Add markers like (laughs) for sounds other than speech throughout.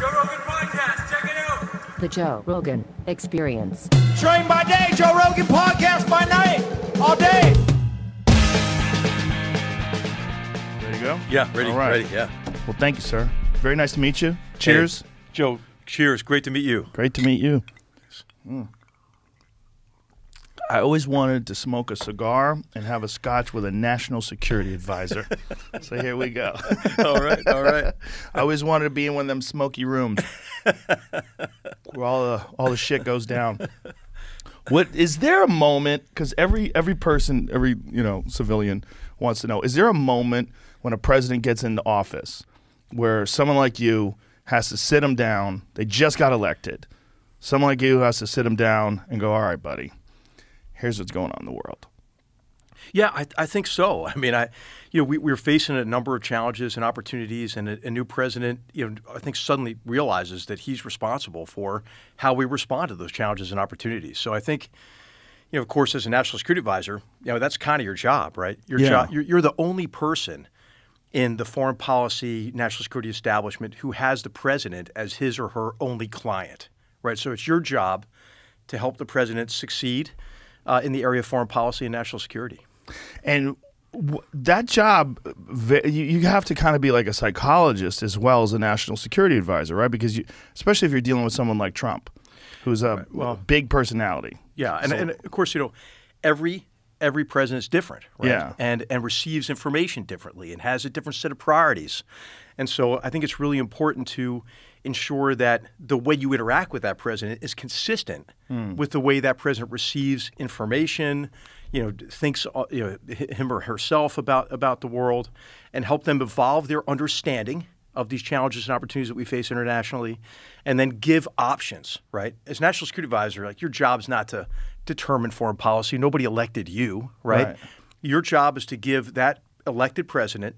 Joe Rogan Podcast. Check it out. The Joe Rogan Experience. Train by day, Joe Rogan Podcast by night, all day. There you go. Yeah, ready, ready, yeah. Well, thank you, sir. Very nice to meet you. Cheers. Joe, Cheers. Great to meet you. Great to meet you. Mm. I always wanted to smoke a cigar and have a scotch with a national security advisor. (laughs) so here we go. (laughs) all right, all right. I always wanted to be in one of them smoky rooms (laughs) where all the all the shit goes down. What is there a moment? Because every every person, every you know civilian wants to know: Is there a moment when a president gets into office where someone like you has to sit him down? They just got elected. Someone like you has to sit him down and go, "All right, buddy." here's what's going on in the world. Yeah, I, I think so. I mean, I, you know, we, we facing a number of challenges and opportunities, and a, a, new president, you know, I think suddenly realizes that he's responsible for how we respond to those challenges and opportunities. So I think, you know, of course, as a national security advisor, you know, that's kind of your job, right? Your yeah. job, you're, you're the only person in the foreign policy national security establishment who has the president as his or her only client, right? So it's your job to help the president succeed uh, in the area of foreign policy and national security. And that job you have to kind of be like a psychologist as well as a national security advisor right because you especially if you're dealing with someone like trump who's a right. well, big personality yeah and, so. and of course you know every every is different right yeah. and and receives information differently and has a different set of priorities and so i think it's really important to ensure that the way you interact with that president is consistent mm. with the way that president receives information, you know, thinks uh, you know, him or herself about about the world, and help them evolve their understanding of these challenges and opportunities that we face internationally, and then give options. Right, as national security advisor, like your job's not to determine foreign policy. Nobody elected you, right? right. Your job is to give that elected president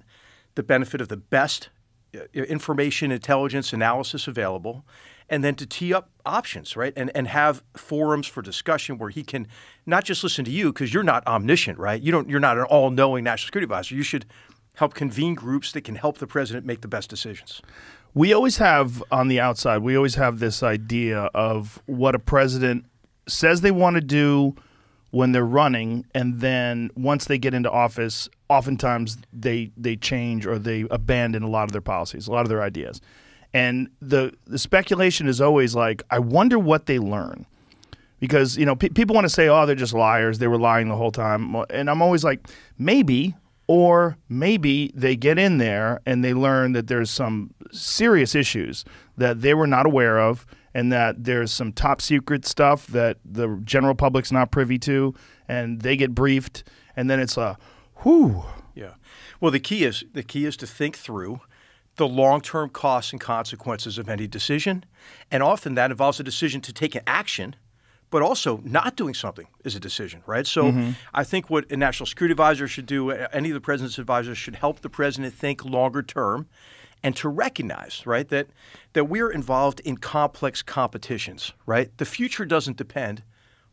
the benefit of the best uh, uh, information, intelligence, analysis available, and then to tee up options, right? And and have forums for discussion where he can not just listen to you because you're not omniscient, right? You don't you're not an all-knowing national security advisor. You should help convene groups that can help the president make the best decisions. We always have on the outside, we always have this idea of what a president says they want to do when they're running, and then once they get into office, oftentimes they they change or they abandon a lot of their policies, a lot of their ideas. And the the speculation is always like, I wonder what they learn, because you know pe people want to say, oh, they're just liars, they were lying the whole time, and I'm always like, maybe. Or maybe they get in there and they learn that there's some serious issues that they were not aware of, and that there's some top secret stuff that the general public's not privy to, and they get briefed, and then it's a, whew. Yeah. Well, the key is the key is to think through the long-term costs and consequences of any decision, and often that involves a decision to take an action but also not doing something is a decision, right? So mm -hmm. I think what a national security advisor should do, any of the president's advisors should help the president think longer term and to recognize, right, that that we're involved in complex competitions, right? The future doesn't depend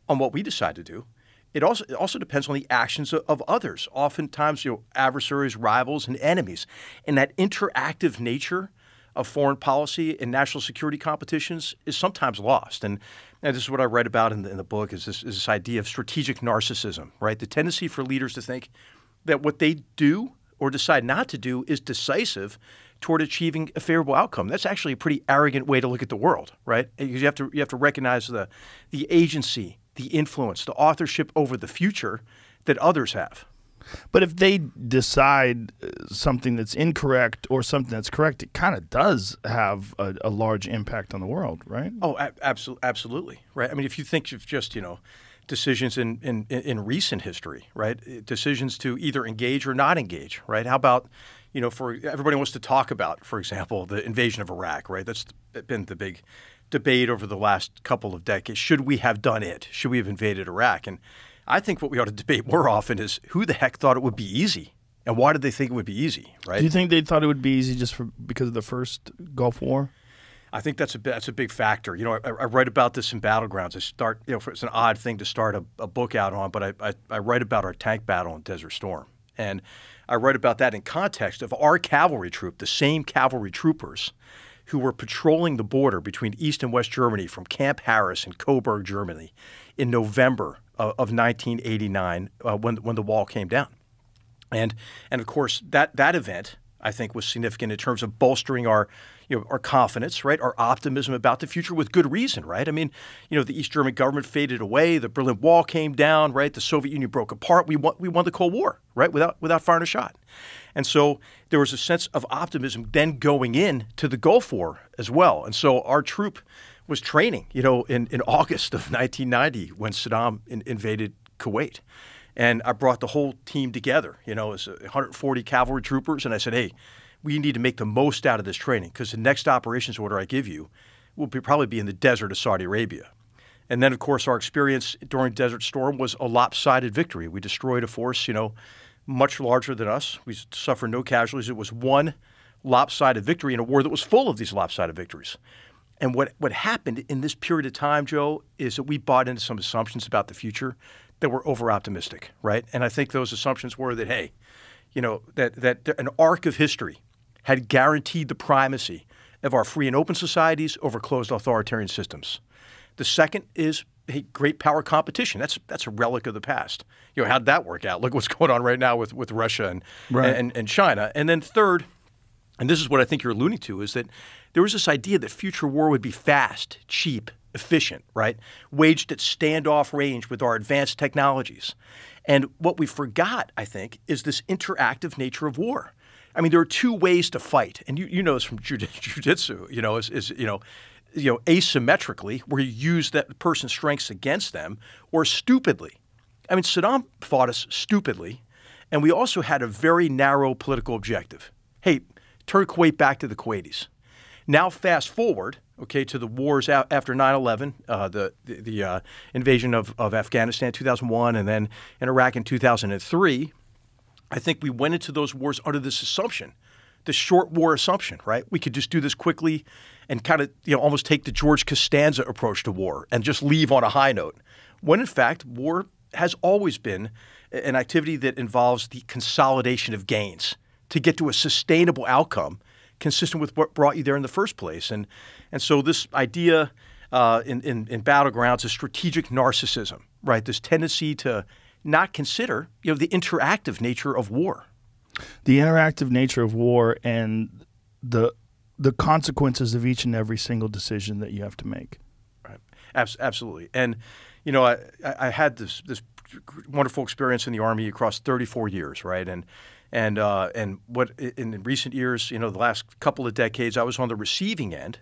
on what we decide to do. It also it also depends on the actions of, of others, oftentimes you know, adversaries, rivals, and enemies. And that interactive nature of foreign policy and national security competitions is sometimes lost. And, and this is what I write about in the, in the book is this, is this idea of strategic narcissism, right? The tendency for leaders to think that what they do or decide not to do is decisive toward achieving a favorable outcome. That's actually a pretty arrogant way to look at the world, right? You have to you have to recognize the the agency, the influence, the authorship over the future that others have. But if they decide uh, something that's incorrect or something that's correct, it kind of does have a, a, large impact on the world, right? Oh, absolutely, absolutely, right. I mean, if you think of just you know decisions in, in in recent history, right? Decisions to either engage or not engage, right? How about you know, for everybody wants to talk about, for example, the invasion of Iraq, right? That's been the big debate over the last couple of decades. Should we have done it? Should we have invaded Iraq? And I think what we ought to debate more often is who the heck thought it would be easy, and why did they think it would be easy? Right? Do you think they thought it would be easy just for, because of the first Gulf War? I think that's a that's a big factor. You know, I, I, write about this in Battlegrounds. I start, you know, it's an odd thing to start a, a book out on, but I, I, I write about our tank battle in Desert Storm, and I write about that in context of our cavalry troop, the same cavalry troopers who were patrolling the border between East and West Germany from Camp Harris in Coburg, Germany, in November of, 1989 uh, when, when the wall came down. And, and of course, that, that event, I think, was significant in terms of bolstering our you know, our confidence, right, our optimism about the future with good reason, right? I mean, you know, the East German government faded away, the Berlin Wall came down, right? The Soviet Union broke apart. We won, we won the Cold War, right, without without firing a shot. And so there was a sense of optimism then going in to the Gulf War as well. And so our troop was training, you know, in, in August of 1990 when Saddam in, invaded Kuwait. And I brought the whole team together, you know, as 140 cavalry troopers. And I said, hey, we need to make the most out of this training because the next operations order I give you will be, probably be in the desert of Saudi Arabia. And then, of course, our experience during Desert Storm was a lopsided victory. We destroyed a force, you know, much larger than us. We suffered no casualties. It was one lopsided victory in a war that was full of these lopsided victories. And what, what happened in this period of time, Joe, is that we bought into some assumptions about the future that were over optimistic, right? And I think those assumptions were that, hey, you know, that, that an arc of history had guaranteed the primacy of our free and open societies over closed authoritarian systems. The second is hey, great power competition. That's that's a relic of the past. You know, how'd that work out? Look what's (laughs) going on right now with, with Russia and, right. and and China. And then third, and this is what I think you're alluding to, is that there was this idea that future war would be fast, cheap, efficient, right? Waged at standoff range with our advanced technologies. And what we forgot, I think, is this interactive nature of war. I mean, there are two ways to fight, and you, you know this from (laughs) jujitsu. You know, is, is you know, you know, asymmetrically, where you use that person's strengths against them, or stupidly. I mean, Saddam fought us stupidly, and we also had a very narrow political objective. Hey, turn Kuwait back to the Kuwaitis. Now, fast forward, okay, to the wars after 9 11, uh, the, the, the uh, invasion of, of Afghanistan 2001, and then in Iraq in 2003. I think we went into those wars under this assumption, the short war assumption, right? We could just do this quickly and kind of, you know, almost take the George Costanza approach to war and just leave on a high note. When in fact, war has always been an activity that involves the consolidation of gains to get to a sustainable outcome consistent with what brought you there in the first place. And, and so this idea uh, in, in, in battlegrounds is strategic narcissism, right? This tendency to not consider you know the interactive nature of war? The interactive nature of war and the the consequences of each and every single decision that you have to make. Right. absolutely. And you know, I, I had this this wonderful experience in the army across 34 years, right? And and uh, and what in recent years, you know, the last couple of decades, I was on the receiving end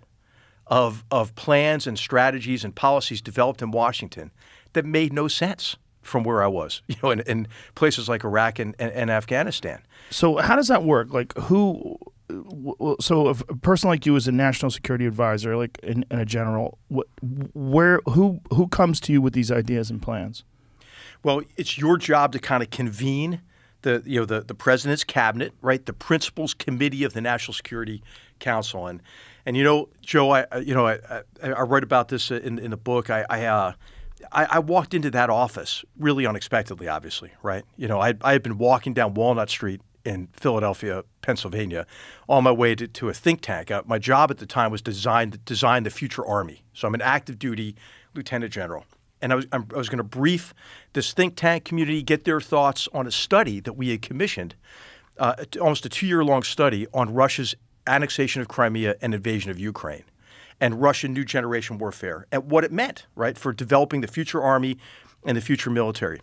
of of plans and strategies and policies developed in Washington that made no sense from where I was, (laughs) you know, in, in places like Iraq and, and, and Afghanistan. So how does that work? Like who? so if a person like you is a national security advisor, like and, a general, what, where who who comes to you with these ideas and plans? Well, it's your job to kind of convene the you know the, the president's cabinet, right? The principals committee of the National Security Council, and and you know, Joe, I you know I I, I write about this in in the book. I, I uh, I, I, walked into that office really unexpectedly, obviously, right? You know, I, I had been walking down Walnut Street in Philadelphia, Pennsylvania, on my way to, to a think tank. Uh, my job at the time was design, design the future army. So I'm an active duty lieutenant general. And I was, I'm, I was going to brief this think tank community, get their thoughts on a study that we had commissioned, uh, almost a two year long study on Russia's annexation of Crimea and invasion of Ukraine and Russian new generation warfare and what it meant, right, for developing the future army and the future military.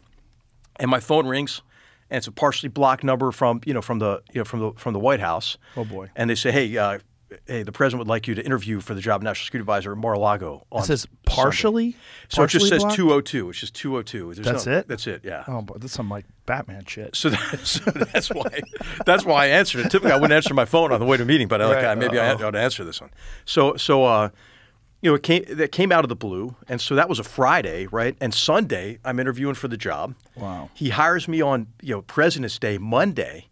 And my phone rings and it's a partially blocked number from you know from the you know from the from the White House. Oh boy! And they say, hey, uh, hey, the president would like you to interview for the job of national security advisor at Mar-a-Lago. On it says partially. So it just says 202. It's just 202. that's no, it. That's it. Yeah. Oh, but that's some like Batman shit. So, that, (laughs) so that's why that's why I answered it. Typically, I wouldn't answer my phone on the way to a meeting, but I, right. like, maybe I ought to answer this one. So so. Uh, you know, it came that came out of the blue, and so that was a Friday, right? And Sunday, I'm interviewing for the job. Wow. He hires me on, you know, President's Day, Monday.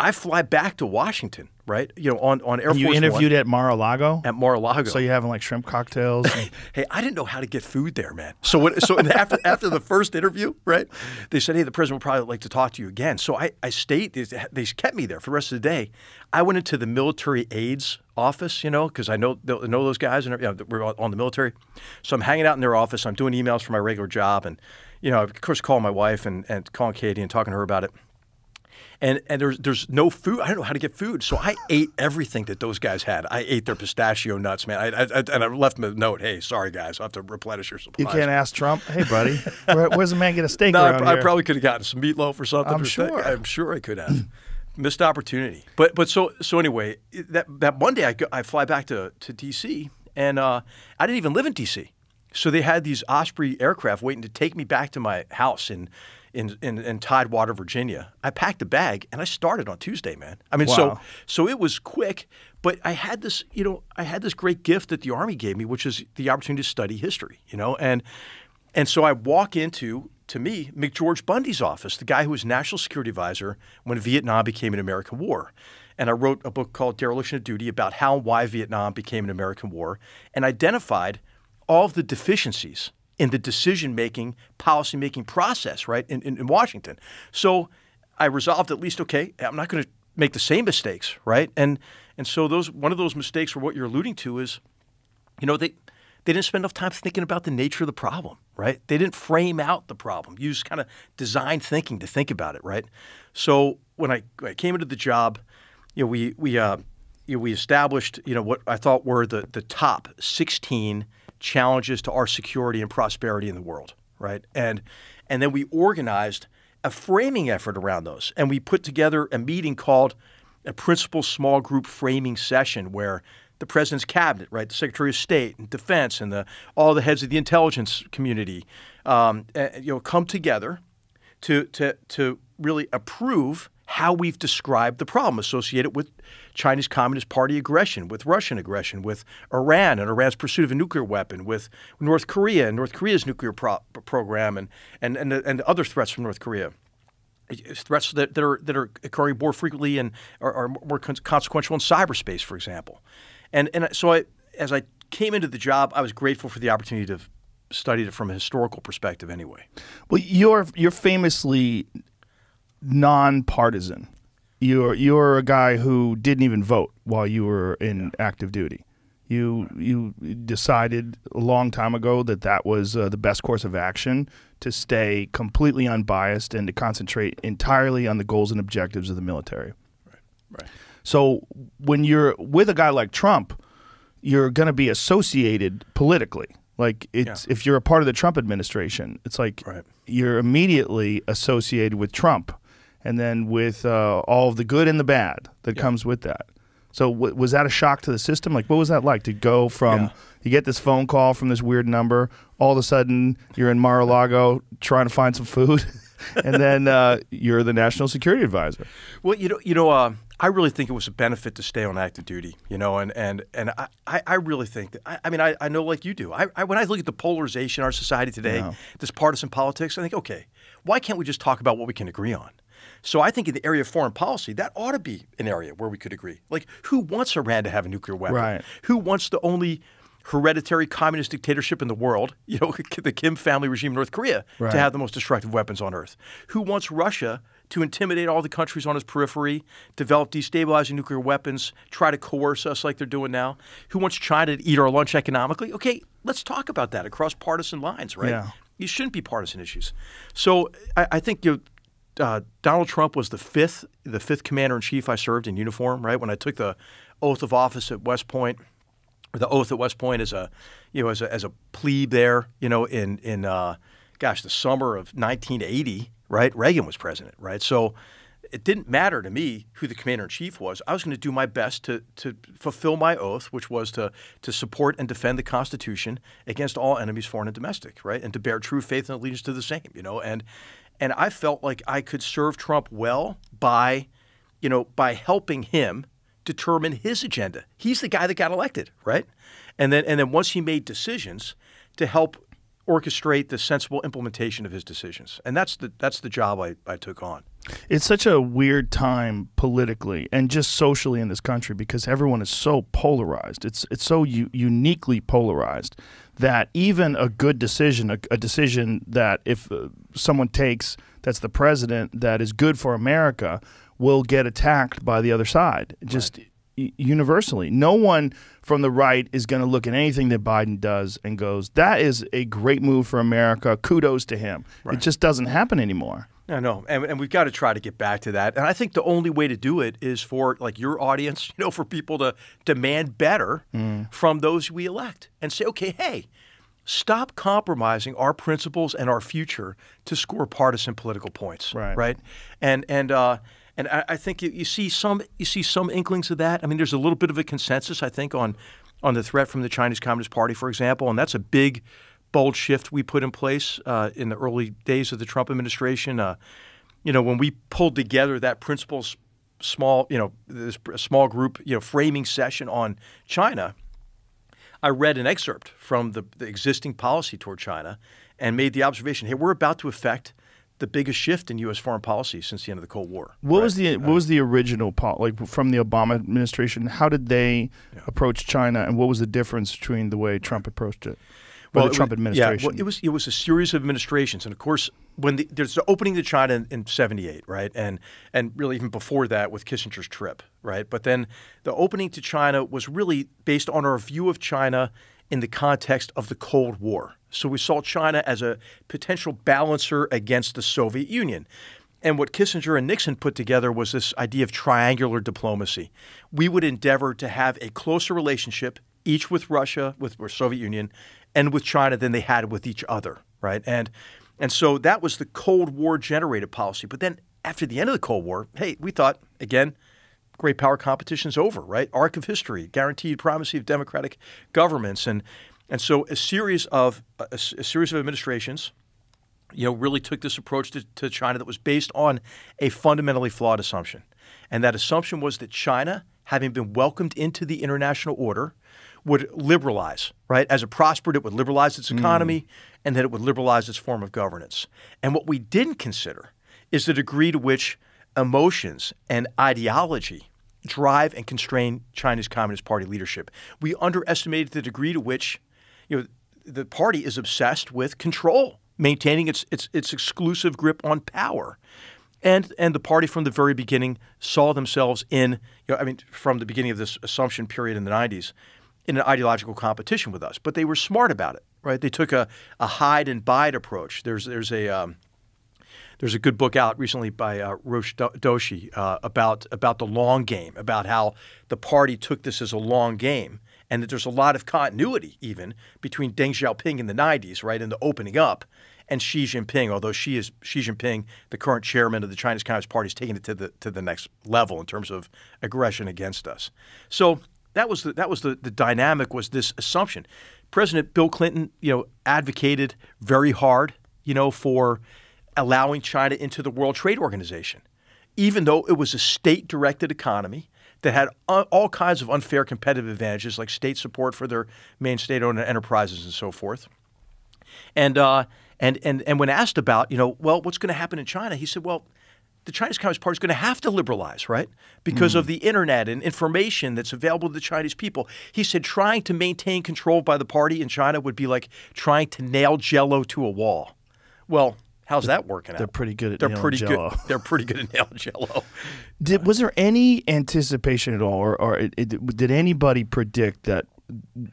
I fly back to Washington, right? You know, on on Air you Force. You interviewed One, at Mar-a-Lago. At Mar-a-Lago. So you're having like shrimp cocktails. And... (laughs) hey, I didn't know how to get food there, man. (laughs) So what? so after after the first interview, right? They said, hey, the president would probably like to talk to you again. So I I stayed. They, they kept me there for the rest of the day. I went into the military aides office, you know, because I know know those guys and you know, we're on the military. So I'm hanging out in their office. I'm doing emails for my regular job, and you know, of course, calling my wife and and calling Katie and talking to her about it and and there's there's no food. I don't know how to get food, so I ate everything that those guys had. I ate their pistachio nuts, man. I, I, I and I left them a note. Hey, sorry guys, I have to replenish your supplies. You can't ask Trump. Hey, buddy, where, where's the man get a steak? No, I, I, probably could have gotten some meatloaf or something. I'm or sure. Steak. I'm sure I could have. Missed opportunity, but but so so anyway. That that Monday, I, go, I fly back to to DC, and uh, I didn't even live in DC. So they had these Osprey aircraft waiting to take me back to my house and in, in, in Tidewater, Virginia. I packed a bag and I started on Tuesday, man. I mean, wow. so so it was quick, but I had this, you know, I had this great gift that the Army gave me, which is the opportunity to study history, you know, and and so I walk into to me McGeorge Bundy's office, the guy who was National Security Advisor when Vietnam became an American war. And I wrote a book called Dereliction of Duty about how and why Vietnam became an American war and identified all of the deficiencies in the decision making, policy making process, right, in, in, in Washington. So I resolved at least, okay, I'm not going to make the same mistakes, right? And and so those one of those mistakes, or what you're alluding to, is, you know, they they didn't spend enough time thinking about the nature of the problem, right? They didn't frame out the problem, use kind of design thinking to think about it, right? So when I, when I came into the job, you know, we we uh, you know, we established, you know, what I thought were the the top 16 challenges to our security and prosperity in the world, right? And and then we organized a framing effort around those, and we put together a meeting called a principal small group framing session where the president's cabinet, right, the secretary of state and defense, and the, all the heads of the intelligence community, um, eh, you know, come together to to to really approve how we've described the problem associated with Chinese Communist Party aggression, with Russian aggression, with Iran and Iran's pursuit of a nuclear weapon, with North Korea and North Korea's nuclear pro program, and, and, and, and other threats from North Korea. Threats that, that, are, that are occurring more frequently and are, are more con consequential in cyberspace, for example. And, and so, I, as I came into the job, I was grateful for the opportunity to studied it from a historical perspective anyway. Well, you're you're famously nonpartisan. You're you're a guy who didn't even vote while you were in active duty. You you decided a long time ago that that was uh, the best course of action to stay completely unbiased and to concentrate entirely on the goals and objectives of the military. Right. Right. So when you're with a guy like Trump, you're going to be associated politically. Like it's yeah. if you're a part of the Trump administration, it's like right. you're immediately associated with Trump and then with uh, all of the good and the bad that yeah. comes with that. So was that a shock to the system? Like, what was that like to go from yeah. you get this phone call from this weird number, all of a sudden you're in Mar-a-Lago trying to find some food, (laughs) and then uh, you're the national security advisor. Well, you know, you know, uh, I really think it was a benefit to stay on active duty. You know, and and and I, I really think that. I, I mean, I, I know like you do. I, I, when I look at the polarization in our society today, yeah. this partisan politics, I think, okay, why can't we just talk about what we can agree on? So I think in the area of foreign policy, that ought to be an area where we could agree. Like, who wants Iran to have a nuclear weapon? Right. Who wants the only hereditary communist dictatorship in the world, (laughs) you know, (laughs) the Kim family regime in North Korea, right. to have the most destructive weapons on earth? Who wants Russia to intimidate all the countries on its periphery, develop destabilizing nuclear weapons, try to coerce us like they're doing now? Who wants China to eat our lunch economically? Okay, let's talk about that across partisan lines, right? Yeah. You shouldn't be partisan issues. So I, I think you know, uh, Donald Trump was the fifth, the fifth commander in chief I served in uniform. Right when I took the oath of office at West Point, or the oath at West Point as a, you know, as a, as a plebe there, you know, in in uh, gosh, the summer of 1980. Right, Reagan was president. Right, so it didn't matter to me who the commander in chief was. I was going to do my best to to fulfill my oath, which was to to support and defend the Constitution against all enemies, foreign and domestic, right, and to bear true faith and allegiance to the same. You know, and and I felt like I could serve Trump well by, you know, by helping him determine his agenda. He's the guy that got elected, right? And then and then once he made decisions to help orchestrate the sensible implementation of his decisions. And that's the that's the job I, I took on. It's such a weird time politically and just socially in this country because everyone is so polarized. It's it's so u- uniquely polarized that even a good decision, a, a decision that if uh, someone takes that's the president that is good for America, will get attacked by the other side. Just. Right universally. No one from the right is going to look at anything that Biden does and goes, that is a great move for America. Kudos to him. Right. It just doesn't happen anymore. I know, and, and we've got to try to get back to that. And I think the only way to do it is for like your audience, (laughs) you know, for people to demand better mm. from those we elect and say, okay, hey, stop compromising our principles and our future to score partisan political points, right? right? And and uh, and I, I think you, you see some you see some inklings of that. I mean, there's a little bit of a consensus, I think, on on the threat from the Chinese Communist Party, for example, and that's a big bold shift we put in place uh, in the early days of the Trump administration. Uh, you know, when we pulled together that principles small, you know, this small group, you know, framing session on China, I read an excerpt from the, the existing policy toward China and made the observation: Hey, we're about to affect the biggest shift in U.S. foreign policy since the end of the Cold War. What right? was the what was the original po- like from the Obama administration? How did they yeah. approach China, and what was the difference between the way Trump approached it? well, the Trump was, administration. Yeah, well, it was it was a series of administrations, and of course, when the, there's the opening to China in, in '78, right, and and really even before that with Kissinger's trip, right. But then the opening to China was really based on our view of China in the context of the Cold War. So we saw China as a potential balancer against the Soviet Union. And what Kissinger and Nixon put together was this idea of triangular diplomacy. We would endeavor to have a closer relationship, each with Russia, with the Soviet Union, and with China than they had with each other, right? And and so that was the Cold War generated policy. But then after the end of the Cold War, hey, we thought again, great power competition's over, right? Arc of history, guaranteed primacy of democratic governments, and and so a series of a, a series of administrations, you know, really took this approach to, to China that was based on a fundamentally flawed assumption, and that assumption was that China, having been welcomed into the international order would liberalize, right? As it prospered, it would liberalize its hmm. economy mm. and that it would liberalize its form of governance. And what we didn't consider is the degree to which emotions and ideology drive and constrain China's Communist Party leadership. We underestimated the degree to which you know, the party is obsessed with control, maintaining its, its, its exclusive grip on power and and the party from the very beginning saw themselves in you know, I mean from the beginning of this assumption period in the 90s in an ideological competition with us, but they were smart about it, right? They took a, a hide and bide approach. There's there's a um, there's a good book out recently by uh, Roche Doshi uh, about about the long game, about how the party took this as a long game, and that there's a lot of continuity even between Deng Xiaoping in the '90s, right, and the opening up, and Xi Jinping. Although she is Xi Jinping, the current chairman of the Chinese Communist Party, is taking it to the to the next level in terms of aggression against us. So that was the, that was the, the dynamic was this assumption. President Bill Clinton, you know, advocated very hard, you know, for allowing China into the World Trade Organization, even though it was a state-directed economy that had all kinds of unfair competitive advantages, like state support for their main state-owned enterprises and so forth. And uh, and and and when asked about, you know, well, what's going to happen in China, he said, well the Chinese Communist Party is going to have to liberalize, right? Because mm of the internet and information that's available to the Chinese people. He said trying to maintain control by the party in China would be like trying to nail jello to a wall. Well, how's that working out? They're pretty good at they're pretty jello. good. (laughs) They're pretty good at nailing jello. Did, was there any anticipation at all, or, or it, it, did anybody predict that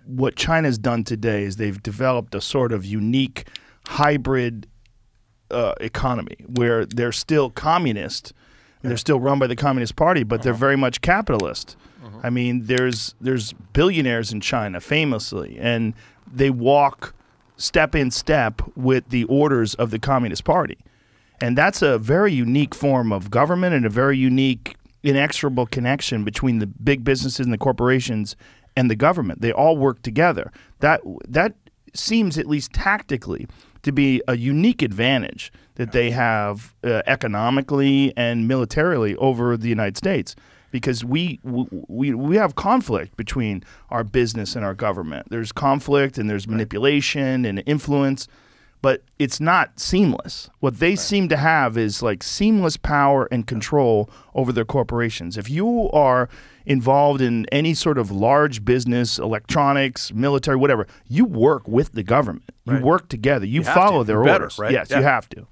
what China's done today is they've developed a sort of unique hybrid uh, economy where they're still communist. Yeah. They're still run by the Communist Party, but uh -huh. they're uh-huh. very much capitalist. Uh -huh. I mean, there's there's billionaires in China, famously, and they walk step in step with the orders of the Communist Party, and that's a very unique form of government and a very unique, inexorable connection between the big businesses and the corporations and the government. They all work together. That that seems, at least tactically, to be a unique advantage that they have uh, economically and militarily over the United States because we, we we have conflict between our business and our government. There's conflict and there's manipulation and influence, but it's not seamless. What they right. seem to have is like seamless power and control over their corporations. If you are involved in any sort of large business, electronics, military, whatever, you work with the government. You work together. You, you follow to. their better, orders. right? Yes, yeah. you have to.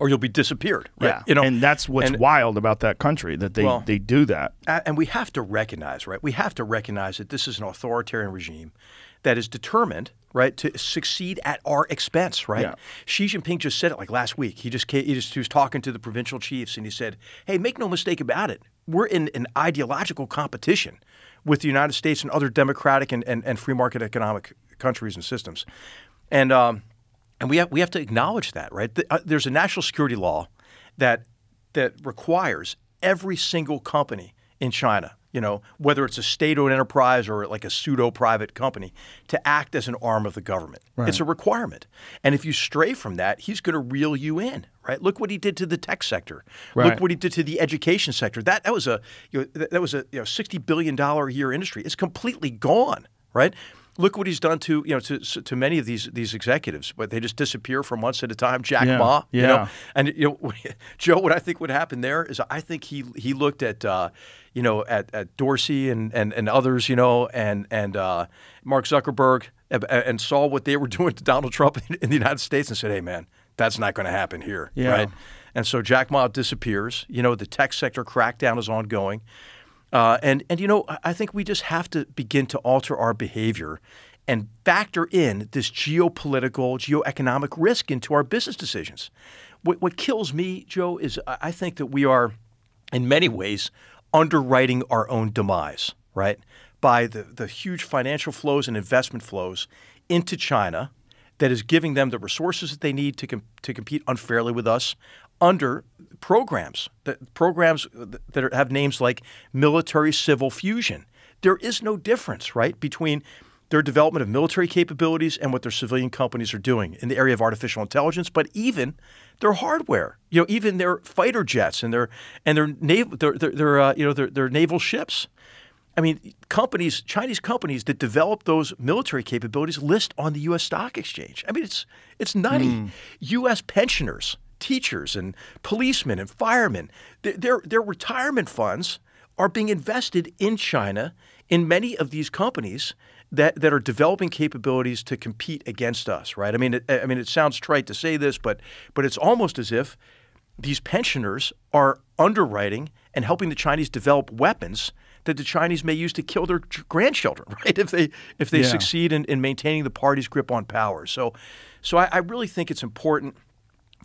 Or you'll be disappeared. Right? Yeah, you know, and that's what's and, wild about that country that they, well, they do that. And we have to recognize, right? We have to recognize that this is an authoritarian regime that is determined right? To succeed at our expense, right? Yeah. Xi Jinping just said it like last week. He just came, he just he was talking to the provincial chiefs and he said, "Hey, make no mistake about it. We're in an ideological competition with the United States and other democratic and, and, and free market economic countries and systems, and um, and we have we have to acknowledge that, right? The, uh, there's a national security law that that requires every single company in China you know, whether it's a state-owned enterprise or like a pseudo-private company, to act as an arm of the government. Right. It's a requirement. And if you stray from that, he's going to reel you in, right? Look what he did to the tech sector. Right. Look what he did to the education sector. That that was a you know, that was a you know, sixty billion dollar a year industry. It's completely gone, right? Look what he's done to you know to to many of these these executives, but they just disappear for months at a time. Jack yeah. Ma, yeah. you know, and you know, (laughs) Joe. What I think would happen there is I think he he looked at. Uh, you know, at, at Dorsey and, and, and others, you know, and, and uh, Mark Zuckerberg uh, uh, and, saw what they were (laughs) doing to Donald Trump in, in the United States and said, hey, man, that's not going to happen here, yeah. right? And so Jack Ma disappears. You know, the tech sector crackdown is ongoing. Uh, and, and, you know, I think we just have to begin to alter our behavior and factor in this geopolitical, geoeconomic risk into our business decisions. What, what kills me, Joe, is I think that we are, in many ways, underwriting our own demise, right? By the, the huge financial flows and investment flows into China that is giving them the resources that they need to, com- to compete unfairly with us under programs that programs that are, have names like military civil fusion. There is no difference, right, between their development of military capabilities and what their civilian companies are doing in the area of artificial intelligence, but even their hardware, you know, even their fighter jets and their and their naval their, their, their uh, you know their, their naval ships. I mean, companies, Chinese companies that develop those military capabilities list on the U.S. stock exchange. I mean, it's it's nutty. Mm. U.S. pensioners, teachers, and policemen and firemen, their their retirement funds are being invested in China in many of these companies that that are developing capabilities to compete against us, right? I mean, it, I mean, it sounds trite to say this, but but it's almost as if these pensioners are underwriting and helping the Chinese develop weapons that the Chinese may use to kill their grandchildren, (laughs) right? If they if they yeah. succeed in, in maintaining the party's grip on power. So, so I, I really think it's important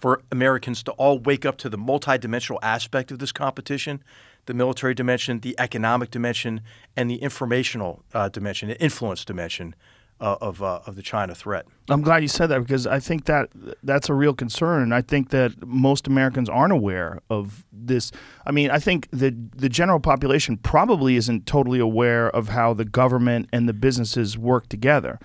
for Americans to all wake up to the multidimensional aspect of this competition the military dimension, the economic dimension, and the informational uh, dimension, the influence dimension uh, of uh, of the China threat. I'm glad you said that because I think that that's a real concern. I think that most Americans aren't aware of this. I mean, I think the the general population probably isn't totally aware of how the government and the businesses work together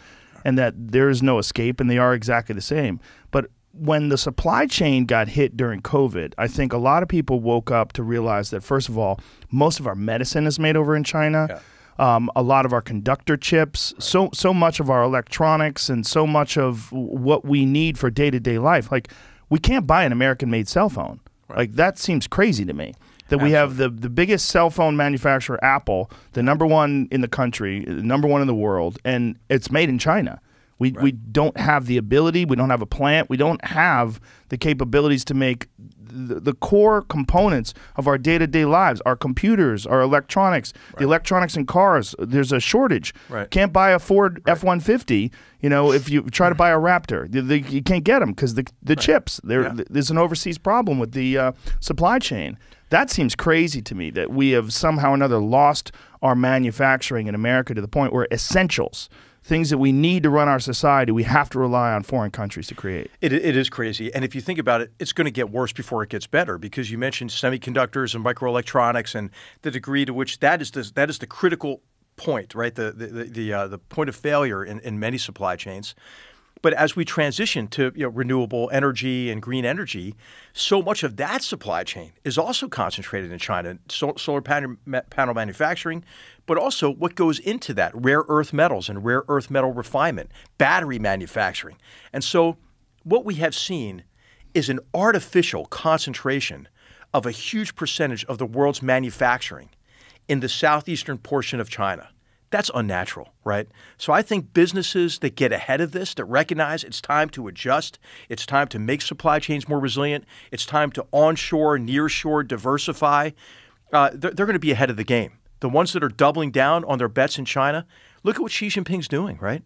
and that there is no escape and they are exactly the same. But when the supply chain got hit during COVID, I think a lot of people woke up to realize that, first of all, most of our medicine is made over in China. Yeah. Um, a lot of our conductor chips, right. so so much of our electronics, and so much of what we need for day to day life. Like we can't buy an American made cell phone. Right. Like that seems crazy to me. That Absolutely. we have the, the biggest cell phone manufacturer, Apple, the number one in the country, number one in the world, and it's made in China. We, right. we don't have the ability, we don't have a plant, we don't have the capabilities to make the, the core components of our day to day lives our computers, our electronics, right. the electronics in cars. There's a shortage. Right. Can't buy a Ford F 150, you know, if you try to mm-hmm. buy a Raptor. you can't get them because the, the chips, yeah. there's an overseas problem with the uh, supply chain. That seems crazy to me that we have somehow or another lost our manufacturing in America to the point where essentials things that we need to run our society, we have to rely on foreign countries to create. it, it is crazy. And if you think about it, it's going to get worse before it gets better because you mentioned semiconductors and microelectronics and the degree to which that is the, that is the critical point, right? The the the, uh, the point of failure in, in many supply chains. But as we transition to you know, renewable energy and green energy, so much of that supply chain is also concentrated in China. So, solar panel, panel manufacturing, but also what goes into that rare earth metals and rare earth metal refinement, battery manufacturing. And so what we have seen is an artificial concentration of a huge percentage of the world's manufacturing in the southeastern portion of China. That's unnatural, right? So I think businesses that get ahead of this, that recognize it's time to adjust, it's time to make supply chains more resilient, it's time to onshore, nearshore, diversify, uh, they're, they're going to be ahead of the game. The ones that are doubling down on their bets in China, look at what Xi Jinping's doing, right?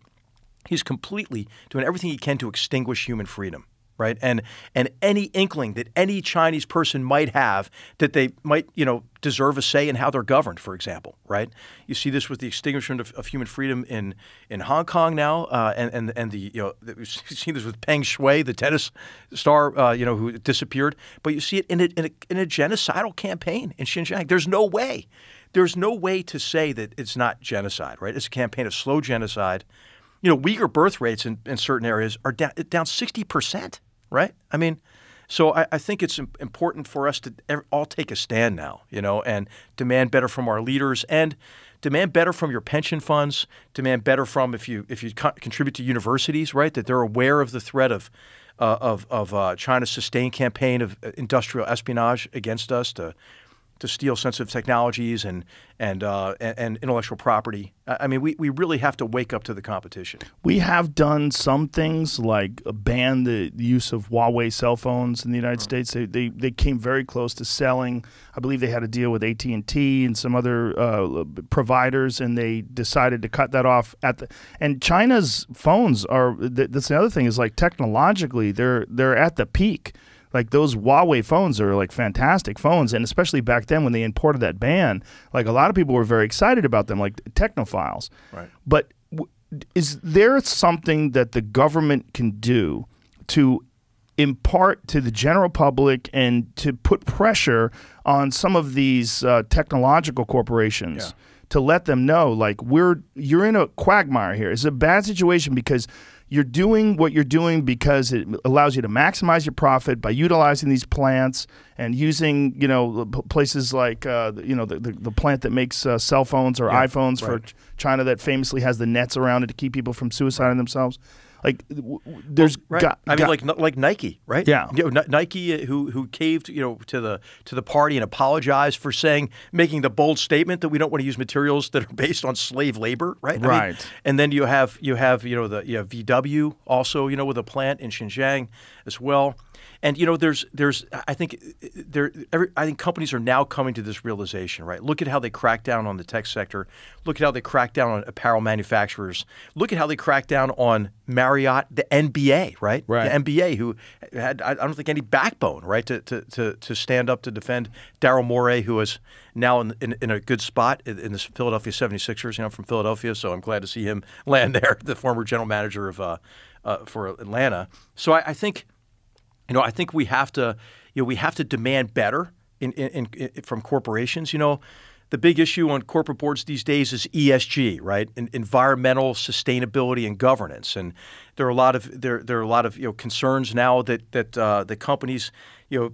He's completely doing everything he can to extinguish human freedom right? And and any inkling that any Chinese person might have that they might you know deserve a say in how they're governed, for example, right? You see this with the extinguishment of, of human freedom in in Hong Kong now, uh, and and and the you know we've (laughs) seen this with Peng Shuai, the tennis star, uh, you know who disappeared, but you see it in a, in a, in a genocidal campaign in Xinjiang. There's no way. There's no way to say that it's not genocide, right? It's a campaign of slow genocide you know, Uyghur birth rates in, in certain areas are down, down 60%, right? I mean, so I, I, think it's important for us to all take a stand now, you know, and demand better from our leaders and demand better from your pension funds, demand better from if you if you co contribute to universities, right, that they're aware of the threat of uh, of, of uh, China's sustained campaign of uh, industrial espionage against us to to steal sensitive technologies and and uh, and intellectual property. I mean, we, we really have to wake up to the competition. We have done some things like ban the use of Huawei cell phones in the United mm -hmm. States. They, they they came very close to selling. I believe they had a deal with AT and T and some other uh, providers, and they decided to cut that off at the. And China's phones are. That's the other thing is like technologically, they're they're at the peak. Like those Huawei phones are like fantastic phones, and especially back then when they imported that ban, like a lot of people were very excited about them, like technophiles. Right. But is there something that the government can do to impart to the general public and to put pressure on some of these uh, technological corporations? Yeah to let them know like we're you're in a quagmire here. It's a bad situation because you're doing what you're doing because it allows you to maximize your profit by utilizing these plants and using you know places like uh, you know the, the, the, plant that makes uh, cell phones or yeah, iPhones right. for China that famously has the nets around it to keep people from suiciding themselves. Like w- there's well, right. got, I got, mean, like like Nike, right? Yeah, you know, N- Nike uh, who who caved you know to the to the party and apologized for saying making the bold statement that we don't want to use materials that are based on slave labor, right? Right. mean, and then you have you have you know the you have VW also you know with a plant in Xinjiang as well. And you know, there's there's I think there every, I think companies are now coming to this realization, right? Look at how they crack down on the tech sector. Look at how they crack down on apparel manufacturers. Look at how they crack down on Marriott, the NBA, right? right. The NBA, who had I don't think any backbone, right, to to to, to stand up to defend Daryl Morey, who is now in, in, in a good spot in, the Philadelphia 76ers. You know, I'm from Philadelphia, so I'm glad to see him (laughs) land there. The former general manager of uh, uh, for Atlanta. So I, I think you know, I think we have to, you know, we have to demand better in, in, in, from corporations. You know, the big issue on corporate boards these days is ESG, right? environmental sustainability and governance. And there are a lot of there there are a lot of you know concerns now that that uh, the companies you know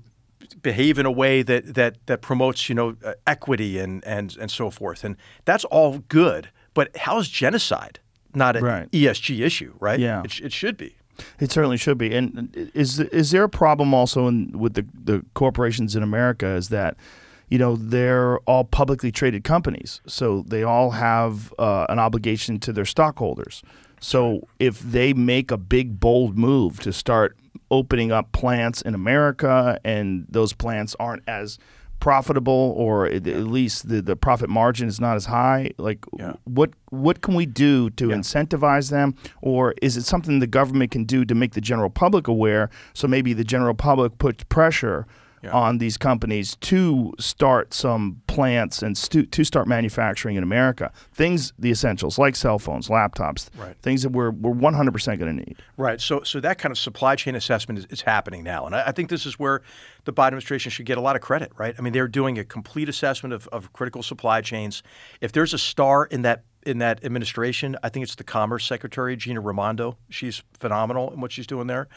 behave in a way that that that promotes you know uh, equity and and and so forth. And that's all good. But how is genocide not an right. ESG issue, right? Yeah, it, it should be. It certainly should be. And is is there a problem also in, with the the corporations in America? Is that you know they're all publicly traded companies, so they all have uh, an obligation to their stockholders. So if they make a big bold move to start opening up plants in America, and those plants aren't as profitable or at least the, the profit margin is not as high like yeah. what what can we do to yeah. incentivize them or is it something the government can do to make the general public aware so maybe the general public puts pressure yeah. on these companies to start some plants and to start manufacturing in America. Things, the essentials like cell phones, laptops, right. things that we're we're 100% going to need. Right. So so that kind of supply chain assessment is, is happening now, and I, I, think this is where the Biden administration should get a lot of credit. Right. I mean, they're doing a complete assessment of, of critical supply chains. If there's a star in that in that administration. I think it's the Commerce Secretary Gina Raimondo. She's phenomenal in what she's doing there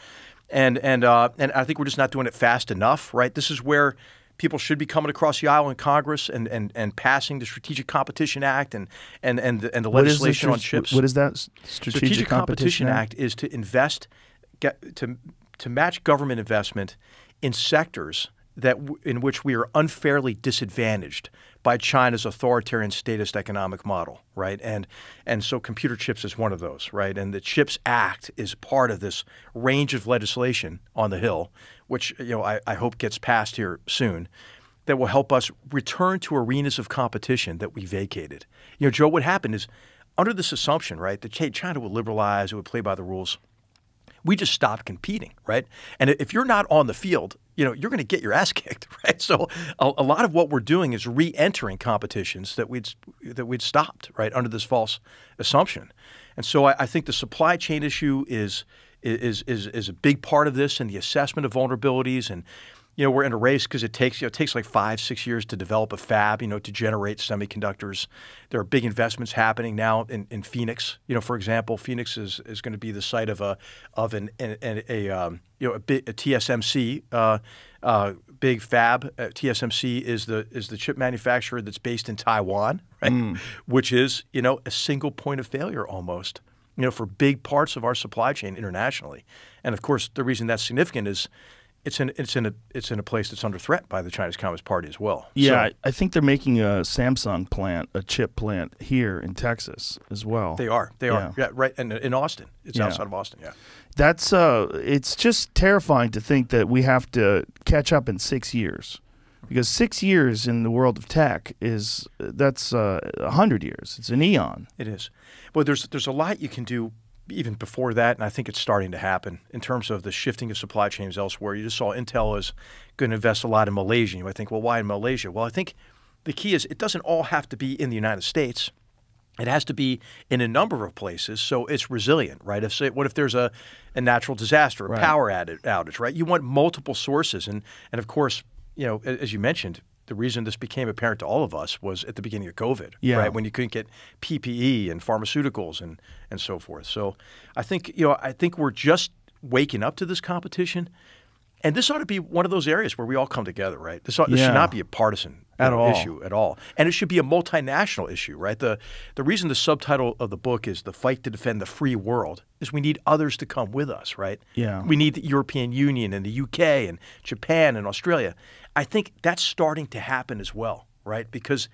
and and uh, and I think we're just not doing it fast enough, right? This is where people should be coming across the aisle in Congress and, and, and passing the Strategic Competition Act and and and the, and the legislation the on chips. What is that Strategic, Strategic Competition, Competition Act? Act? Is to invest, get, to to match government investment in sectors that w- in which we are unfairly disadvantaged by China's authoritarian statist economic model, right? And and so computer chips is one of those, right? And the Chips Act is part of this range of legislation on the Hill, which you know I, I hope gets passed here soon, that will help us return to arenas of competition that we vacated. You know, Joe, what happened is under this assumption, right, that hey, China would liberalize, it would play by the rules we just stopped competing, right? And if you're not on the field you know, you're going to get your ass (laughs) kicked, right? So a, a, lot of what we're doing is re-entering competitions that we'd that we'd stopped, right, under this false assumption. And so I, I think the supply chain issue is is is is a big part of this, and the assessment of vulnerabilities and you know, we're in a race because it takes you know, it takes like five, six years to develop a fab, you know, to generate semiconductors. There are big investments happening now in, in Phoenix. You know, for example, Phoenix is, is going to be the site of a of an, an, an a um, you know a, big, a TSMC uh, uh, big fab. Uh, TSMC is the is the chip manufacturer that's based in Taiwan, right? Mm. Which is you know a single point of failure almost you know, for big parts of our supply chain internationally. And of course, the reason that's significant is it's in it's in a it's in a place that's under threat by the Chinese Communist Party as well. Yeah, so, I, think they're making a Samsung plant, a chip plant here in Texas as well. They are. They are. Yeah, right. And in Austin, it's yeah. outside of Austin. Yeah. That's uh, it's just terrifying to think that we have to catch up in six years, because six years in the world of tech is uh, that's uh, a uh, hundred years. It's an eon. It is. Well, there's there's a lot you can do even before that, and I think it's starting to happen in terms of the shifting of supply chains elsewhere. You just saw Intel is going to invest a lot in Malaysia. You might think, well, why in Malaysia? Well, I think the key is it doesn't all have to be in the United States. It has to be in a number of places, so it's resilient, right? If say, what if there's a, a natural disaster, a right. power outage, right? You want multiple sources, and and of course, you know, as you mentioned, the reason this became apparent to all of us was at the beginning of COVID, yeah. right? When you couldn't get PPE and pharmaceuticals and and so forth. So I think you know I think we're just waking up to this competition, and this ought to be one of those areas where we all come together, right? This, ought, this yeah. should not be a partisan at all. issue at all, and it should be a multinational issue, right? The the reason the subtitle of the book is "The Fight to Defend the Free World" is we need others to come with us, right? Yeah, we need the European Union and the UK and Japan and Australia, I think that's starting to happen as well, right? Because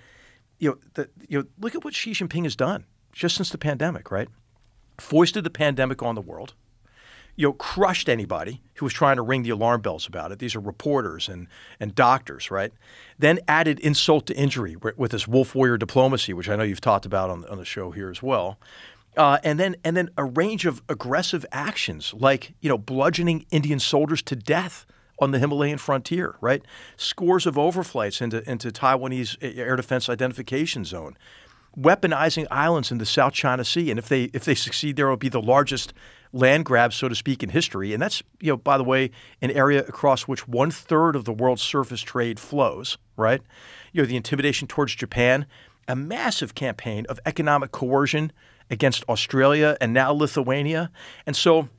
you know, the, you know, look at what Xi Jinping has done just since the pandemic, right? Foisted the pandemic on the world, you know, crushed anybody who was trying to ring the alarm bells about it. These are reporters and, and doctors, right? Then added insult to injury with this wolf warrior diplomacy, which I know you've talked about on, on the show here as well. Uh, and then and then a range of aggressive actions like you know bludgeoning Indian soldiers to death on the Himalayan frontier, right? Scores of overflights into, into Taiwanese air defense identification zone, weaponizing islands in the South China Sea. And if they if they succeed there, it will be the largest land grab, so to speak, in history. And that's, you know, by the way, an area across which one third of the world's surface trade flows, right? You know, the intimidation towards Japan, a massive campaign of economic coercion against Australia and now Lithuania. And so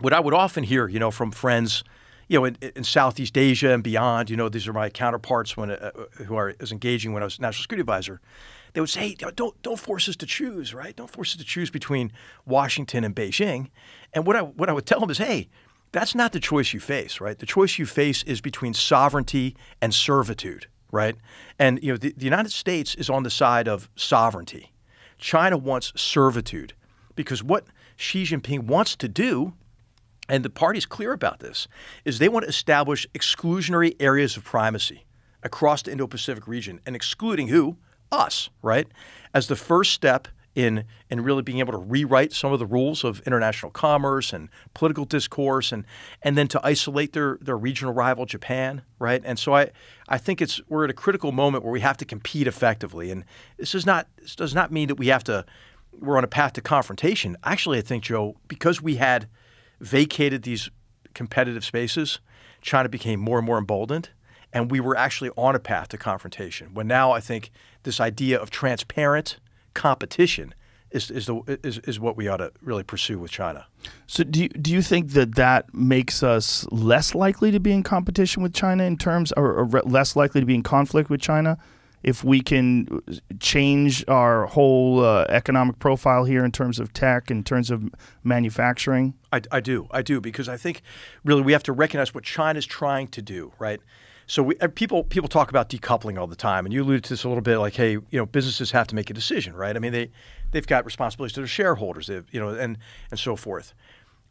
what I would often hear, you know, from friends – you know, in, in, Southeast Asia and beyond, you know, these are my counterparts when uh, uh who are as engaging when I was national security advisor. They would say, hey, don't don't force us to choose, right? Don't force us to choose between Washington and Beijing. And what I what I would tell them is, hey, that's not the choice you face, right? The choice you face is between sovereignty and servitude, right? And you know, the, the United States is on the side of sovereignty. China wants servitude because what Xi Jinping wants to do and the party's clear about this, is they want to establish exclusionary areas of primacy across the Indo-Pacific region and excluding who? Us, right? As the first step in in really being able to rewrite some of the rules of international commerce and political discourse and and then to isolate their their regional rival Japan, right? And so I I think it's we're at a critical moment where we have to compete effectively. And this is not this does not mean that we have to we're on a path to confrontation. Actually I think Joe, because we had vacated these competitive spaces, China became more and more emboldened. And we were actually on a path to confrontation. When now I think this idea of transparent competition is, is, the, is, is what we ought to really pursue with China. So, do you, do you think that that makes us less likely to be in competition with China in terms, or, or less likely to be in conflict with China if we can uh, change our whole uh, economic profile here in terms of tech, in terms of manufacturing? I, I do. I do, because I think really we have to recognize what China's trying to do, right? So we, uh, people people talk about decoupling all the time, and you alluded to this a little bit, like, hey, you know, businesses have to make a decision, right? I mean, they they've got responsibilities to their shareholders, you know, and and so forth.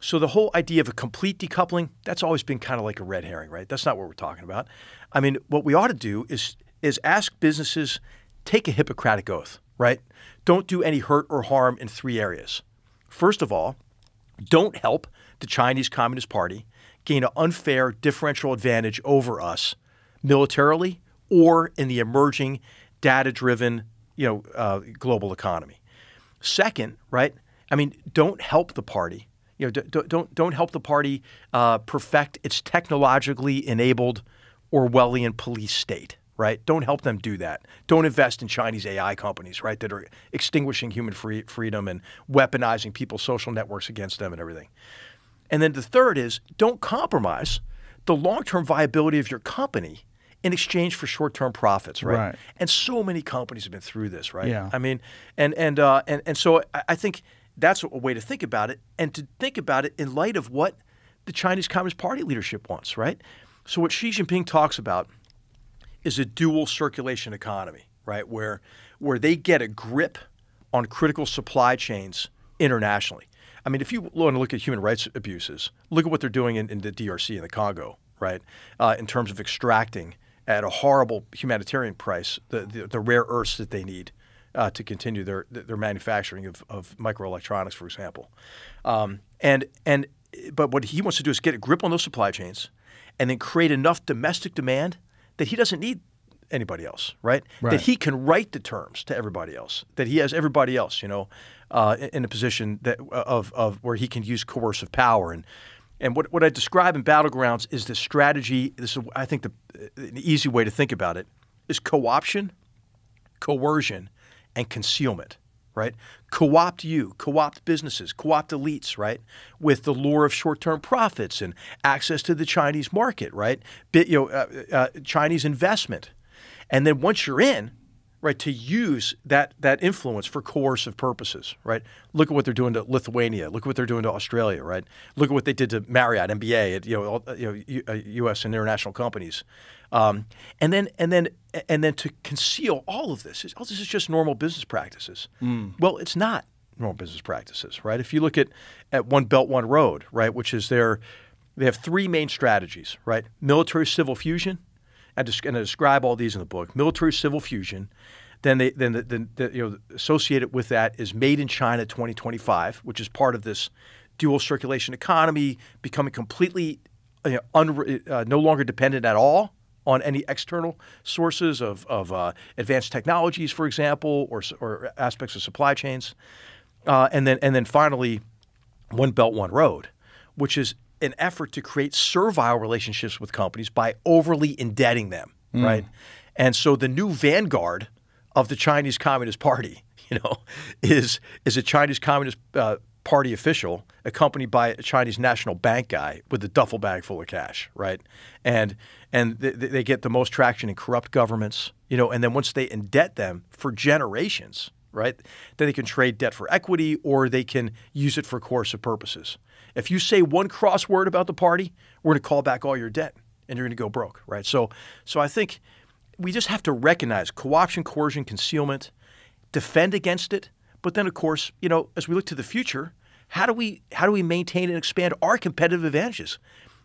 So the whole idea of a complete decoupling, that's always been kind of like a red herring, right? That's not what we're talking about. I mean, what we ought to do is is ask businesses take a Hippocratic oath, right? Don't do any hurt or harm in three areas. First of all, don't help the Chinese Communist Party gain an unfair differential advantage over us militarily or in the emerging data-driven, you know, uh, global economy. Second, right? I mean, don't help the party. You know, don't don't, don't help the party uh, perfect its technologically enabled Orwellian police state right? Don't help them do that. Don't invest in Chinese AI companies, right, that are extinguishing human free freedom and weaponizing people's social networks against them and everything. And then the third is don't compromise the long term viability of your company in exchange for short term profits, right? right? And so many companies have been through this, right? Yeah. I mean, and and uh, and and so I, I think that's a way to think about it, and to think about it in light of what the Chinese Communist Party leadership wants, right? So what Xi Jinping talks about is a dual circulation economy, right? Where where they get a grip on critical supply chains internationally. I mean, if you want to look at human rights abuses, look at what they're doing in, in the DRC and the Congo, right? Uh, in terms of extracting at a horrible humanitarian price the, the, the rare earths that they need uh, to continue their their manufacturing of, of microelectronics, for example. Um, and and but what he wants to do is get a grip on those supply chains, and then create enough domestic demand that he doesn't need anybody else, right? right? That he can write the terms to everybody else. That he has everybody else, you know, uh, in, a position that uh, of of where he can use coercive power and. And what, what I describe in battlegrounds is the strategy. This is, I think, the, an easy way to think about it is co-option, coercion, and concealment right? Co opt you, co opt businesses, co opt elites, right? With the lure of short term profits and access to the Chinese market, right? Bit, you know, uh, uh, uh, Chinese investment. And then once you're in, right, to use that, that influence for coercive purposes, right? Look at what they're doing to Lithuania. Look at what they're doing to Australia, right? Look at what they did to Marriott, MBA, at, you know, you know U, uh, U.S. and international companies. Um, and then and then and then to conceal all of this is oh this is just normal business practices. Mm. Well, it's not normal business practices, right? If you look at at One Belt One Road, right, which is their they have three main strategies, right? Military civil fusion, and, and I describe all these in the book. Military civil fusion, then they then the, the, you know associated with that is Made in China 2025, which is part of this dual circulation economy becoming completely you know, uh, no longer dependent at all on any external sources of, of uh, advanced technologies, for example, or, or aspects of supply chains. Uh, and then and then finally, One Belt, One Road, which is an effort to create servile relationships with companies by overly indebting them, mm. right? And so the new vanguard of the Chinese Communist Party, (laughs) you know, is is a Chinese Communist uh, party official accompanied by a Chinese national bank guy with a duffel bag full of cash, right? And and they, they get the most traction in corrupt governments, you know. And then once they indebt them for generations, right? Then they can trade debt for equity, or they can use it for coercive purposes. If you say one cross word about the party, we're going to call back all your debt, and you're going to go broke, right? So so I think we just have to recognize co-option, coercion, concealment, defend against it but then, of course, you know, as we look to the future, how do we how do we maintain and expand our competitive advantages?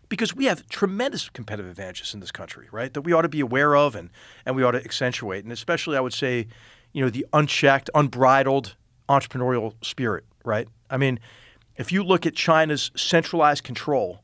Because we have tremendous competitive advantages in this country, right? That we ought to be aware of and and we ought to accentuate. And especially, I would say, you know, the unchecked, unbridled entrepreneurial spirit, right? I mean, if you look at China's centralized control,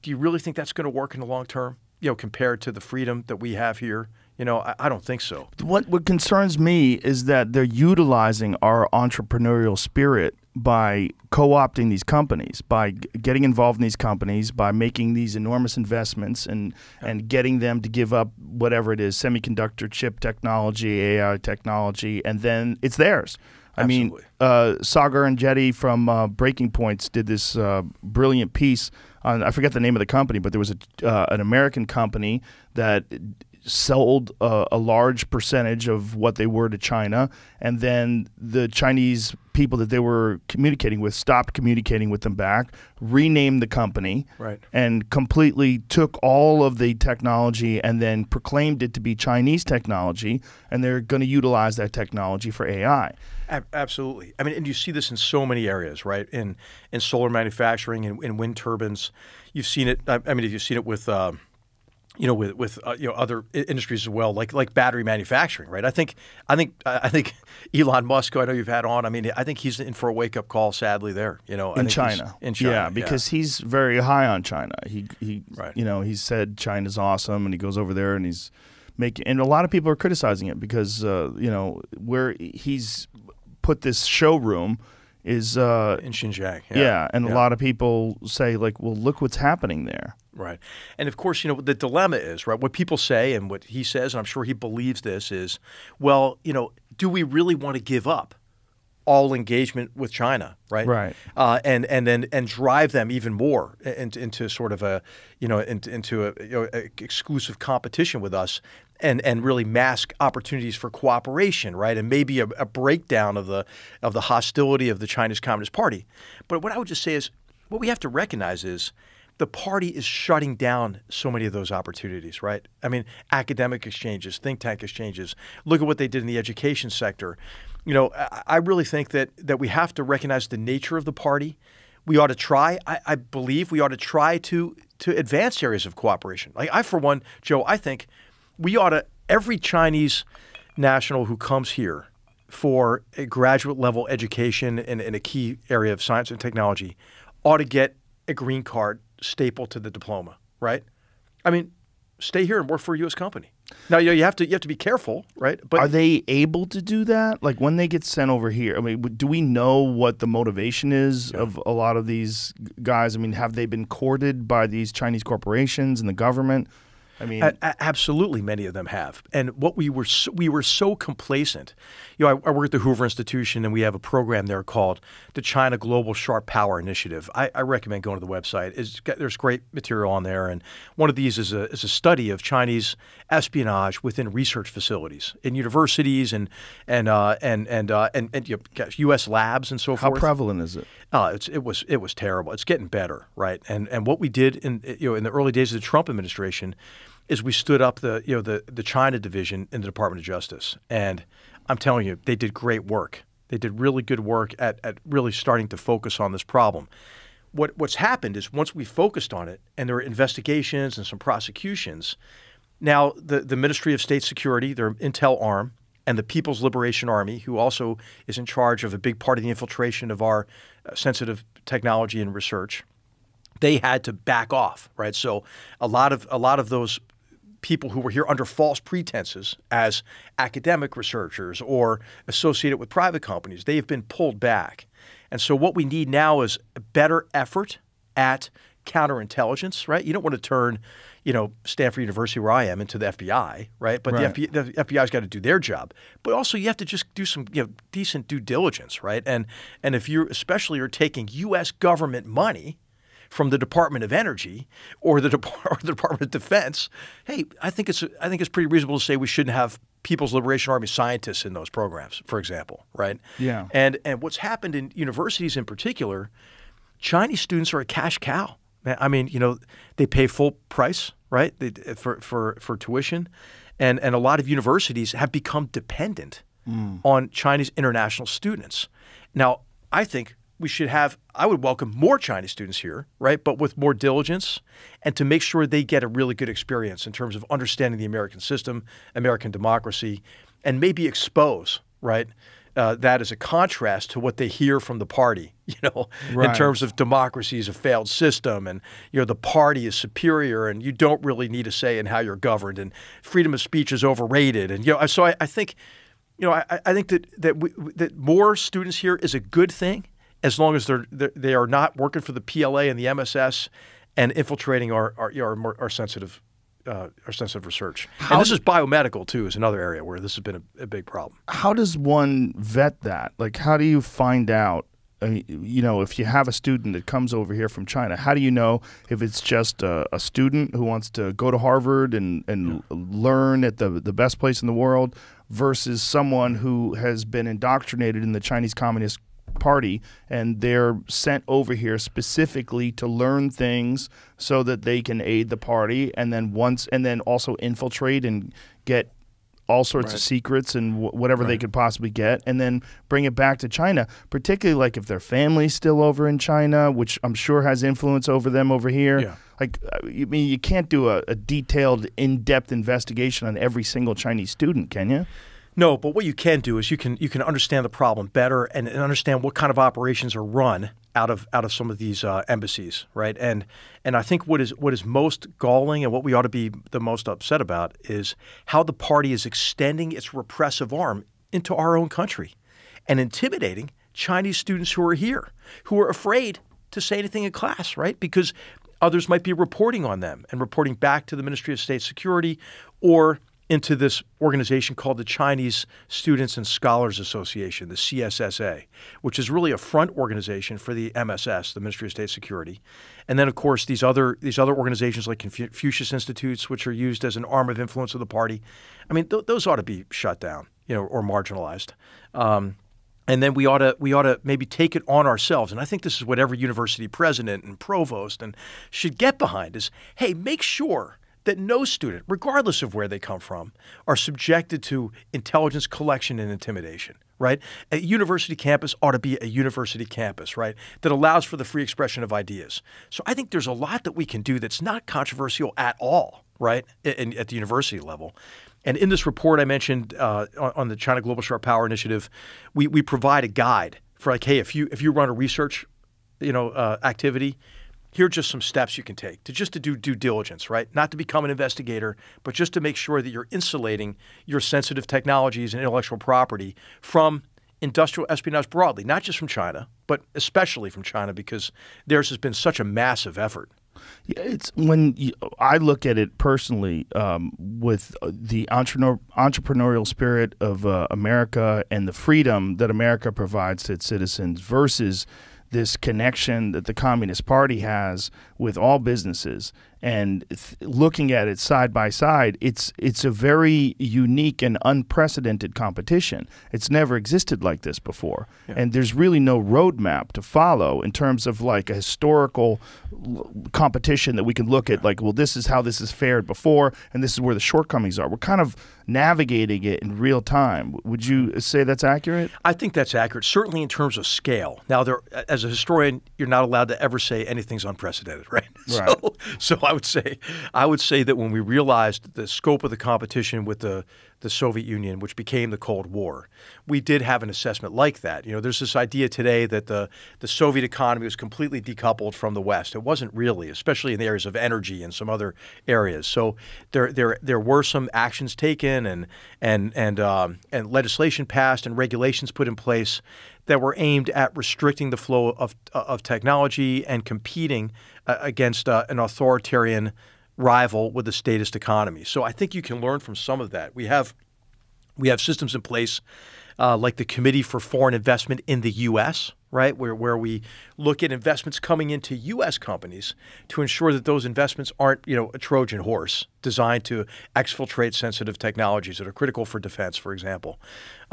do you really think that's going to work in the long term? You know, compared to the freedom that we have here you know, I, I, don't think so. What what concerns me is that they're utilizing our entrepreneurial spirit by co-opting these companies, by g- getting involved in these companies, by making these enormous investments and yeah. and getting them to give up whatever it is, semiconductor chip technology, AI technology, and then it's theirs. I Absolutely. mean, uh, Sagar and Jetty from uh, Breaking Points did this uh, brilliant piece on I forget the name of the company, but there was a, uh, an American company that sold a, uh, a, large percentage of what they were to China, and then the Chinese people that they were communicating with stopped communicating with them back, renamed the company, right. and completely took all of the technology and then proclaimed it to be Chinese technology, and they're going to utilize that technology for AI. absolutely. I mean, and you see this in so many areas, right? In in solar manufacturing and in, in, wind turbines, you've seen it. I, I mean, you've seen it with. Um, you know, with with uh, you know other industries as well, like like battery manufacturing, right? I think I think I think (laughs) Elon Musk, I know you've had on. I mean, I think he's in for a wake up call. Sadly, there, you know, I in China, in China, yeah, because yeah. he's very high on China. He he, right. you know, he said China's awesome, and he goes over there and he's making, and a lot of people are criticizing it because uh, you know where he's put this showroom is uh, in Xinjiang, yeah, yeah and yeah. a lot of people say like, well, look what's happening there Right. And of course, you know, the dilemma is, right, what people say and what he says, and I'm sure he believes this, is, well, you know, do we really want to give up all engagement with China, right? Right. Uh, and and then and drive them even more into, into sort of a, you know, into, into a, you know, a exclusive competition with us and and really mask opportunities for cooperation, right? And maybe a, a, breakdown of the of the hostility of the Chinese Communist Party. But what I would just say is, what we have to recognize is the party is shutting down so many of those opportunities, right? I mean, academic exchanges, think tank exchanges. Look at what they did in the education sector. You know, I really think that that we have to recognize the nature of the party. We ought to try. I, I believe we ought to try to to advance areas of cooperation. Like I, for one, Joe, I think we ought to every Chinese national who comes here for a graduate level education in, in a key area of science and technology ought to get a green card staple to the diploma, right? I mean, stay here and work for a U.S. company. Now you know you have to you have to be careful, right? But are they able to do that? Like when they get sent over here, I mean, do we know what the motivation is yeah. of a lot of these guys? I mean, have they been courted by these Chinese corporations and the government? I mean, a absolutely, many of them have. And what we were so, we were so complacent. You know, I, I, work at the Hoover Institution, and we have a program there called the China Global Sharp Power Initiative. I, I recommend going to the website. It's, there's great material on there, and one of these is a is a study of Chinese espionage within research facilities in universities and and uh, and and uh, and, and you know, U.S. labs and so How forth. How prevalent is it? Uh, it was it was terrible. It's getting better, right? And and what we did in you know in the early days of the Trump administration is we stood up the you know the the China division in the Department of Justice, and I'm telling you, they did great work. They did really good work at at really starting to focus on this problem. What what's happened is once we focused on it, and there were investigations and some prosecutions. Now the the Ministry of State Security, their intel arm, and the People's Liberation Army, who also is in charge of a big part of the infiltration of our uh, sensitive technology and research they had to back off, right? So a lot of a lot of those people who were here under false pretenses as academic researchers or associated with private companies. They have been pulled back. And so what we need now is better effort at counterintelligence, right? You don't want to turn, you know, Stanford University where I am into the FBI, right? But right. The, FBI, the FBI's got to do their job. But also you have to just do some, you know, decent due diligence, right? And and if you especially are taking US government money, from the Department of Energy or the, (laughs) or the Department of Defense, hey, I think it's I think it's pretty reasonable to say we shouldn't have People's Liberation Army scientists in those programs, for example, right? Yeah. And and what's happened in universities in particular, Chinese students are a cash cow. I mean, you know, they pay full price, right, they, for for for tuition, and and a lot of universities have become dependent mm. on Chinese international students. Now, I think we should have, I would welcome more Chinese students here, right? But with more diligence and to make sure they get a really good experience in terms of understanding the American system, American democracy, and maybe expose, right? Uh, that as a contrast to what they hear from the party, (laughs) you know, right. in terms of democracy is a failed system and, you know, the party is superior and you don't really need a say in how you're governed and freedom of speech is overrated. And, you know, so I, I think, you know, I, I think that, that, we, that more students here is a good thing as long as they're, they're they are not working for the PLA and the MSS and infiltrating our our, our, our sensitive uh, our sensitive research. How and this is biomedical too is another area where this has been a, a big problem. How does one vet that? Like, how do you find out? I uh, mean, you know, if you have a student that comes over here from China, how do you know if it's just a, a student who wants to go to Harvard and, and yeah. learn at the, the best place in the world versus someone who has been indoctrinated in the Chinese Communist party, and they're sent over here specifically to learn things so that they can aid the party, and then once and then also infiltrate and get all sorts right. of secrets and whatever right. they could possibly get, and then bring it back to China. Particularly like if their family's still over in China, which I'm sure has influence over them over here. Yeah. Like, I uh, mean, you can't do a, a detailed, in-depth investigation on every single Chinese student, can you? No, but what you can do is you can you can understand the problem better and, and understand what kind of operations are run out of out of some of these uh, embassies, right? And and I think what is what is most galling and what we ought to be the most upset about is how the party is extending its repressive arm into our own country and intimidating Chinese students who are here, who are afraid to say anything in class, right? Because others might be reporting on them and reporting back to the Ministry of State Security or into this organization called the Chinese Students and Scholars Association, the CSSA, which is really a front organization for the MSS, the Ministry of State Security. And then, of course, these other these other organizations like Confucius Institutes, which are used as an arm of influence of the party. I mean, th those ought to be shut down, you know, or marginalized. Um, and then we ought to we ought to maybe take it on ourselves. And I think this is what every university president and provost and should get behind is, hey, make sure – that no student, regardless of where they come from, are subjected to intelligence collection and intimidation, right? A university campus ought to be a university campus, right? That allows for the free expression of ideas. So I think there's a lot that we can do that's not controversial at all, right? at the university level. And in this report I mentioned uh, on the China Global Sharp Power Initiative, we, we provide a guide for like, hey, if you if you run a research, you know, uh, activity, here are just some steps you can take to just to do due diligence, right? Not to become an investigator, but just to make sure that you're insulating your sensitive technologies and intellectual property from industrial espionage broadly, not just from China, but especially from China because theirs has been such a massive effort. Yeah, it's when you, I look at it personally um, with uh, the entrepreneur, entrepreneurial spirit of uh, America and the freedom that America provides to its citizens versus this connection that the Communist Party has with all businesses and th- looking at it side by side, it's it's a very unique and unprecedented competition. It's never existed like this before, yeah. and there's really no roadmap to follow in terms of like a historical l- competition that we can look at. Like, well, this is how this has fared before, and this is where the shortcomings are. We're kind of navigating it in real time. Would you say that's accurate? I think that's accurate, certainly in terms of scale. Now, there, as a historian, you're not allowed to ever say anything's unprecedented, (laughs) right? right. So, so I would say. I would say that when we realized the scope of the competition with the the Soviet Union, which became the Cold War. We did have an assessment like that. You know, there's this idea today that the, the Soviet economy was completely decoupled from the West. It wasn't really, especially in the areas of energy and some other areas. So there there there were some actions taken and and and um, and legislation passed and regulations put in place that were aimed at restricting the flow of of technology and competing against uh, an authoritarian rival with a statist economy. So I think you can learn from some of that. We have we have systems in place uh, like the Committee for Foreign Investment in the U.S., right, where where we look at investments coming into U.S. companies to ensure that those investments aren't you know a Trojan horse designed to exfiltrate sensitive technologies that are critical for defense, for example.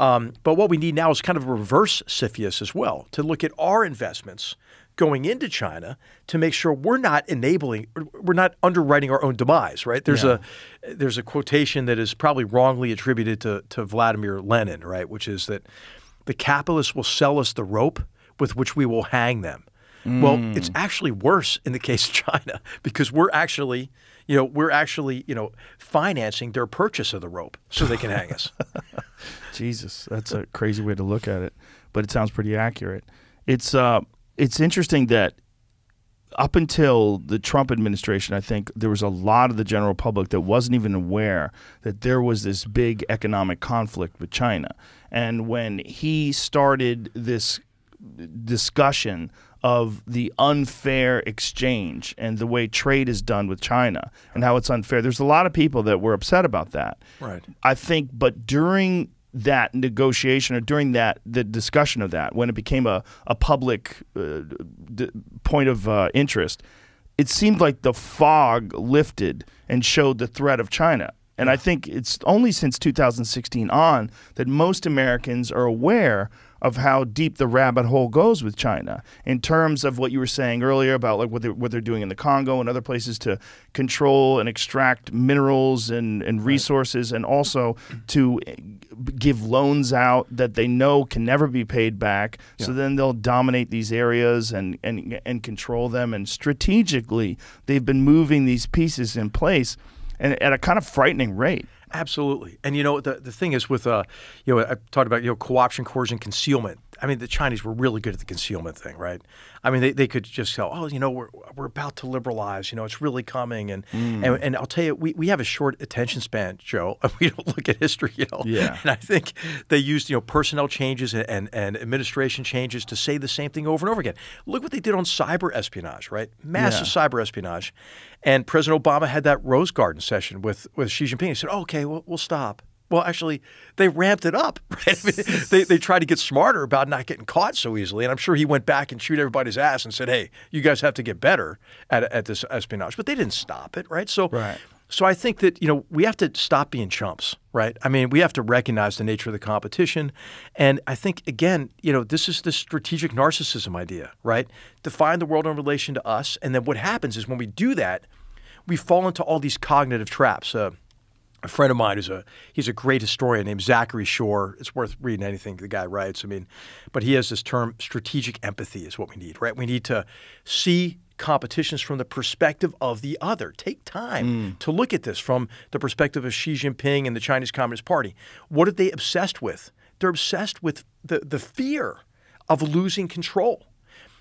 Um, but what we need now is kind of a reverse CFIUS as well to look at our investments going into China to make sure we're not enabling, we're not underwriting our own demise, right? There's yeah. a there's a quotation that is probably wrongly attributed to, to Vladimir Lenin, right? Which is that the capitalists will sell us the rope with which we will hang them. Mm. Well, it's actually worse in the case of China (laughs) because we're actually, you know, we're actually, you know, financing their purchase of the rope so they can hang us. (laughs) Jesus, that's a crazy way to look at it, but it sounds pretty accurate. It's uh, it's interesting that up until the Trump administration, I think there was a lot of the general public that wasn't even aware that there was this big economic conflict with China. And when he started this discussion of the unfair exchange and the way trade is done with China and how it's unfair. There's a lot of people that were upset about that. Right. I think, but during that negotiation or during that the discussion of that when it became a a public uh, d- point of uh, interest, it seemed like the fog lifted and showed the threat of China. And I think it's only since 2016 on that most Americans are aware of how deep the rabbit hole goes with China in terms of what you were saying earlier about like what they're, what they're doing in the Congo and other places to control and extract minerals and, and resources right. and also to give loans out that they know can never be paid back. Yeah. So then they'll dominate these areas and, and, and control them. And strategically, they've been moving these pieces in place and at a kind of frightening rate. Absolutely. And you know the the thing is with uh, you know I talked about you know co-option, coercion, concealment. I mean, the Chinese were really good at the concealment thing, right? I mean, they, they could just say, oh, you know, we're, we're about to liberalize, you know, it's really coming. And, mm. and, and I'll tell you, we, we have a short attention span, Joe. (laughs) We don't look at history, you know. Yeah. And I think they used, you know, personnel changes and, and, and administration changes to say the same thing over and over again. Look what they did on cyber espionage, right? Massive yeah. cyber espionage. And President Obama had that Rose Garden session with, with Xi Jinping. He said, oh, okay, will we'll stop. Well, actually, they ramped it up. (laughs) Right? I mean, they, they tried to get smarter about not getting caught so easily. And I'm sure he went back and chewed everybody's ass and said, hey, you guys have to get better at, at this espionage. But they didn't stop it, right? So, right. so I think that, you know, we have to stop being chumps, right? I mean, we have to recognize the nature of the competition. And I think, again, you know, this is the strategic narcissism idea, right? Define the world in relation to us. And then what happens is when we do that, we fall into all these cognitive traps. Uh, a friend of mine who's a he's a great historian named Zachary Shore. It's worth reading anything the guy writes. I mean, but he has this term strategic empathy is what we need, right? We need to see competitions from the perspective of the other. Take time mm. to look at this from the perspective of Xi Jinping and the Chinese Communist Party. What are they obsessed with? They're obsessed with the, the fear of losing control.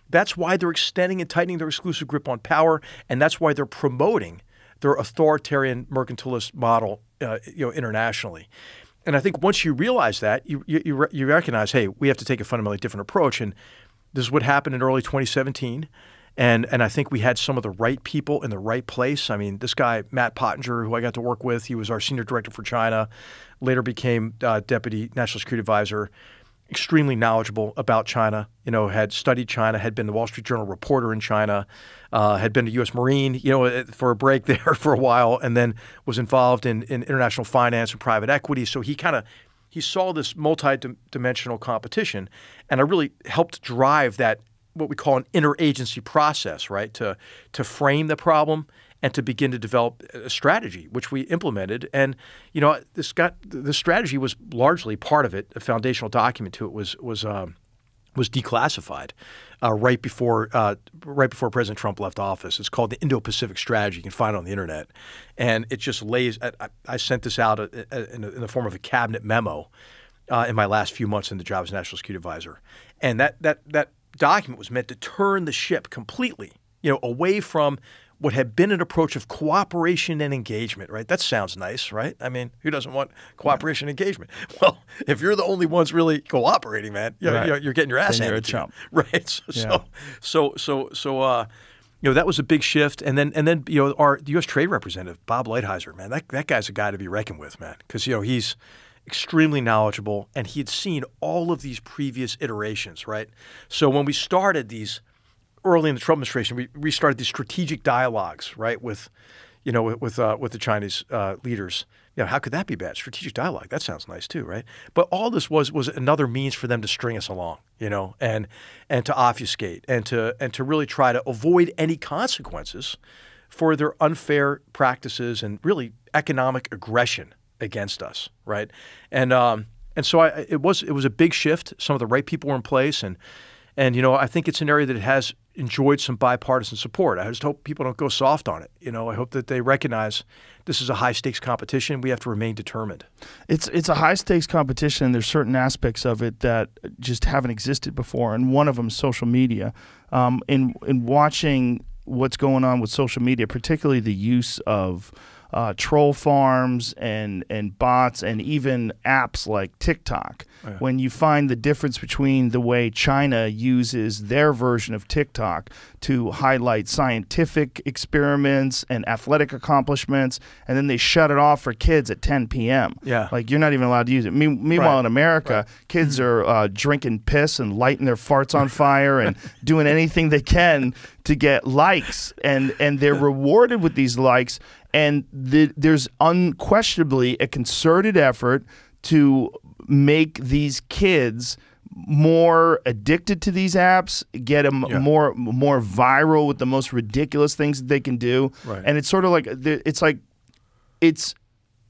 That's why they're extending and tightening their exclusive grip on power, and that's why they're promoting their authoritarian mercantilist model uh, you know internationally. And I think once you realize that, you, you, you recognize, hey, we have to take a fundamentally different approach. And this is what happened in early 2017. And, and I think we had some of the right people in the right place. I mean, this guy, Matt Pottinger, who I got to work with, he was our senior director for China, later became uh, deputy national security advisor extremely knowledgeable about China. You know, had studied China, had been the Wall Street Journal reporter in China, uh, had been a U.S. Marine. You know, uh, for a break (laughs) there for a while, and then was involved in, in international finance and private equity. So he kind of he saw this multi-dimensional competition, and I really helped drive that what we call an interagency process, right? To to frame the problem and to begin to develop a strategy, which we implemented. And you know, this got the strategy was largely part of it. A foundational document to it was was. Um, was declassified uh, right before uh, right before President Trump left office. It's called the Indo-Pacific Strategy. You can find it on the internet, and it just lays. I, I sent this out uh, uh, in, the form of a cabinet memo uh, in my last few months in the job as National Security Advisor, and that that that document was meant to turn the ship completely, you know, away from what had been an approach of cooperation and engagement, right? That sounds nice, right? I mean, who doesn't want cooperation and engagement? (laughs) Well, if you're the only ones really cooperating, man, you're, right. you're getting your ass then handed to you, (laughs) right? So, yeah. so, so, so, uh, you know, that was a big shift. And then, and then, you know, our U.S. Trade Representative Bob Lighthizer, man, that that guy's a guy to be reckoned with, man, because you know he's extremely knowledgeable and he had seen all of these previous iterations, right? So when we started these early in the Trump administration, we, restarted started these strategic dialogues, right, with, you know, with with, uh, with the Chinese uh, leaders. You know, how could that be bad? Strategic dialogue. That sounds nice too, right? But all this was was another means for them to string us along, you know, and and to obfuscate and to and to really try to avoid any consequences for their unfair practices and really economic aggression against us, right? And um, and so I, it was it was a big shift. Some of the right people were in place, and and you know I think it's an area that has enjoyed some bipartisan support. I just hope people don't go soft on it. You know, I hope that they recognize this is a high stakes competition. We have to remain determined. It's it's a high stakes competition. There's certain aspects of it that just haven't existed before, and one of them is social media. Um, in in watching what's going on with social media, particularly the use of uh, troll farms and and bots and even apps like TikTok. Oh, yeah. When you find the difference between the way China uses their version of TikTok to highlight scientific experiments and athletic accomplishments, and then they shut it off for kids at 10 p.m. Yeah, like you're not even allowed to use it. Me meanwhile, right. in America, right. kids are uh, drinking piss and lighting their farts on (laughs) fire and doing anything they can to get likes, and and they're rewarded with these likes and the, there's unquestionably a concerted effort to make these kids more addicted to these apps, get them yeah. more more viral with the most ridiculous things that they can do. Right. And it's sort of like it's like it's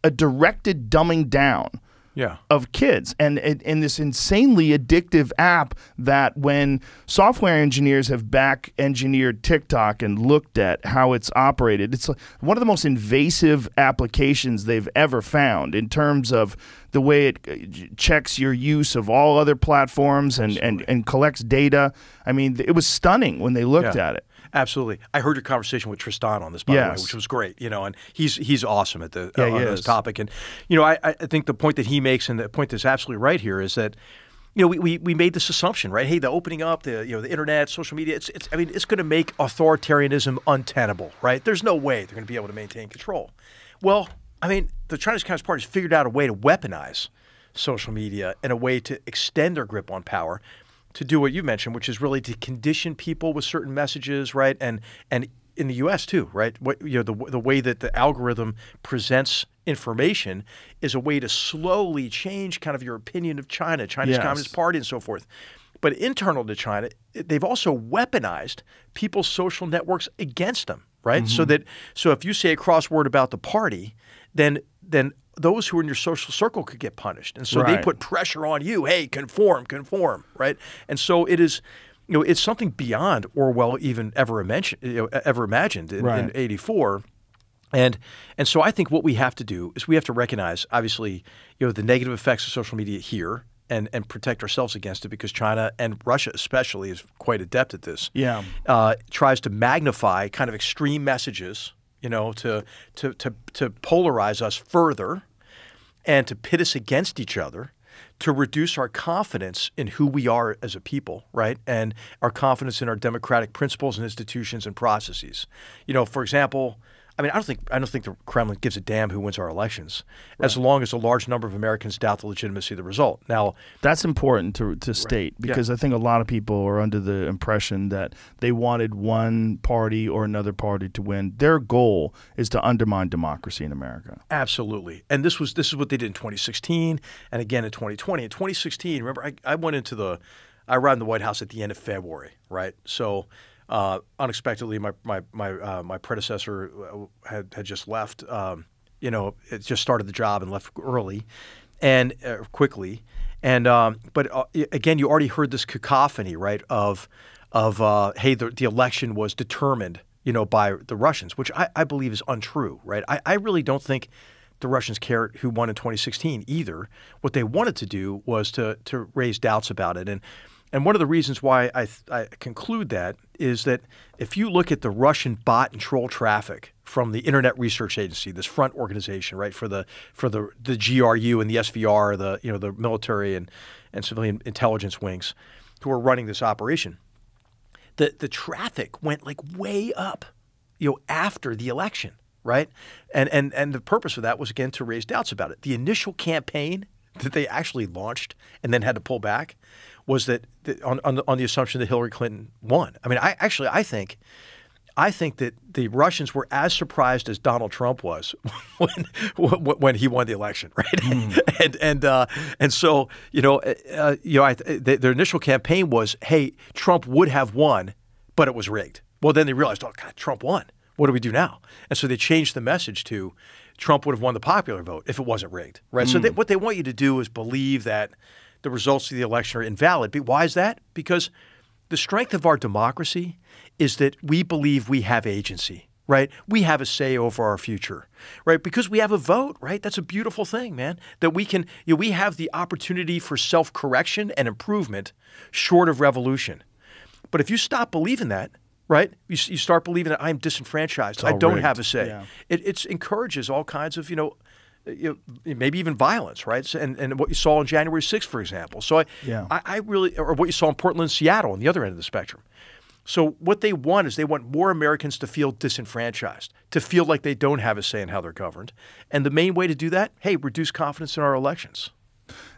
a directed dumbing down yeah. of kids and in this insanely addictive app that when software engineers have back engineered TikTok and looked at how it's operated, it's one of the most invasive applications they've ever found in terms of the way it uh, checks your use of all other platforms and, and, and collects data. I mean, it was stunning when they looked yeah. at it. Absolutely. I heard your conversation with Tristan on this, by yes. the way, which was great. You know, and he's he's awesome at the yeah, uh, on this topic. And you know, I, I think the point that he makes and the point that's absolutely right here is that you know, we, we, we made this assumption, right? Hey, the opening up, the you know, the internet, social media, it's, it's I mean, it's going to make authoritarianism untenable, right? There's no way they're going to be able to maintain control. Well, I mean, the Chinese Communist Party has figured out a way to weaponize social media and a way to extend their grip on power to do what you mentioned, which is really to condition people with certain messages, right? And and in the U.S. too, right? What you know, the the way that the algorithm presents information is a way to slowly change kind of your opinion of China, China's yes. Communist Party, and so forth. But internal to China, they've also weaponized people's social networks against them, right? Mm -hmm. So mm-hmm. that so if you say a crossword about the party, then then those who are in your social circle could get punished. And so right. they put pressure on you, hey, conform, conform, right? And so it is you know, it's something beyond Orwell even ever imagined, you know, ever imagined in, right. in 84. And and so I think what we have to do is we have to recognize obviously, you know, the negative effects of social media here and and protect ourselves against it because China and Russia especially is quite adept at this. Yeah, uh, tries to magnify kind of extreme messages you know, to, to, to, to polarize us further and to pit us against each other to reduce our confidence in who we are as a people, right? And our confidence in our democratic principles and institutions and processes. You know, for example, I mean, I don't think I don't think the Kremlin gives a damn who wins our elections, right. as long as a large number of Americans doubt the legitimacy of the result. Now, that's important to to state right. because yeah. I think a lot of people are under the impression that they wanted one party or another party to win. Their goal is to undermine democracy in America. Absolutely, and this was this is what they did in 2016, and again in 2020. In 2016, remember, I, I went into the I arrived in the White House at the end of February, right? So uh, unexpectedly, my my my uh, my predecessor uh, had had just left. Um, you know, it just started the job and left early, and uh, quickly. And um, but uh, again, you already heard this cacophony, right? Of of uh, hey, the, the election was determined, you know, by the Russians, which I, I believe is untrue, right? I, I really don't think the Russians care who won in 2016 either. What they wanted to do was to to raise doubts about it and. And one of the reasons why I, I conclude that is that if you look at the Russian bot and troll traffic from the Internet Research Agency, this front organization, right for the for the the GRU and the SVR, the you know the military and and civilian intelligence wings, who are running this operation, the the traffic went like way up, you know, after the election, right? And and and the purpose of that was again to raise doubts about it. The initial campaign that they actually launched and then had to pull back was that the, on, on the, on the assumption that Hillary Clinton won. I mean, I actually I think I think that the Russians were as surprised as Donald Trump was (laughs) when when he won the election, (laughs) right? Mm. and and uh, and so you know uh, uh, you know I, the, their initial campaign was, hey, Trump would have won, but it was rigged. Well, then they realized, oh God, Trump won. What do we do now? And so they changed the message to, Trump would have won the popular vote if it wasn't rigged, right? Mm. So they, hmm. what they want you to do is believe that the results of the election are invalid. But why is that? Because the strength of our democracy is that we believe we have agency, right? We have a say over our future, right? Because we have a vote, right? That's a beautiful thing, man. That we can, you know, we have the opportunity for self correction and improvement short of revolution. But if you stop believing that, right? You, you start believing that I'm disenfranchised. I don't rigged. have a say. Yeah. It it's encourages all kinds of you know. You know, maybe even violence, right? And, and what you saw on January 6th, for example. So I, yeah. I, I really, or what you saw in Portland, Seattle, on the other end of the spectrum. So what they want is they want more Americans to feel disenfranchised, to feel like they don't have a say in how they're governed. And the main way to do that, hey, reduce confidence in our elections.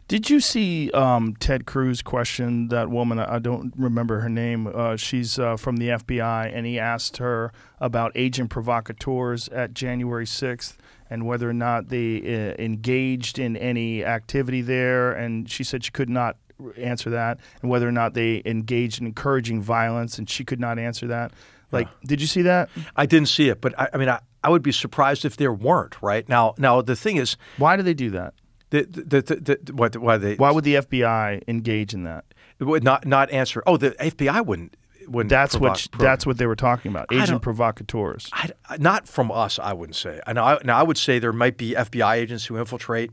Did you see um, Ted Cruz question that woman? I don't remember her name. Uh, she's uh, from the FBI, and he asked her about agent provocateurs at January 6th and whether or not they uh, engaged in any activity there. And she said she could not answer that, and whether or not they engaged in encouraging violence, and she could not answer that. Like, yeah. did you see that? I didn't see it, but I, I mean, I, I would be surprised if there weren't. Right now, now the thing is, why do they do that? The, the, the, the what, why, they, why would the FBI engage in that? It would not not answer. Oh, the FBI wouldn't. wouldn't that's what that's what they were talking about. Agent I provocateurs. I, not from us, I wouldn't say. I I, now I would say there might be FBI agents who infiltrate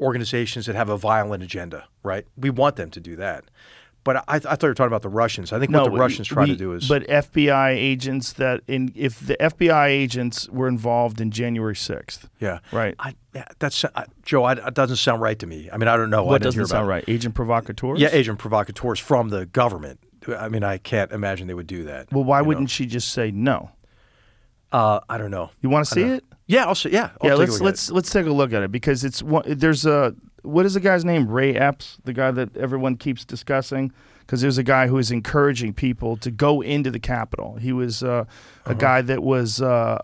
organizations that have a violent agenda. Right? We want them to do that. But I, I, thought you were talking about the Russians. I think no, what the Russians try to do is. But FBI agents that in if the FBI agents were involved in January sixth. Yeah. Right. I, that's I, uh, Joe. I, that doesn't sound right to me. I mean, I don't know. What doesn't sound right? Agent provocateurs. Yeah, agent provocateurs from the government. I mean, I can't imagine they would do that. Well, why wouldn't know? she just say no? Uh, I don't know. You want to see it? Yeah, I'll see. Yeah, I'll yeah. Let's let's it. let's take a look at it because it's one. There's a what is the guy's name? Ray Epps, the guy that everyone keeps discussing, because he was a guy who was encouraging people to go into the Capitol. He was uh, uh -huh. a uh-huh. guy that was uh,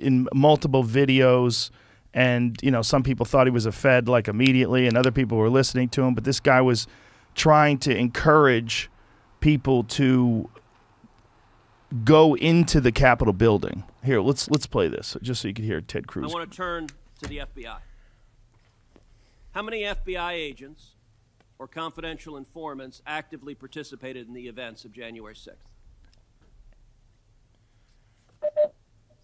in multiple videos, and you know some people thought he was a Fed like immediately, and other people were listening to him. But this guy was trying to encourage people to go into the Capitol building. Here, let's let's play this just so you can hear Ted Cruz. I want to turn to the FBI. How many FBI agents or confidential informants actively participated in the events of January 6th?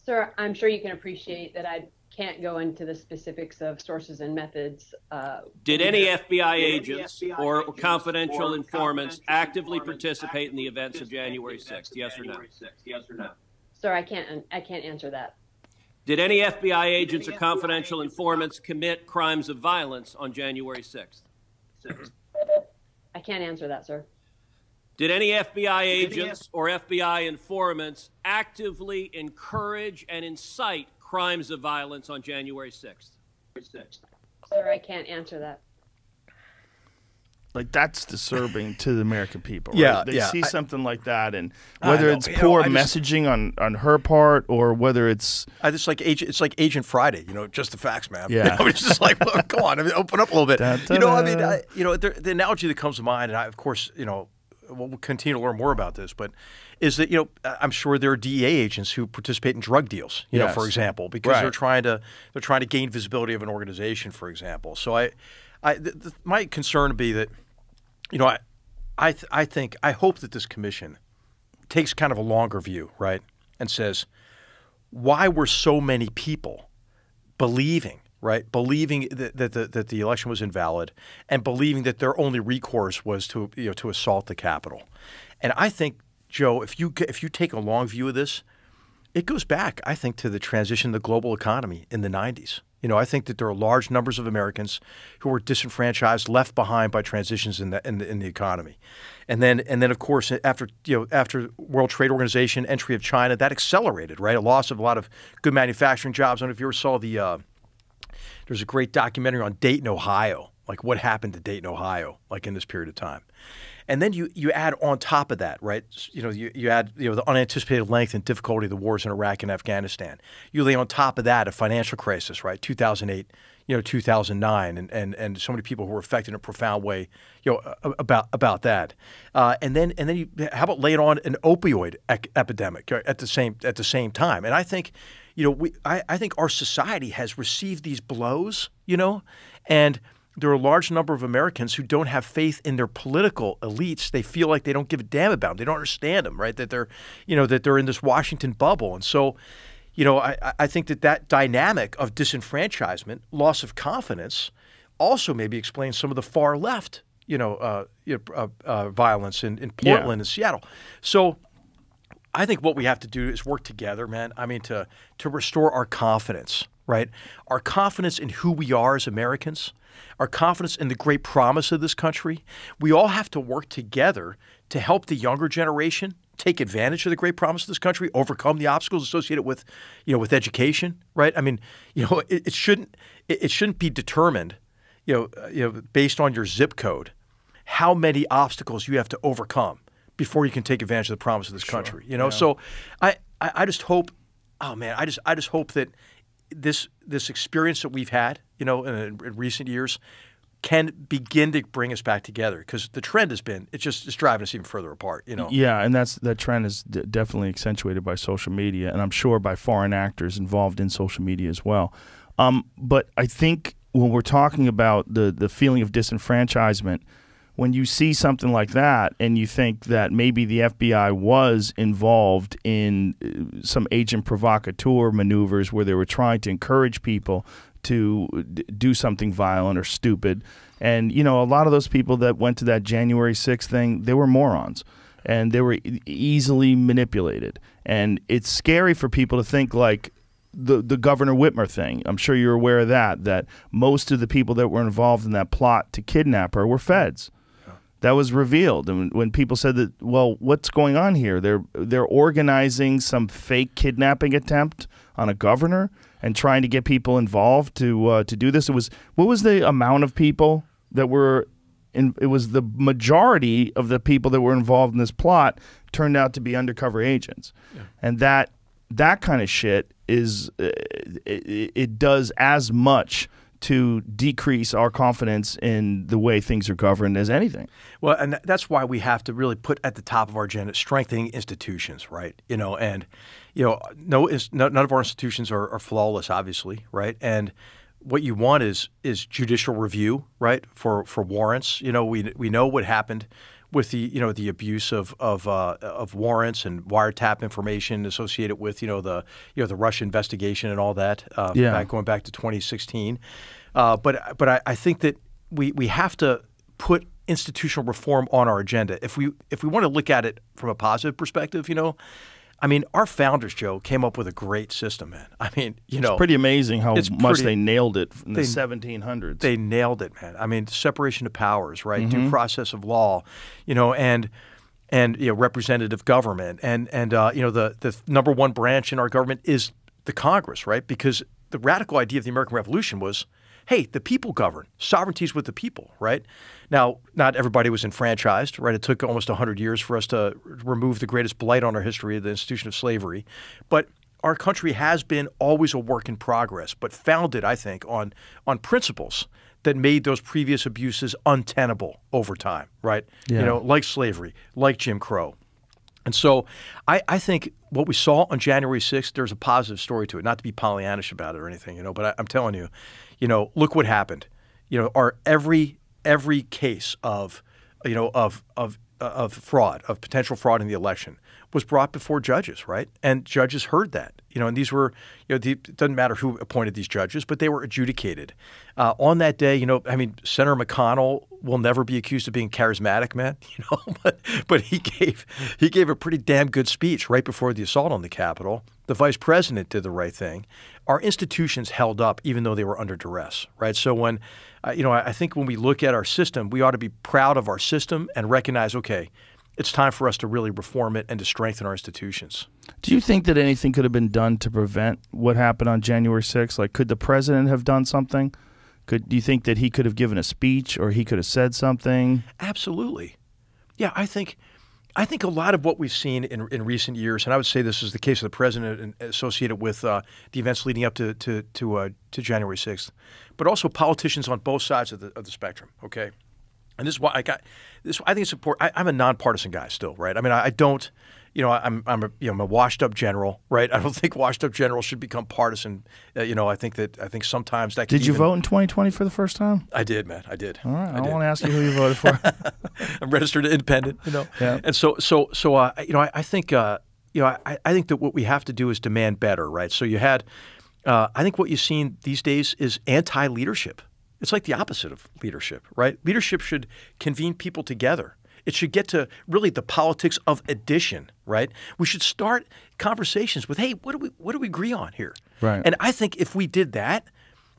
Sir, I'm sure you can appreciate that I can't go into the specifics of sources and methods. Uh, did any FBI did agents FBI or agents confidential or informants confidential actively informants participate actively in the events of January 6th? Yes or no? yes or no? Sir, I can't. I can't answer that. Did any FBI agents any or confidential FBI informants commit crimes of violence on January 6th? I can't answer that, sir. Did any FBI agents or FBI informants actively encourage and incite crimes of violence on January 6th? Sir, I can't answer that like that's disturbing to the American people. Right? Yeah, they yeah. see something I, like that, and whether it's poor know, just, messaging on on her part or whether it's I just like it's like Agent Friday, you know, just the facts, man. Yeah, you know, it's just like well, come on, I mean, open up a little bit. Da, da, you know, I mean, I, you know, the, the, analogy that comes to mind, and I, of course, you know, we'll continue to learn more about this, but is that you know I'm sure there are DEA agents who participate in drug deals, you yes. know, for example, because right. they're trying to they're trying to gain visibility of an organization, for example. So I. I, my concern would be that, you know, I, I, th- I think I hope that this commission takes kind of a longer view, right, and says why were so many people believing, right, believing that, that, that, that the election was invalid and believing that their only recourse was to you know to assault the Capitol, and I think Joe, if you if you take a long view of this, it goes back, I think, to the transition of the global economy in the '90s you know, I think that there are large numbers of Americans who are disenfranchised, left behind by transitions in the in the, in the economy, and then and then of course after you know after World Trade Organization entry of China that accelerated right a loss of a lot of good manufacturing jobs. I don't know if you ever saw the uh, there's a great documentary on Dayton, Ohio, like what happened to Dayton, Ohio, like in this period of time. And then you, you add on top of that, right? You know, you, you add you know the unanticipated length and difficulty of the wars in Iraq and Afghanistan. You lay on top of that a financial crisis, right? 2008, you know, 2009, and, and, and so many people who were affected in a profound way, you know, about about that. Uh, and then and then you how about later on an opioid epidemic at the same at the same time? And I think you know, we, I, I think our society has received these blows, you know, and there are a large number of Americans who don't have faith in their political elites. They feel like they don't give a damn about them. They don't understand them, right? That they're, you know, that they're in this Washington bubble. And so, you know, I, I think that that dynamic of disenfranchisement, loss of confidence, also maybe explains some of the far left, you know, uh, uh, uh, violence in, in Portland yeah. and Seattle. So. I think what we have to do is work together, man. I mean, to to restore our confidence, right? Our confidence in who we are as Americans, our confidence in the great promise of this country. We all have to work together to help the younger generation take advantage of the great promise of this country, overcome the obstacles associated with, you know, with education, right? I mean, you know, it, it shouldn't it, it shouldn't be determined, you know, uh, you know, based on your zip code, how many obstacles you have to overcome before you can take advantage of the promise of this sure. country. You know, yeah. so I, I I just hope, oh man, I just I just hope that this this experience that we've had, you know, in, in recent years, can begin to bring us back together because the trend has been it's just it's driving us even further apart you know yeah and that's that trend is definitely accentuated by social media and i'm sure by foreign actors involved in social media as well um, but i think when we're talking about the the feeling of disenfranchisement when you see something like that and you think that maybe the FBI was involved in uh, some agent provocateur maneuvers where they were trying to encourage people to uh, do something violent or stupid. And, you know, a lot of those people that went to that January 6th thing, they were morons and they were e easily manipulated. And it's scary for people to think like, the the Governor Whitmer thing. I'm sure you're aware of that. That most of the people that were involved in that plot to kidnap her were feds that was revealed. And when people said that, well, what's going on here? They're they're organizing some fake kidnapping attempt on a governor and trying to get people involved to uh, to do this. It was what was the amount of people that were in, it was the majority of the people that were involved in this plot turned out to be undercover agents, yeah. and that that kind of shit is uh, it, it does as much to decrease our confidence in the way things are governed as anything. Well, and that's why we have to really put at the top of our agenda strengthening institutions, right? You know, and you know, no, none of our institutions are, are flawless, obviously, right? And what you want is is judicial review, right? For for warrants, you know, we we know what happened with the you know the abuse of of, uh, of warrants and wiretap information associated with you know the you know the Russia investigation and all that. Uh, yeah. Back, going back to 2016, uh, but but I, I think that we we have to put institutional reform on our agenda. If we if we want to look at it from a positive perspective, you know, I mean, our founders, Joe, came up with a great system, man. I mean, you know, it's pretty amazing how much they nailed it in they, the 1700s. They nailed it, man. I mean, separation of powers, right? Mm -hmm. Due process of law, you know, and and you know, representative government, and and uh, you know, the the number one branch in our government is the Congress, right? Because the radical idea of the American Revolution was, hey, the people govern. Sovereignty is with the people, right? Now, not everybody was enfranchised, right? It took almost 100 years for us to remove the greatest blight on our history, the institution of slavery. But our country has been always a work in progress, but founded, I think, on on principles that made those previous abuses untenable over time, right? Yeah. You know, like slavery, like Jim Crow. And so I, I think what we saw on January 6th, there's a positive story to it, not to be Pollyannish about it or anything, you know, but I, am telling you, you know, look what happened. You know, our every every case of, you know, of of of fraud, of potential fraud in the election, was brought before judges, right? And judges heard that, you know, and these were, you know, the, it doesn't matter who appointed these judges, but they were adjudicated. Uh, on that day, you know, I mean, Senator McConnell will never be accused of being charismatic, man, (laughs) you know, but, but he gave he gave a pretty damn good speech right before the assault on the Capitol. The vice president did the right thing our institutions held up even though they were under duress, right? So when, uh, you know, I think when we look at our system, we ought to be proud of our system and recognize, okay, it's time for us to really reform it and to strengthen our institutions. Do you think that anything could have been done to prevent what happened on January 6th? Like, could the president have done something? Could do you think that he could have given a speech or he could have said something? Absolutely. Yeah, I think I think a lot of what we've seen in, in recent years, and I would say this is the case of the president and associated with uh, the events leading up to to to, uh, to January sixth, but also politicians on both sides of the of the spectrum. Okay, and this is why I got this. I think it's important. I, am a nonpartisan guy still, right? I mean, I, I don't you know, I'm I'm a, you know, I'm a washed up general, right? (laughs) I don't think washed up generals should become partisan. Uh, you know, I think that I think sometimes that. Did you even... vote in 2020 for the first time? I did, man. I did. All right. I, I don't want to ask you who you voted for. (laughs) I'm registered independent, you know. Yeah. And so so so uh, you know, I, I think uh, you know, I, I think that what we have to do is demand better, right? So you had, uh, I think what you've seen these days is anti leadership. It's like the opposite of leadership, right? Leadership should convene people together it should get to really the politics of addition, right? We should start conversations with, hey, what do we what do we agree on here? Right. And I think if we did that,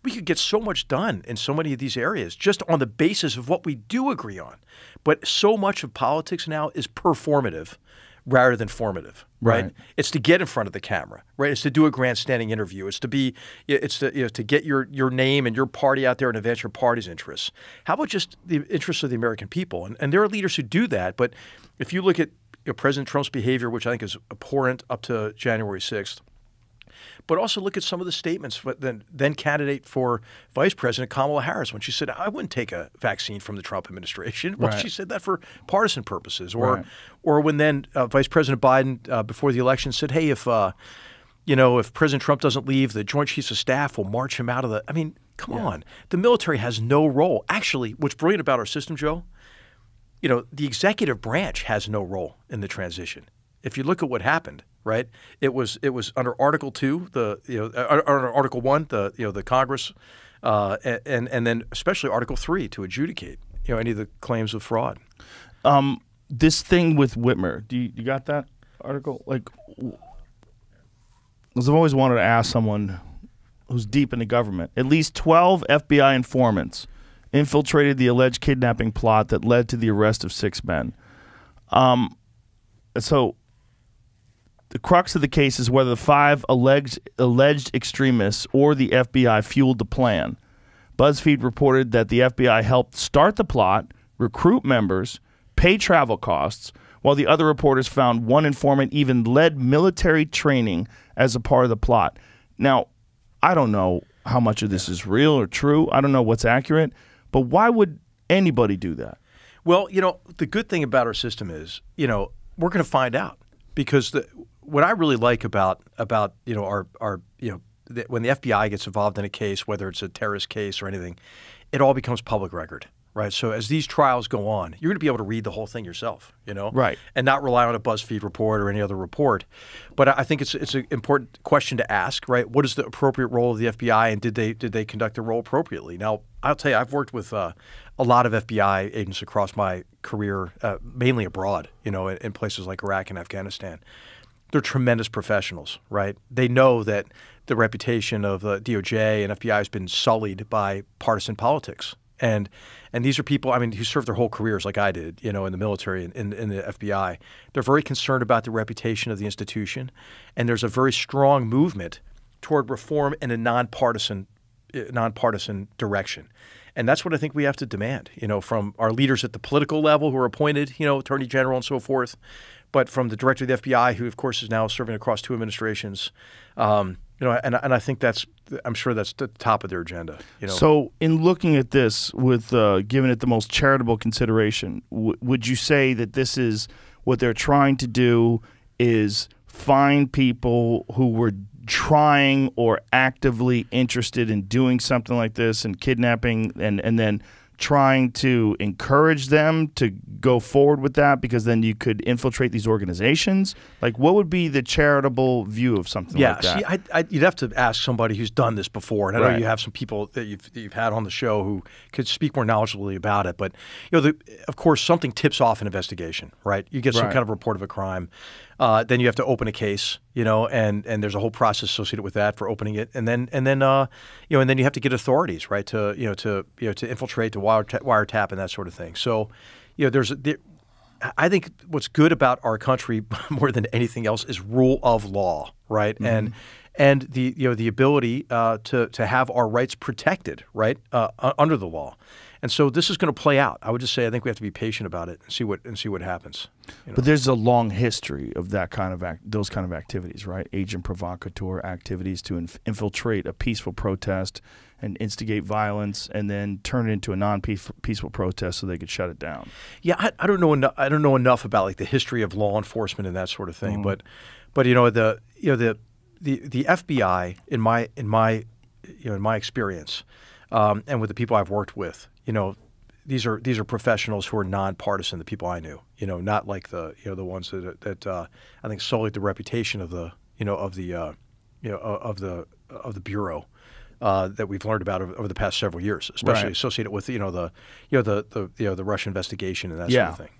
we could get so much done in so many of these areas just on the basis of what we do agree on. But so much of politics now is performative rather than formative, right? right? It's to get in front of the camera, right? It's to do a grandstanding interview. It's to be, it's to you know, to get your your name and your party out there and advance your party's interests. How about just the interests of the American people? And, and there are leaders who do that, but if you look at you know, President Trump's behavior, which I think is abhorrent up to January sixth, but also look at some of the statements from then, then candidate for vice president Kamala Harris when she said, I wouldn't take a vaccine from the Trump administration. (laughs) Well, right. she said that for partisan purposes. Or, right. or when then uh, Vice President Biden uh, before the election said, hey, if uh, you know, if President Trump doesn't leave, the Joint Chiefs of Staff will march him out of the. I mean, come yeah. on. The military has no role. Actually, what's brilliant about our system, Joe, you know, the executive branch has no role in the transition. If you look at what happened, right? It was it was under Article Two, the you know uh, uh, under Article One, the you know the Congress, uh, and and then especially Article Three to adjudicate you know any of the claims of fraud. Um, this thing with Whitmer, do you, you got that article? Like, because I've always wanted to ask someone who's deep in the government. At least twelve FBI informants infiltrated the alleged kidnapping plot that led to the arrest of six men. Um, so the crux of the case is whether the five alleged alleged extremists or the FBI fueled the plan. BuzzFeed reported that the FBI helped start the plot, recruit members, pay travel costs, while the other reporters found one informant even led military training as a part of the plot. Now, I don't know how much of this is real or true. I don't know what's accurate, but why would anybody do that? Well, you know, the good thing about our system is, you know, we're going to find out because the, what I really like about about you know our our you know the, when the FBI gets involved in a case, whether it's a terrorist case or anything, it all becomes public record, right? So as these trials go on, you're going to be able to read the whole thing yourself, you know, right? And not rely on a BuzzFeed report or any other report. But I think it's it's an important question to ask, right? What is the appropriate role of the FBI, and did they did they conduct their role appropriately? Now, I'll tell you, I've worked with uh, a lot of FBI agents across my career, uh, mainly abroad, you know, in, in places like Iraq and Afghanistan they're tremendous professionals, right? They know that the reputation of the uh, DOJ and FBI has been sullied by partisan politics. And and these are people, I mean, who served their whole careers like I did, you know, in the military and in, in the FBI. They're very concerned about the reputation of the institution. And there's a very strong movement toward reform in a nonpartisan eh, nonpartisan direction. And that's what I think we have to demand, you know, from our leaders at the political level who are appointed, you know, attorney general and so forth, but from the director of the FBI, who of course is now serving across two administrations. Um, you know, and and I think that's I'm sure that's the top of their agenda. You know. So, in looking at this, with uh, giving it the most charitable consideration, w- would you say that this is what they're trying to do is find people who were trying or actively interested in doing something like this and kidnapping, and and then trying to encourage them to go forward with that because then you could infiltrate these organizations? Like, what would be the charitable view of something yeah, like that? Yeah, you'd have to ask somebody who's done this before. And I right. know you have some people that you've, you've, had on the show who could speak more knowledgeably about it. But, you know, the, of course, something tips off an investigation, right? You get some right. kind of report of a crime uh, then you have to open a case, you know, and and there's a whole process associated with that for opening it, and then and then uh, you know, and then you have to get authorities, right, to you know to you know to infiltrate, to wiretap, wiretap and that sort of thing. So, you know, there's there, I think what's good about our country (laughs) more than anything else is rule of law, right, mm-hmm. and and the you know the ability uh, to to have our rights protected, right, uh, under the law. And so this is going to play out. I would just say I think we have to be patient about it and see what and see what happens. You know? But there's a long history of that kind of act, those kind of activities, right? Agent provocateur activities to inf infiltrate a peaceful protest and instigate violence, and then turn it into a non-peaceful protest so they could shut it down. Yeah, I, I don't know. I don't know enough about like the history of law enforcement and that sort of thing. Mm -hmm. But but you know the you know the the the FBI in my in my you know in my experience um, and with the people I've worked with. You know, these are these are professionals who are nonpartisan. The people I knew, you know, not like the you know the ones that that uh, I think sullied the reputation of the you know of the uh, you know of the of the bureau. Uh, that we've learned about over, over, the past several years, especially right. associated with you know the you know the, the you know the Russian investigation and that yeah. sort of thing.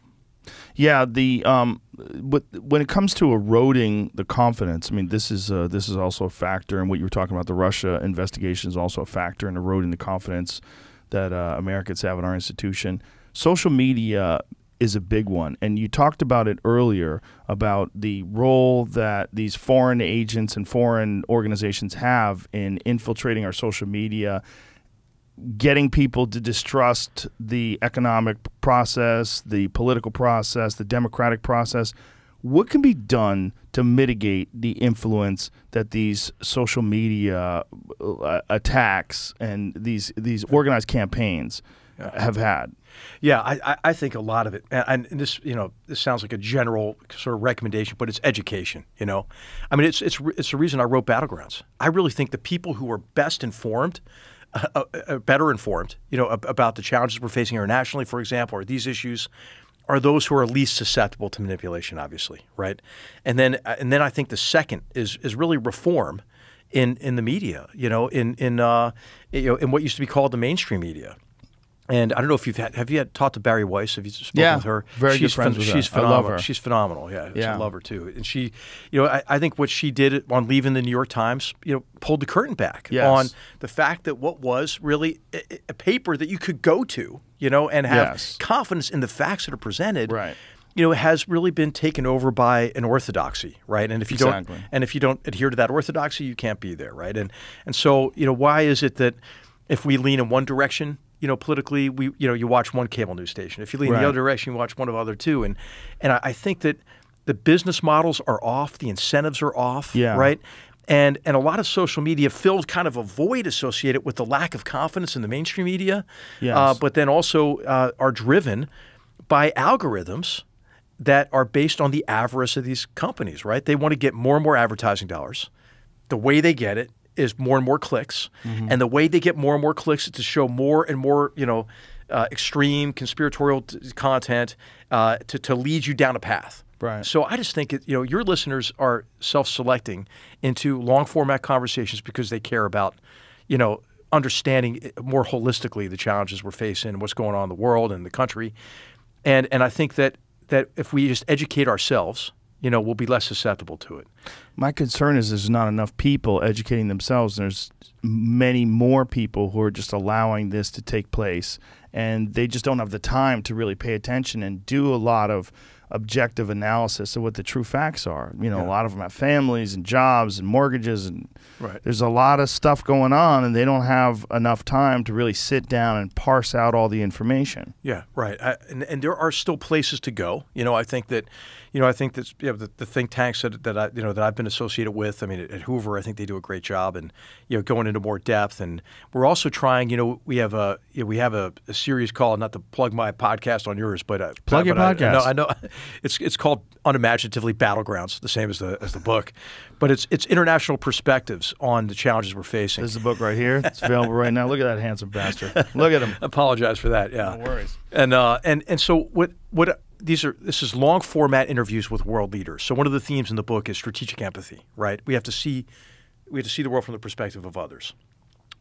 Yeah, the um, when it comes to eroding the confidence, I mean, this is uh, this is also a factor, and what you were talking about, the Russia investigation is also a factor in eroding the confidence that uh, Americans have in our institution. Social media is a big one, and you talked about it earlier about the role that these foreign agents and foreign organizations have in infiltrating our social media getting people to distrust the economic process, the political process, the democratic process. What can be done to mitigate the influence that these social media uh, attacks and these these organized campaigns have had? Yeah, I, I think a lot of it, and this you know this sounds like a general sort of recommendation, but it's education. You know, I mean it's it's it's the reason I wrote Battlegrounds. I really think the people who are best informed uh, uh, uh, better informed, you know, ab about the challenges we're facing internationally, for example, or these issues, are those who are least susceptible to manipulation, obviously, right? And then, uh, and then I think the second is is really reform in in the media, you know, in in uh, you know, in what used to be called the mainstream media. And I don't know if you've had, have you had, talked to Barry Weiss? Have you spoken yeah, with her? very she's good friends with her. She's phenomenal. I love her. She's phenomenal. Yeah, yeah. I love her too. And she, you know, I, I, think what she did on leaving the New York Times, you know, pulled the curtain back yes. on the fact that what was really a, a, paper that you could go to, you know, and have yes. confidence in the facts that are presented. Right you know, has really been taken over by an orthodoxy, right? And if you exactly. don't, and if you don't adhere to that orthodoxy, you can't be there, right? And and so, you know, why is it that if we lean in one direction, you know, politically, we you know, you watch one cable news station. If you lean right. the other direction, you watch one of the other two. And and I, I think that the business models are off, the incentives are off, yeah. right? and and a lot of social media filled kind of a void associated with the lack of confidence in the mainstream media, uh, yes. uh, but then also uh, are driven by algorithms that are based on the avarice of these companies. Right? They want to get more and more advertising dollars. The way they get it is more and more clicks, mm-hmm. and the way they get more and more clicks is to show more and more, you know, uh, extreme conspiratorial t- content uh, to to lead you down a path. Right. So I just think it, you know your listeners are self-selecting into long format conversations because they care about, you know, understanding eh, more holistically the challenges we're facing and what's going on in the world and the country, and and I think that that if we just educate ourselves you know, will be less susceptible to it. My concern is there's not enough people educating themselves. There's many more people who are just allowing this to take place, and they just don't have the time to really pay attention and do a lot of objective analysis of what the true facts are. You know, yeah. a lot of them have families and jobs and mortgages, and right. there's a lot of stuff going on, and they don't have enough time to really sit down and parse out all the information. Yeah, right. I, and, and there are still places to go. You know, I think that you know, I think that you know, the, the, think tanks that, that I you know that I've been associated with. I mean, at, at, Hoover, I think they do a great job, and you know, going into more depth. And we're also trying. You know, we have a you know, we have a, a, series called not to plug my podcast on yours, but uh, plug but your podcast. No, I know (laughs) it's it's called unimaginatively battlegrounds, the same as the as the book, but it's it's international perspectives on the challenges we're facing. This is the book right here. It's available right now. Look at that handsome bastard. Look at him. (laughs) Apologize for that. Yeah. No worries. And uh, and and so what what these are this is long format interviews with world leaders. So one of the themes in the book is strategic empathy, right? We have to see we have to see the world from the perspective of others.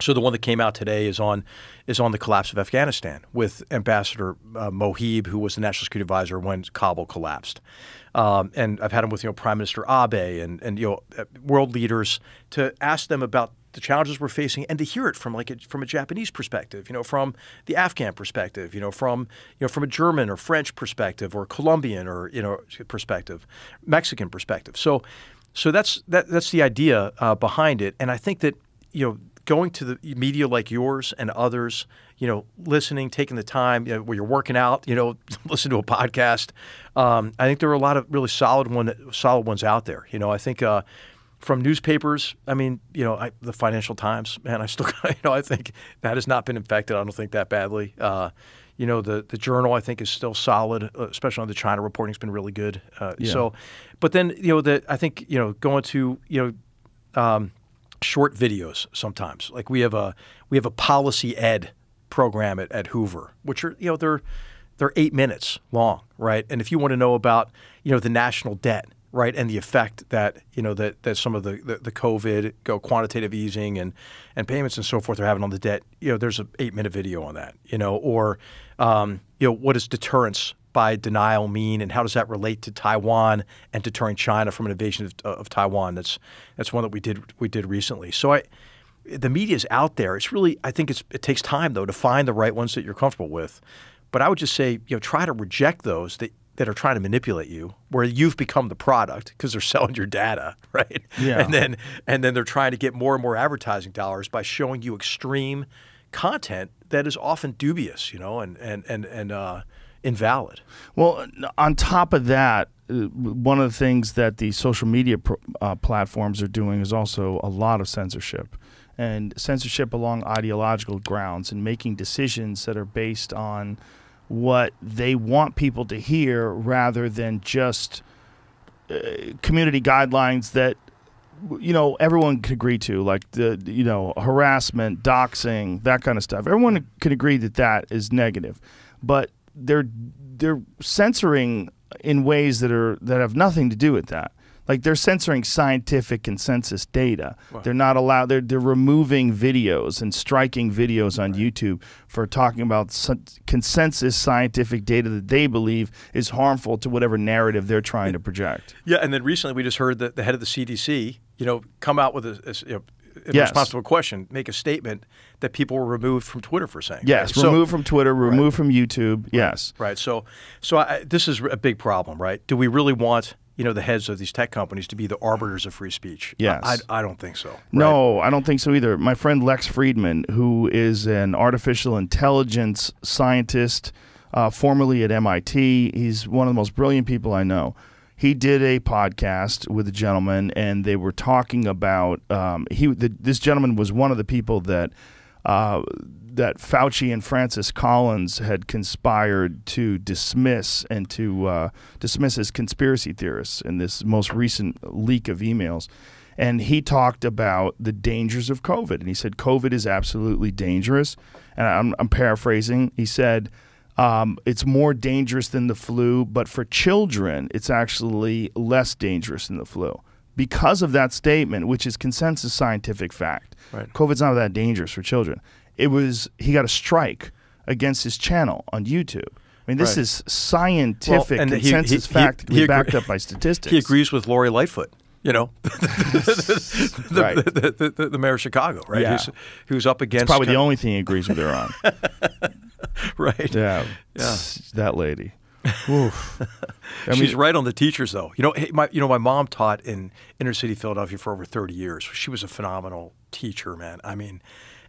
So the one that came out today is on is on the collapse of Afghanistan with Ambassador uh, Mohib, who was the national security advisor when Kabul collapsed, um, and I've had him with you know Prime Minister Abe and and you know uh, world leaders to ask them about the challenges we're facing and to hear it from like a, from a Japanese perspective, you know, from the Afghan perspective, you know, from you know from a German or French perspective or Colombian or you know perspective, Mexican perspective. So so that's that that's the idea uh, behind it, and I think that you know going to the media like yours and others, you know, listening, taking the time you know, where you're working out, you know, (laughs) listen to a podcast. Um, I think there are a lot of really solid one, solid ones out there. You know, I think uh, from newspapers. I mean, you know, I, the Financial Times, man, I still, (laughs) you know, I think that has not been infected. I don't think that badly. Uh, you know, the the Journal I think is still solid, uh, especially on the China reporting has been really good. Uh, yeah. So, but then you know, the I think you know going to you know. Um, short videos sometimes like we have a we have a policy ed program at, at Hoover which are you know they're they're eight minutes long right and if you want to know about you know the national debt right? And the effect that you know that that some of the, the, the COVID go quantitative easing and and payments and so forth are having on the debt. You know, there's an eight minute video on that. You know, or um, you know, what is deterrence by denial mean, and how does that relate to Taiwan and deterring China from an invasion of, of Taiwan? That's that's one that we did we did recently. So I. The media is out there. It's really, I think it's, it takes time though to find the right ones that you're comfortable with. But I would just say, you know, try to reject those that that are trying to manipulate you, where you've become the product because they're (laughs) selling your data, right? Yeah. And then and then they're trying to get more and more advertising dollars by showing you extreme content that is often dubious, you know, and and and and uh, invalid. Well, on top of that, uh, one of the things that the social media uh, platforms are doing is also a lot of censorship and censorship along ideological grounds and making decisions that are based on what they want people to hear rather than just uh, community guidelines that you know everyone could agree to like the you know harassment doxing that kind of stuff everyone could agree that that is negative but they're they're censoring in ways that are that have nothing to do with that like they're censoring scientific consensus data. Wow. They're not allowed. They're they're removing videos and striking videos on right. YouTube for talking about consensus scientific data that they believe is harmful to whatever narrative they're trying to project. Yeah, and then recently we just heard that the head of the CDC, you know, come out with a, a in yes. response to a question, make a statement that people were removed from Twitter for saying. Yes, right? removed so, from Twitter, removed right. from YouTube. Yes, right. So, so I, this is a big problem, right? Do we really want you know, the heads of these tech companies to be the arbiters of free speech. Yes. I, I, I don't think so. Right? No, I don't think so either. My friend Lex Friedman, who is an artificial intelligence scientist, uh, formerly at MIT, he's one of the most brilliant people I know. He did a podcast with a gentleman, and they were talking about um, he. The, this gentleman was one of the people that uh, that Fauci and Francis Collins had conspired to dismiss and to uh, dismiss as conspiracy theorists in this most recent leak of emails. And he talked about the dangers of COVID. And he said, COVID is absolutely dangerous. And I'm, I'm paraphrasing. He said, um, it's more dangerous than the flu, but for children, it's actually less dangerous than the flu because of that statement, which is consensus scientific fact. Right. COVID's not that dangerous for children. It was he got a strike against his channel on YouTube. I mean, this right. is scientific well, consensus he, he, fact he, backed up by (laughs) statistics. He agrees with Lori Lightfoot. You know, (laughs) the, the, right. the, the, mayor of Chicago, right? Yeah. Who's, who's up against it's probably the only thing he agrees with her on. (laughs) right. Yeah. yeah. That lady. Oof. I mean, She's right on the teachers, though. You know, my you know my mom taught in inner city Philadelphia for over thirty years. She was a phenomenal teacher, man. I mean,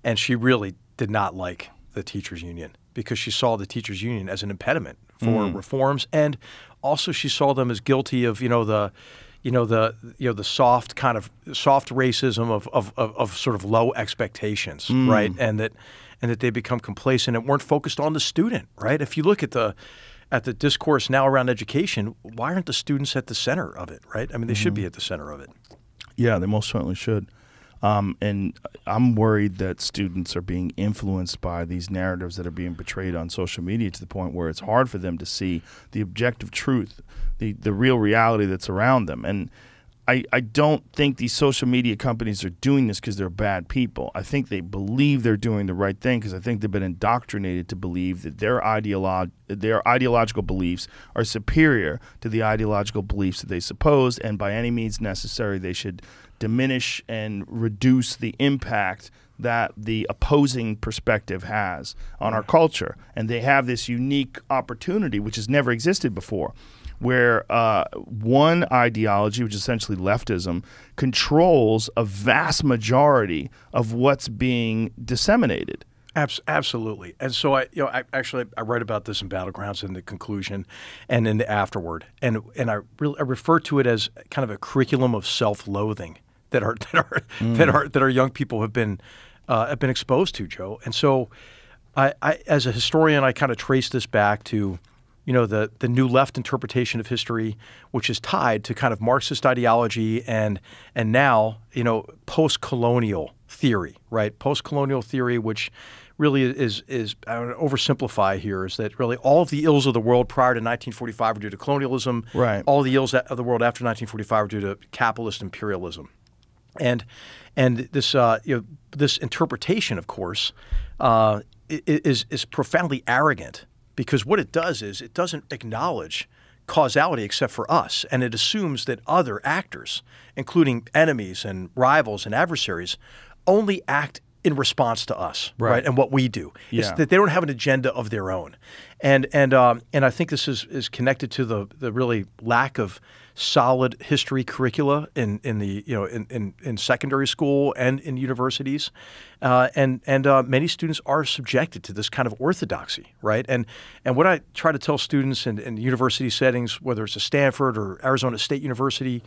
and she really did not like the teachers union because she saw the teachers union as an impediment for mm. reforms and also she saw them as guilty of, you know, the you know the you know the soft kind of soft racism of of, of, of sort of low expectations, mm. right? And that and that they become complacent and weren't focused on the student, right? If you look at the at the discourse now around education, why aren't the students at the center of it, right? I mean, they mm-hmm. should mm. be at the center of it. Yeah, they most certainly should. Um, and I'm worried that students are being influenced by these narratives that are being portrayed on social media to the point where it's hard for them to see the objective truth, the, the real reality that's around them. And I, I don't think these social media companies are doing this because they're bad people. I think they believe they're doing the right thing because I think they've been indoctrinated to believe that their ideolo- their ideological beliefs are superior to the ideological beliefs that they suppose, and by any means necessary, they should diminish and reduce the impact that the opposing perspective has on our culture. And they have this unique opportunity, which has never existed before, where uh, one ideology, which is essentially leftism, controls a vast majority of what's being disseminated. Abs absolutely, and so I, you know, I actually I write about this in Battlegrounds in the conclusion, and in the afterward, and and I, re I refer to it as kind of a curriculum of self-loathing that are (laughs) that are mm. that are that our young people have been uh, have been exposed to, Joe. And so, I, I as a historian, I kind of trace this back to you know the the new left interpretation of history, which is tied to kind of Marxist ideology and and now you know post colonial theory, right? Post colonial theory, which really is is I oversimplify here is that really all of the ills of the world prior to 1945 were due to colonialism. Right. All the ills of the world after 1945 were due to capitalist imperialism and and this uh, you know, this interpretation, of course, uh, is is profoundly arrogant because what it does is it doesn't acknowledge causality except for us, and it assumes that other actors, including enemies and rivals and adversaries, only act in response to us, right? right and what we do. Yeah. It's that they don't have an agenda of their own, and and um, and I think this is is connected to the the really lack of solid history curricula in in the you know in in, in secondary school and in universities, uh, and and uh, many students are subjected to this kind of orthodoxy, right? And and what I try to tell students in, in university settings, whether it's a Stanford or Arizona State University.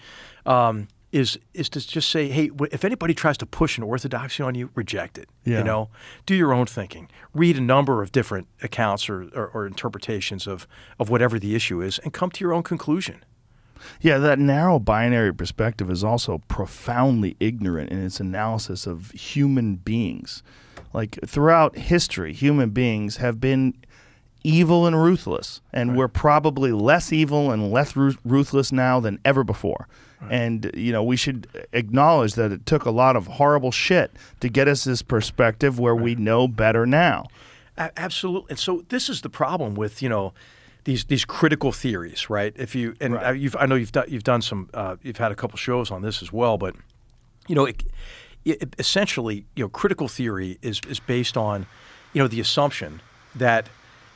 Um, is is to just say, hey, if anybody tries to push an orthodoxy on you, reject it. Yeah. You know, do your own thinking. Read a number of different accounts or, or, or interpretations of of whatever the issue is, and come to your own conclusion. Yeah, that narrow binary perspective is also profoundly ignorant in its analysis of human beings. Like throughout history, human beings have been evil and ruthless, and right. we're probably less evil and less ruthless now than ever before. Right. And you know, we should acknowledge that it took a lot of horrible shit to get us this perspective where right. we know better now. Absolutely. And so this is the problem with you know these these critical theories, right? If you and I, uh, I, know you've done you've done some uh, you've had a couple shows on this as well, but you know, it, it essentially, you know, critical theory is is based on you know the assumption that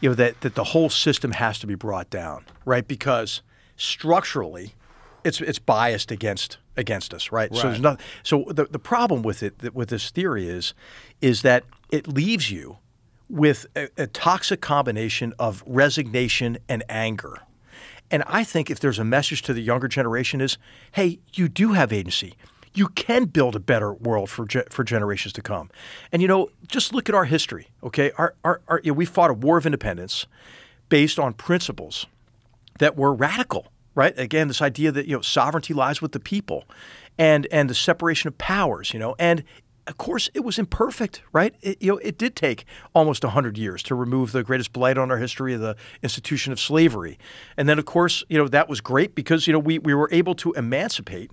you know that that the whole system has to be brought down, right? Because structurally, it's it's biased against against us, right? right. So there's not, So the the problem with it with this theory is is that it leaves you with a, a toxic combination of resignation and anger. And I think if there's a message to the younger generation is, hey, you do have agency you can build a better world for ge for generations to come. And you know, just look at our history. Okay, our, our, our you know, we fought a war of independence based on principles that were radical. Right? Again, this idea that you know sovereignty lies with the people, and and the separation of powers. You know, and of course, it was imperfect, right? It, you know, it did take almost 100 years to remove the greatest blight on our history of the institution of slavery. And then, of course, you know, that was great because, you know, we, we were able to emancipate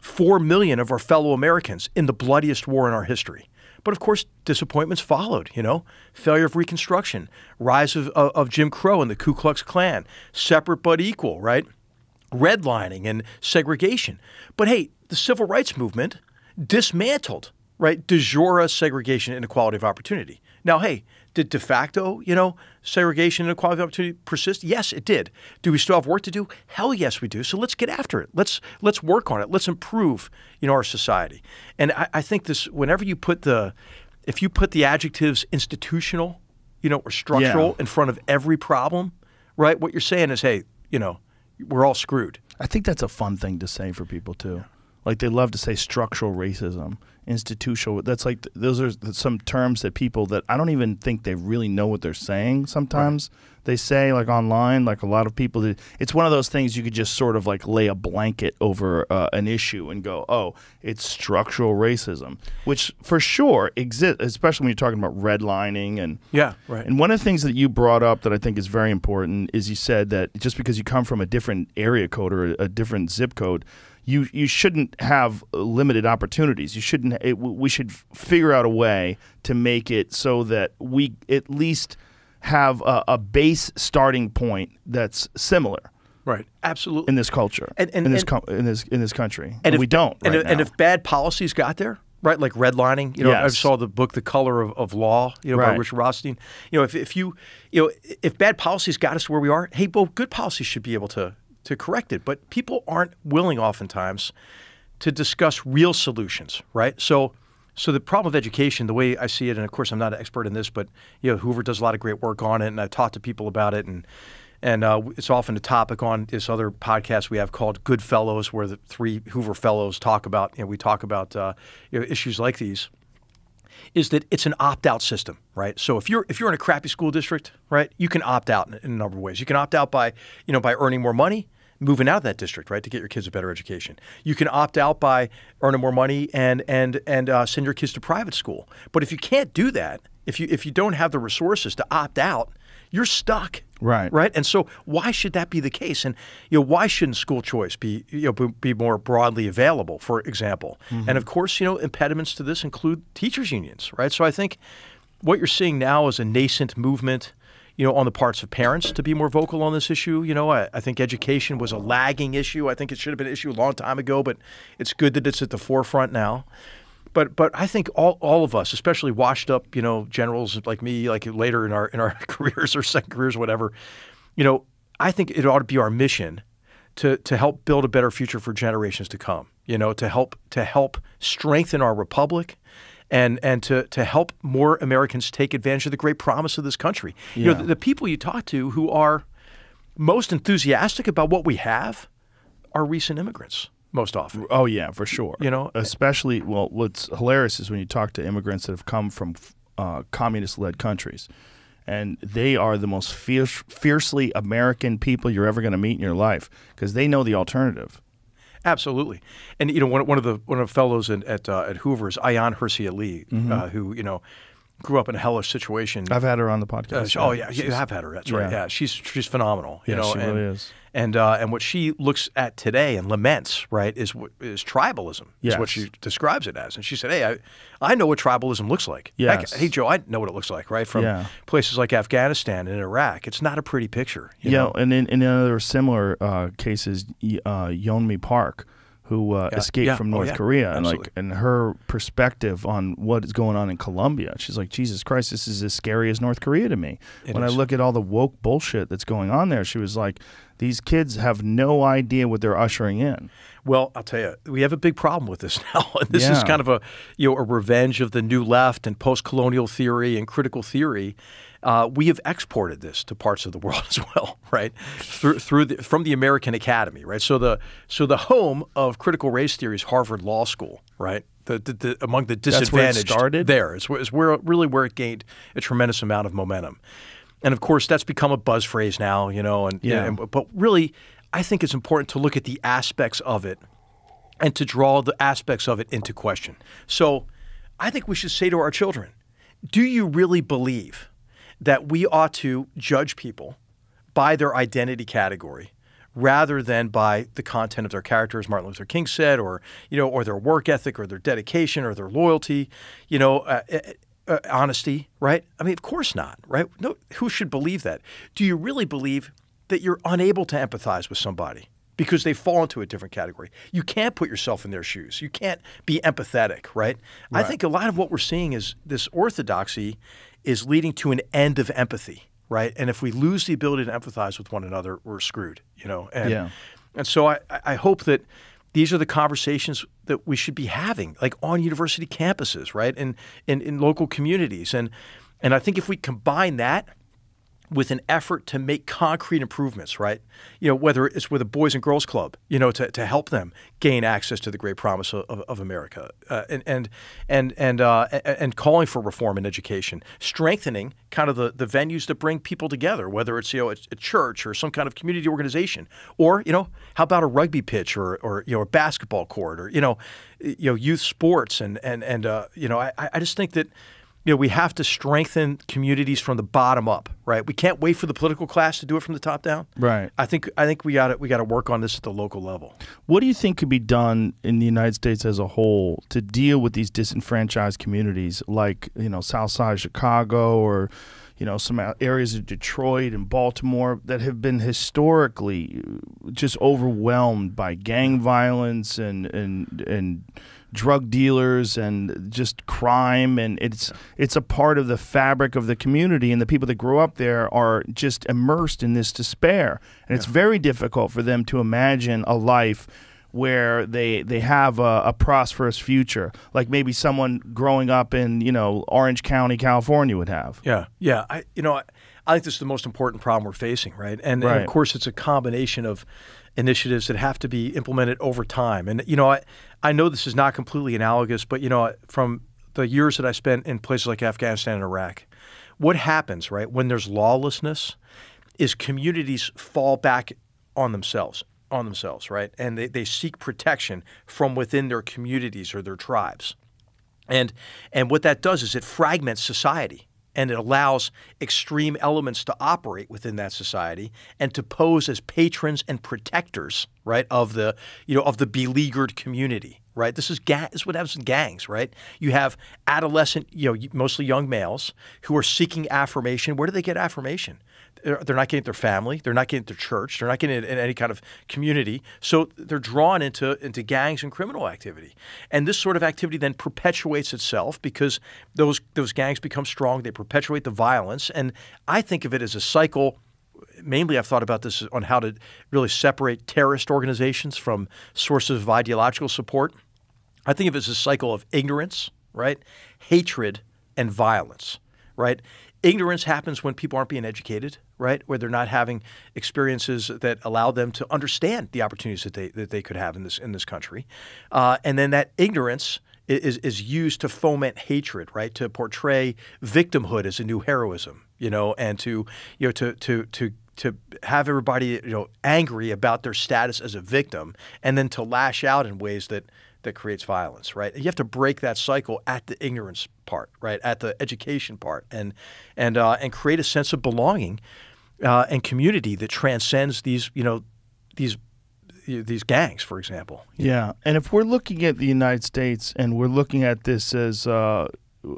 4 million of our fellow Americans in the bloodiest war in our history. But of course, disappointments followed, you know, failure of Reconstruction, rise of, of, of, Jim Crow and the Ku Klux Klan, separate but equal, right? Redlining and segregation. But hey, the civil rights movement dismantled, right, de jure segregation, inequality of opportunity. Now, hey, did de facto, you know, segregation and equality of opportunity persist? Yes, it did. Do we still have work to do? Hell yes, we do. So let's get after it. Let's let's work on it. Let's improve, you know, our society. And I, I think this whenever you put the if you put the adjectives institutional, you know, or structural yeah. in front of every problem, right, what you're saying is, hey, you know, we're all screwed. I think that's a fun thing to say for people too. Yeah. Like they love to say structural racism institutional. That's like those are some terms that people that I don't even think they really know what they're saying. Sometimes right. they say like online, like a lot of people. it's one of those things you could just sort of like lay a blanket over uh, an issue and go, "Oh, it's structural racism," which for sure exists, especially when you're talking about redlining and yeah, right. And one of the things that you brought up that I think is very important is you said that just because you come from a different area code or a different zip code you you shouldn't have limited opportunities. You shouldn't. It, we should figure out a way to make it so that we at least have a, a base starting point that's similar. Right. Absolutely. In this culture. And, and in this and, in this in this country. And, and if, we don't. And, right if, and if bad policies got there, right? Like redlining. You know, yes. I saw the book The Color of, of Law, you know, right. by Richard Rothstein. You know, if, if you you know, if bad policies got us where we are, hey, well, good policies should be able to to correct it. But people aren't willing oftentimes to discuss real solutions, right? So so the problem of education, the way I see it, and of course I'm not an expert in this, but you know Hoover does a lot of great work on it, and I've talked to people about it, and and uh, it's often a topic on this other podcast we have called Good Fellows, where the three Hoover fellows talk about, you know, we talk about uh, you know, issues like these is that it's an opt-out system, right? So if you're if you're in a crappy school district, right, you can opt out in, a number of ways. You can opt out by you know by earning more money, moving out of that district, right, to get your kids a better education. You can opt out by earning more money and and and uh, send your kids to private school. But if you can't do that, if you if you don't have the resources to opt out, you're stuck. Right. Right. And so why should that be the case? And you know, why shouldn't school choice be you know be more broadly available, for example? Mm -hmm. And of course, you know, impediments to this include teachers unions, right? So I think what you're seeing now is a nascent movement you know, on the parts of parents to be more vocal on this issue. You know, I, I, think education was a lagging issue. I think it should have been an issue a long time ago, but it's good that it's at the forefront now but but I think all, all of us, especially washed up, you know, generals like me, like later in our in our (laughs) careers or second careers, whatever, you know, I think it ought to be our mission to to help build a better future for generations to come. You know, to help to help strengthen our republic. And, and to, to help more Americans take advantage of the great promise of this country. Yeah. You know, the, the people you talk to who are most enthusiastic about what we have are recent immigrants most often. Oh yeah, for sure. You know, especially well, what's hilarious is when you talk to immigrants that have come from uh, communist-led countries, and they are the most fierce, fiercely American people you're ever going to meet in your life because they know the alternative. Absolutely, and you know one, one of the one of the fellows in, at uh, at Hoover's, Ayan Hersey Ali, mm-hmm. uh, who you know grew up in a hellish situation. I've had her on the podcast. Uh, she, oh yeah, she's, you have had her. That's right. Yeah, she's she's phenomenal. You yeah, know, she and, really is. And uh, and what she looks at today and laments right is is tribalism. Yes. Is what she describes it as. And she said, "Hey, I, I know what tribalism looks like. Yes. Heck, hey Joe, I know what it looks like. Right from yeah. places like Afghanistan and Iraq. It's not a pretty picture. yeah, know? and in, in other similar uh, cases, uh, Yonmi Park." who uh, yeah. escaped yeah. from oh, North oh, yeah. Korea, and like, and her perspective on what is going on in Colombia. She's like, Jesus Christ, this is as scary as North Korea to me. It when is. I look at all the woke bullshit that's going on there, she was like, these kids have no idea what they're ushering in. Well, I'll tell you, we have a big problem with this (laughs) now. this is kind of a you know a revenge of the new left and post-colonial theory and critical theory uh, we have exported this to parts of the world (laughs) as well, right? Through, through the, from the American Academy, right? So the so the home of critical race theory is Harvard Law School, right? The, the, the among the disadvantaged That's where it started? there is where, is where really where it gained a tremendous amount of momentum, and of course that's become a buzz phrase now, you know. And yeah, and, but really, I think it's important to look at the aspects of it and to draw the aspects of it into question. So I think we should say to our children, do you really believe that we ought to judge people by their identity category rather than by the content of their character, as Martin Luther King said, or you know, or their work ethic, or their dedication, or their loyalty, you know, uh, uh, uh, honesty, right? I mean, of course not, right? No, who should believe that? Do you really believe that you're unable to empathize with somebody because they fall into a different category? You can't put yourself in their shoes. You can't be empathetic, right? right. I think a lot of what we're seeing is this orthodoxy is leading to an end of empathy, right? And if we lose the ability to empathize with one another, we're screwed, you know? And, yeah. and so I, I hope that these are the conversations that we should be having, like on university campuses, right? And in, in local communities. And, and I think if we combine that – with an effort to make concrete improvements, right? You know, whether it's with a Boys and Girls Club, you know, to, to help them gain access to the great promise of, of America, uh, and and and and uh, and calling for reform in education, strengthening kind of the, the venues that bring people together, whether it's you know a, a church or some kind of community organization, or you know, how about a rugby pitch or or you know a basketball court or you know, you know youth sports and and and uh, you know I I just think that you know, we have to strengthen communities from the bottom up, right? We can't wait for the political class to do it from the top down. Right. I think I think we got to we got to work on this at the local level. What do you think could be done in the United States as a whole to deal with these disenfranchised communities like, you know, Southside Chicago or you know some areas of Detroit and Baltimore that have been historically just overwhelmed by gang violence and and and drug dealers and just crime and it's yeah. it's a part of the fabric of the community and the people that grow up there are just immersed in this despair and yeah. it's very difficult for them to imagine a life where they they have a, a, prosperous future, like maybe someone growing up in you know Orange County, California would have. Yeah, yeah. I you know I, I think this is the most important problem we're facing, right? And, right. and of course it's a combination of initiatives that have to be implemented over time. And you know, I I know this is not completely analogous, but you know, from the years that I spent in places like Afghanistan and Iraq, what happens right when there's lawlessness is communities fall back on themselves on themselves right and they, they seek protection from within their communities or their tribes and and what that does is it fragments society and it allows extreme elements to operate within that society and to pose as patrons and protectors, right, of the you know of the beleaguered community, right? This is ga- this is what happens in gangs, right? You have adolescent, you know, mostly young males who are seeking affirmation. Where do they get affirmation? they're not getting their family, they're not getting their church, they're not getting in, in any kind of community. So they're drawn into into gangs and criminal activity. And this sort of activity then perpetuates itself because those those gangs become strong, they perpetuate the violence. And I think of it as a cycle mainly I've thought about this on how to really separate terrorist organizations from sources of ideological support. I think of it as a cycle of ignorance, right? Hatred and violence, right? ignorance happens when people aren't being educated, right? Where they're not having experiences that allow them to understand the opportunities that they that they could have in this in this country, uh, and then that ignorance is is used to foment hatred, right? To portray victimhood as a new heroism, you know, and to you know to to to to have everybody you know angry about their status as a victim, and then to lash out in ways that that creates violence, right? You have to break that cycle at the ignorance part, right? At the education part, and and uh, and create a sense of belonging uh, and community that transcends these, you know, these these gangs, for example. Yeah, know? and if we're looking at the United States and we're looking at this as uh,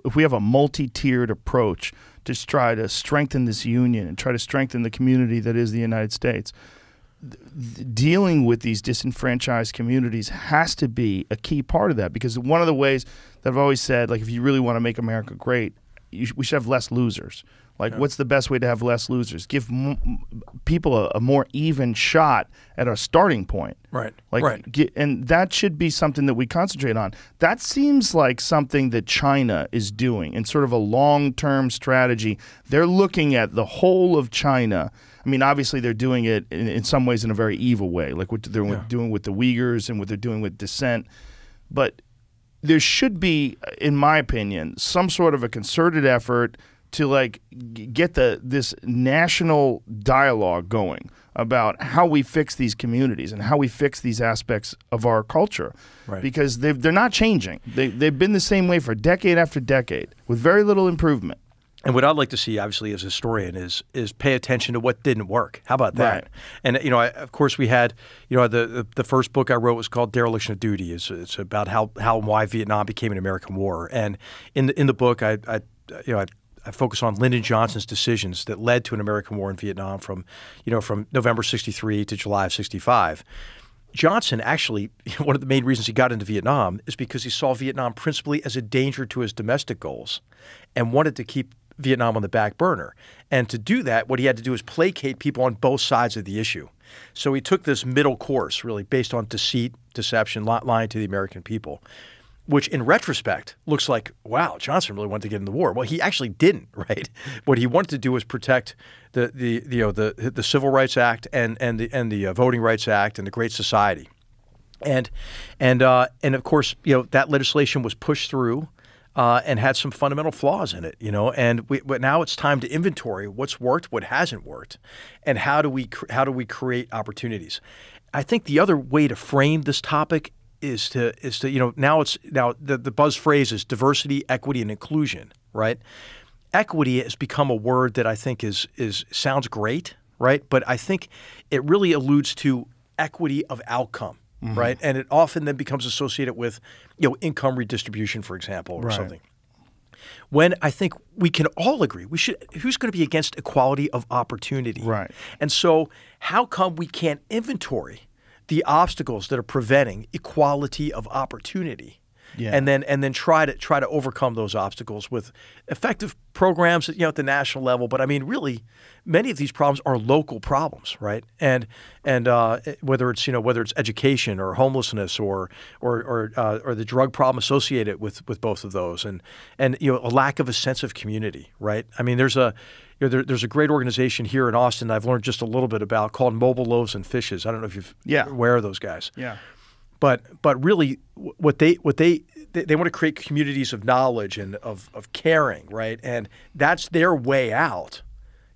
if we have a multi-tiered approach to try to strengthen this union and try to strengthen the community that is the United States dealing with these disenfranchised communities has to be a key part of that because one of the ways that I've always said, like, if you really want to make America great, sh we should have less losers. Like, yeah. what's the best way to have less losers? Give people a, a, more even shot at a starting point. Right. Like, right. Get, and that should be something that we concentrate on. That seems like something that China is doing in sort of a long term strategy. They're looking at the whole of China I mean, obviously they're doing it in, in some ways in a very evil way, like what they're yeah. doing with the Uyghurs and what they're doing with dissent. But there should be, in my opinion, some sort of a concerted effort to like get the this national dialogue going about how we fix these communities and how we fix these aspects of our culture right. because they they're not changing they, they've been the same way for decade after decade with very little improvement and what I'd like to see, obviously, as a historian, is is pay attention to what didn't work. How about that? Right. And you know, I, of course, we had you know the, the, the first book I wrote was called Dereliction of Duty. It's, it's about how how and why Vietnam became an American war. And in the in the book, I, I you know I, I focus on Lyndon Johnson's decisions that led to an American war in Vietnam from you know from November '63 to July of '65. Johnson actually, (laughs) one of the main reasons he got into Vietnam is because he saw Vietnam principally as a danger to his domestic goals and wanted to keep Vietnam on the back burner. And to do that, what he had to do was placate people on both sides of the issue. So he took this middle course, really, based on deceit, deception, lying to the American people, which in retrospect looks like, wow, Johnson really wanted to get in the war. Well, he actually didn't, (laughs) right? What he wanted to do was protect the, the, you know, the, the Civil Rights Act and, and the, and the uh, Voting Rights Act and the Great Society. And, and, uh, and of course, you know, that legislation was pushed through uh, and had some fundamental flaws in it, you know. And we, but now it's time to inventory what's worked, what hasn't worked, and how do we how do we create opportunities. I think the other way to frame this topic is to is to you know now it's now the, the buzz phrase is diversity, equity, and inclusion, right? Equity has become a word that I think is is sounds great, right? But I think it really alludes to equity of outcome mm-hmm. right? And it often then becomes associated with, you know, income redistribution, for example, or right. something. When I think we can all agree, we should. Who's going to be against equality of opportunity? Right. And so, how come we can't inventory the obstacles that are preventing equality of opportunity? yeah. and then and then try to try to overcome those obstacles with effective programs, you know, at the national level. But I mean, really, many of these problems are local problems, right? And and uh, eh, whether it's you know whether it's education or homelessness or or or, uh, or the drug problem associated with with both of those, and and you know a lack of a sense of community, right? I mean, there's a you know, there, there's a great organization here in Austin I've learned just a little bit about called Mobile Loaves and Fishes. I don't know if you've yeah. aware of those guys. Yeah but but really what they what they they, they want to create communities of knowledge and of, of caring, right? And that's their way out.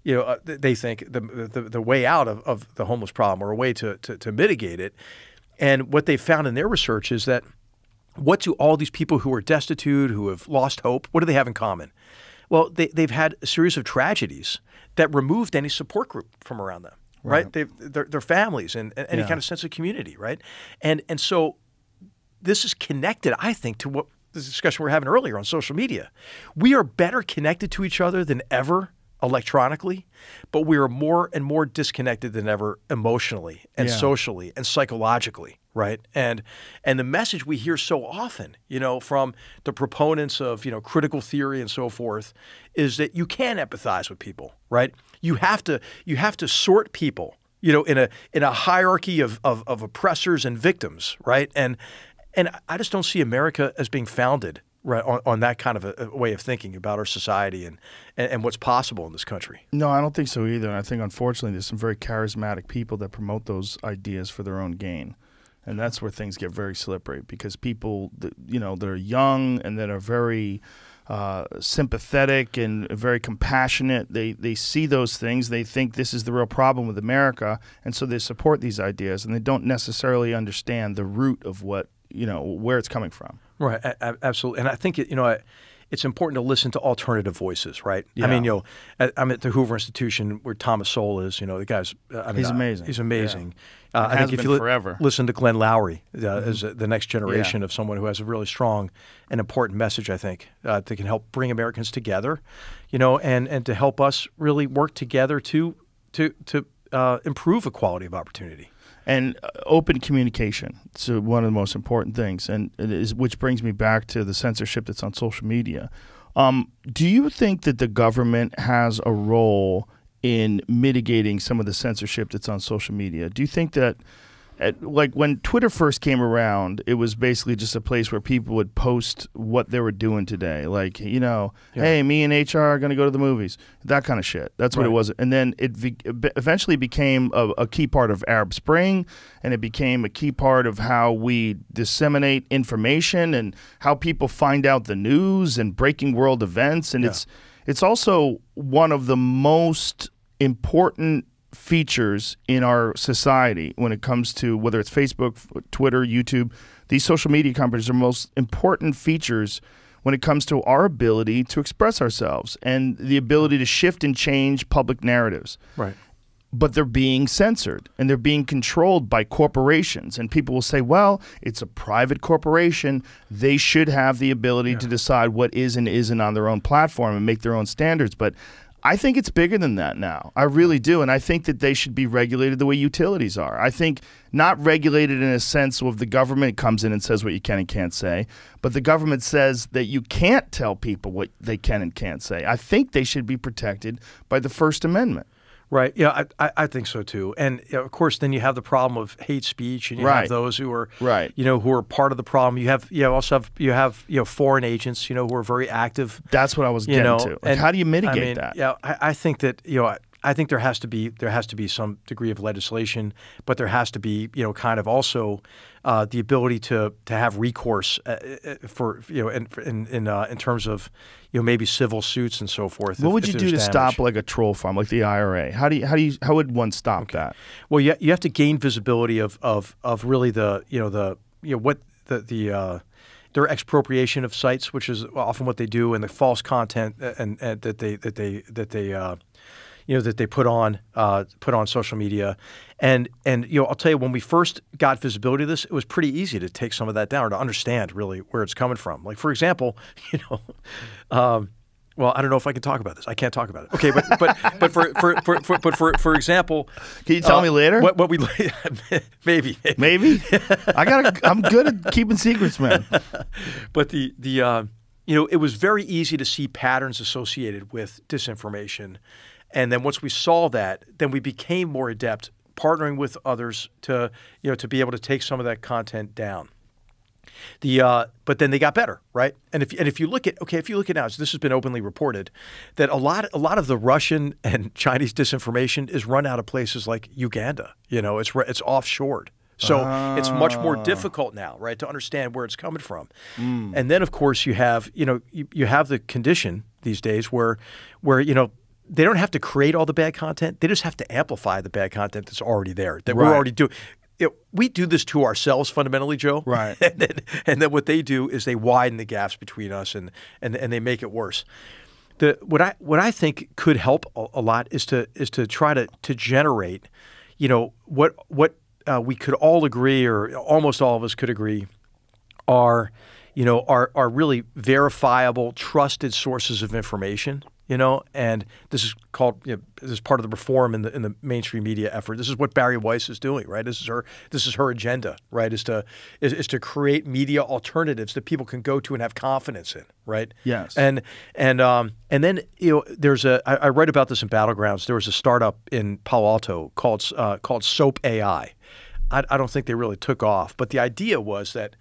You know, uh, they think the, the, the way out of, of the homeless problem or a way to, to, to mitigate it. And what they found in their research is that what do all these people who are destitute, who have lost hope, what do they have in common? Well, they, they've had a series of tragedies that removed any support group from around them right? right? They're, they're, families and, and any yeah. kind of sense of community, right? And and so this is connected, I think, to what the discussion we are having earlier on social media. We are better connected to each other than ever electronically, but we are more and more disconnected than ever emotionally and yeah. socially and psychologically, right? And and the message we hear so often, you know, from the proponents of, you know, critical theory and so forth is that you can empathize with people, right? You have to you have to sort people, you know, in a in a hierarchy of of, of oppressors and victims, right? And and I just don't see America as being founded right on, on that kind of a, a way of thinking about our society and, and, and what's possible in this country. No, I don't think so either. And I think unfortunately there's some very charismatic people that promote those ideas for their own gain. And that's where things get very slippery because people, you know, that are young and that are very uh, sympathetic and very compassionate. They they see those things. They think this is the real problem with America, and so they support these ideas, and they don't necessarily understand the root of what you know where it's coming from. Right, absolutely. And I think it, you know I, it's important to listen to alternative voices, right? Yeah. I mean, you know, at, I'm at the Hoover Institution where Thomas Sowell is. You know, the guy's uh, I mean, he's uh, amazing. He's amazing. Yeah. Uh, I think if you li- listen to Glenn Lowry, uh, mm-hmm. as the next generation yeah. of someone who has a really strong and important message, I think uh, that can help bring Americans together, you know, and and to help us really work together to to to uh, improve equality quality of opportunity. And uh, open communication. is one of the most important things, and which brings me back to the censorship that's on social media. Um, do you think that the government has a role in mitigating some of the censorship that's on social media? Do you think that at, like when Twitter first came around, it was basically just a place where people would post what they were doing today. Like, you know, yeah. hey, me and HR are going to go to the movies. That kind of shit. That's what right. it was. And then it eventually became a, a, key part of Arab Spring, and it became a key part of how we disseminate information and how people find out the news and breaking world events. And yeah. it's it's also one of the most important features in our society when it comes to whether it's Facebook, Twitter, YouTube. These social media companies are most important features when it comes to our ability to express ourselves and the ability to shift and change public narratives. Right. But they're being censored and they're being controlled by corporations. And people will say, well, it's a private corporation. They should have the ability yeah. to decide what is and isn't on their own platform and make their own standards. But I think it's bigger than that now. I really do. And I think that they should be regulated the way utilities are. I think not regulated in a sense of the government comes in and says what you can and can't say, but the government says that you can't tell people what they can and can't say. I think they should be protected by the First Amendment. Right. Yeah, I, I think so too. And of course, then you have the problem of hate speech, and you right. have those who are right. You know, who are part of the problem. You have you also have you have you know foreign agents, you know, who are very active. That's what I was getting know, to. Like, and how do you mitigate I mean, that? Yeah, I, I, think that you know I, I think there has to be there has to be some degree of legislation, but there has to be you know kind of also uh, the ability to to have recourse uh, uh, uh, for you know in in in, uh, in, terms of you know maybe civil suits and so forth. What if, would you do to damage. stop like a troll farm like the IRA? How do you, how do you how would one stop okay. that? Well, you you have to gain visibility of of of really the you know the you know what the the their expropriation of sites, which is often what they do, and the false content and, and that they that they that they uh, you know that they put on uh, put on social media, and and you know I'll tell you when we first got visibility of this, it was pretty easy to take some of that down or to understand really where it's coming from. Like for example, (laughs) you know. Um, well, I don't know if I can talk about this. I can't talk about it. Okay, but but but for for, for, for but for for example, can you tell uh, me later what, what we (laughs) maybe maybe, maybe? (laughs) I got I'm good at keeping secrets, man. but the the uh, you know it was very easy to see patterns associated with disinformation, and then once we saw that, then we became more adept partnering with others to you know to be able to take some of that content down. The uh, but then they got better, right? And if and if you look at okay, if you look at now, so this has been openly reported that a lot a lot of the Russian (laughs) and Chinese disinformation is run out of places like Uganda. You know, it's it's offshored. So it's much more ah. difficult now, right, to understand where it's coming from. Mm. And then, of course, you have you know you, you have the condition these days where where you know they don't have to create all the bad content. They just have to amplify the bad content that's already there that right. we're already doing. we do this to ourselves fundamentally, Joe. Right. (laughs) and, then, and then, what they do is they widen the gaps between us and and, and they make it worse. The what I what I think could help a, a lot is to is to try to to generate, you know, what what uh, we could all agree or almost all of us could agree are, you know, are are really verifiable, trusted sources of information you know, and this is called you know, this is part of the reform in the in the mainstream media effort. This is what Barry Weiss is doing, right? This is her this is her agenda, right? Is to is, is to create media alternatives that people can go to and have confidence in, right? Yes. And and um and then you know there's a I, I write about this in Battlegrounds. There was a startup in Palo Alto called uh, called Soap AI. I, I don't think they really took off, but the idea was that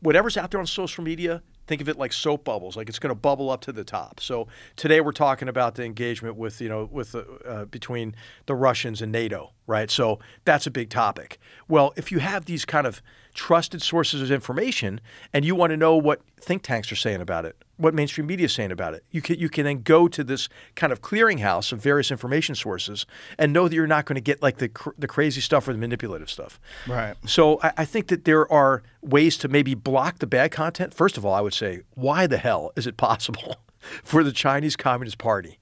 whatever's out there on social media think of it like soap bubbles, like it's going to bubble up to the top. So today we're talking about the engagement with you know with uh, uh, between the Russians and NATO, right? So that's a big topic. Well, if you have these kind of trusted sources of information and you want to know what think tanks are saying about it, what mainstream media is saying about it. You can, you can then go to this kind of clearinghouse of various information sources and know that you're not going to get like the, cr- the crazy stuff or the manipulative stuff. Right. So I, I think that there are ways to maybe block the bad content. First of all, I would say, why the hell is it possible (laughs) for the Chinese Communist Party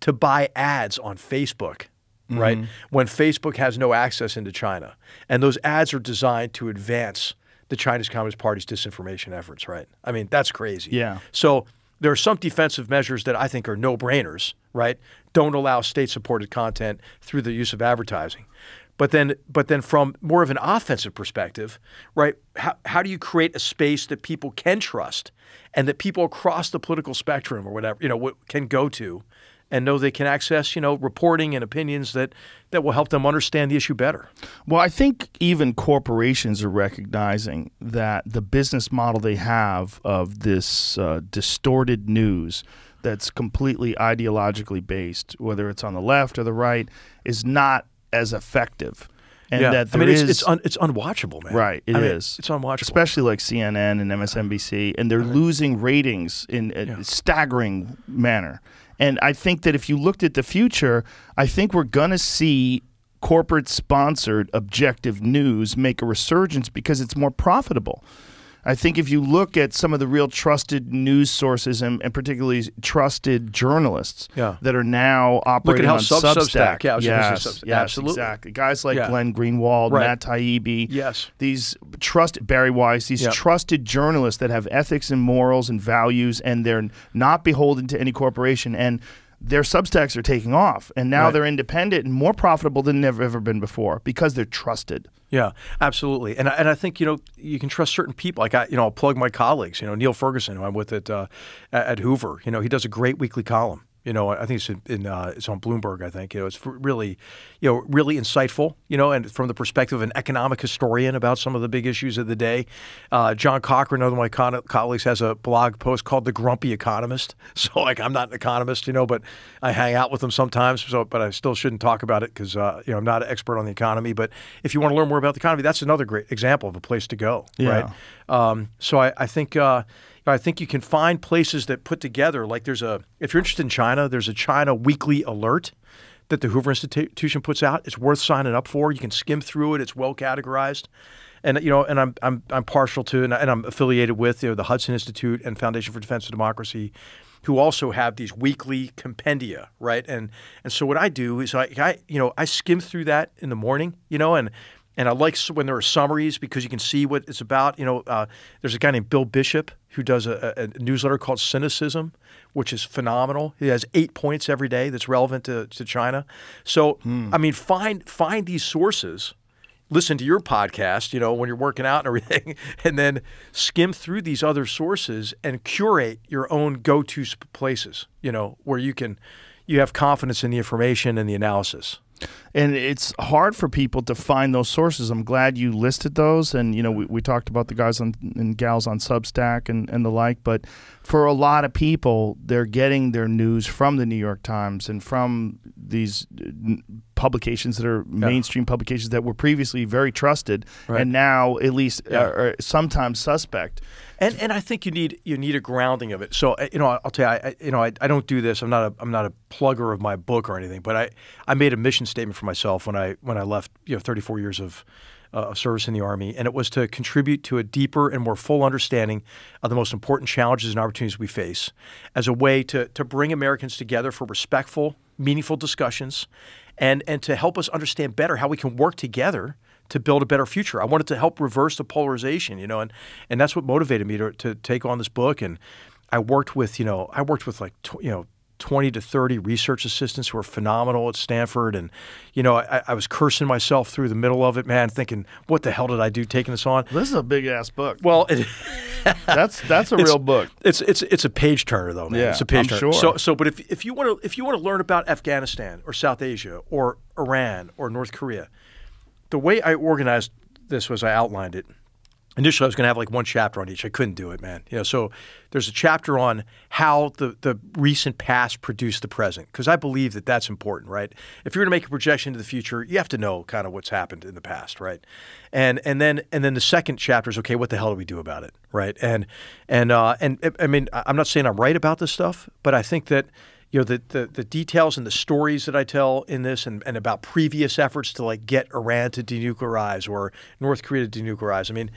to buy ads on Facebook? right? Mm-hmm. When Facebook has no access into China. And those ads are designed to advance the Chinese Communist Party's disinformation efforts, right? I mean, that's crazy. Yeah. So there are some defensive measures that I think are no brainers, right? Don't allow state supported content through the use of advertising. But then, but then from more of an offensive perspective, right? How, how do you create a space that people can trust and that people across the political spectrum or whatever, you know, can go to and know they can access, you know, reporting and opinions that, that will help them understand the issue better. Well, I think even corporations are recognizing that the business model they have of this uh, distorted news that's completely ideologically based, whether it's on the left or the right, is not as effective. And yeah. that I mean, it's, is, it's, un, it's, unwatchable, man. Right, it I is. Mean, it's unwatchable. Especially like CNN and MSNBC, and they're I mean, losing ratings in a yeah. staggering manner. And I think that if you looked at the future, I think we're going to see corporate sponsored objective news make a resurgence because it's more profitable. I think if you look at some of the real trusted news sources and, and particularly trusted journalists yeah. that are now operating on sub, Substack. Substack. Yeah, yes, Substack. yes, absolutely. Exactly. Guys like yeah. Glenn Greenwald, right. Matt Taibbi. Yes. These trusted Barry Weiss, these trusted journalists that have ethics and morals and values and they're not beholden to any corporation and their substacks are taking off and now right. they're independent and more profitable than they've ever been before because they're trusted. Yeah, absolutely. And and I think you know you can trust certain people. Like I, you know, I'll plug my colleagues. You know, Neil Ferguson, who I'm with at uh, at Hoover. You know, he does a great weekly column. You know, I think it's in uh, it's on Bloomberg. I think you know it's really, you know, really insightful. You know, and from the perspective of an economic historian about some of the big issues of the day. Uh, John Cochran, another of my colleagues, has a blog post called "The Grumpy Economist." (laughs) So, like, I'm not an economist, you know, but I hang out with them sometimes. So, but I still shouldn't talk about it because uh, you know I'm not an expert on the economy. But if you want to learn more about the economy, that's another great example of a place to go. Yeah. Right. Um, so I, I think. Uh, I think you can find places that put together, like there's a, if you're interested in China, there's a China weekly alert that the Hoover Institution puts out. It's worth signing up for. You can skim through it. It's well categorized. And you know, and I'm I'm I'm partial to, and, I, and I'm affiliated with you know, the Hudson Institute and Foundation for Defense of Democracy, who also have these weekly compendia, right? And and so what I do is I, I you know I skim through that in the morning, you know, and and I like when there are summaries because you can see what it's about. You know, uh, there's a guy named Bill Bishop who does a, a, newsletter called Cynicism, which is phenomenal. He has eight points every day that's relevant to, to China. So, hmm. I mean, find find these sources, listen to your podcast, you know, when you're working out and everything, (laughs) and then skim through these other sources and curate your own go to places, you know, where you can you have confidence in the information and the analysis and it's hard for people to find those sources. I'm glad you listed those, and you know we, we talked about the guys on, and gals on Substack and, and the like. But for a lot of people, they're getting their news from the New York Times and from these publications that are yeah. mainstream publications that were previously very trusted right. and now at least yeah. are, are sometimes suspect and and I think you need you need a grounding of it. So uh, you know, I'll tell you, I, you know, I, I don't do this. I'm not a I'm not a plugger of my book or anything, but I I made a mission statement for myself when I when I left you know 34 years of uh, service in the Army, and it was to contribute to a deeper and more full understanding of the most important challenges and opportunities we face as a way to, to bring Americans together for respectful, meaningful discussions and, and to help us understand better how we can work together to build a better future. I wanted to help reverse the polarization, you know, and and that's what motivated me to, to take on this book. And I worked with, you know, I worked with like, you know. 20 to 30 research assistants who are phenomenal at Stanford. And, you know, I, I, was cursing myself through the middle of it, man, thinking, what the hell did I do taking this on? This is a big ass book. Well, it, (laughs) that's that's a real book. It's it's it's a page turner though, man. Yeah, it's a page turner. Sure. So so but if if you want to if you want to learn about Afghanistan or South Asia or Iran or North Korea, the way I organized this was I outlined it. Initially, I was going to have like one chapter on each. I couldn't do it, man. You know, so there's a chapter on how the, the recent past produced the present, because I believe that that's important, right? If you're going to make a projection to the future, you have to know kind of what's happened in the past, right? And and then and then the second chapter is okay, what the hell do we do about it, right? And and uh, and I mean, I'm not saying I'm right about this stuff, but I think that you know the, the, the details and the stories that I tell in this, and, and about previous efforts to like get Iran to denuclearize or North Korea to denuclearize. I mean,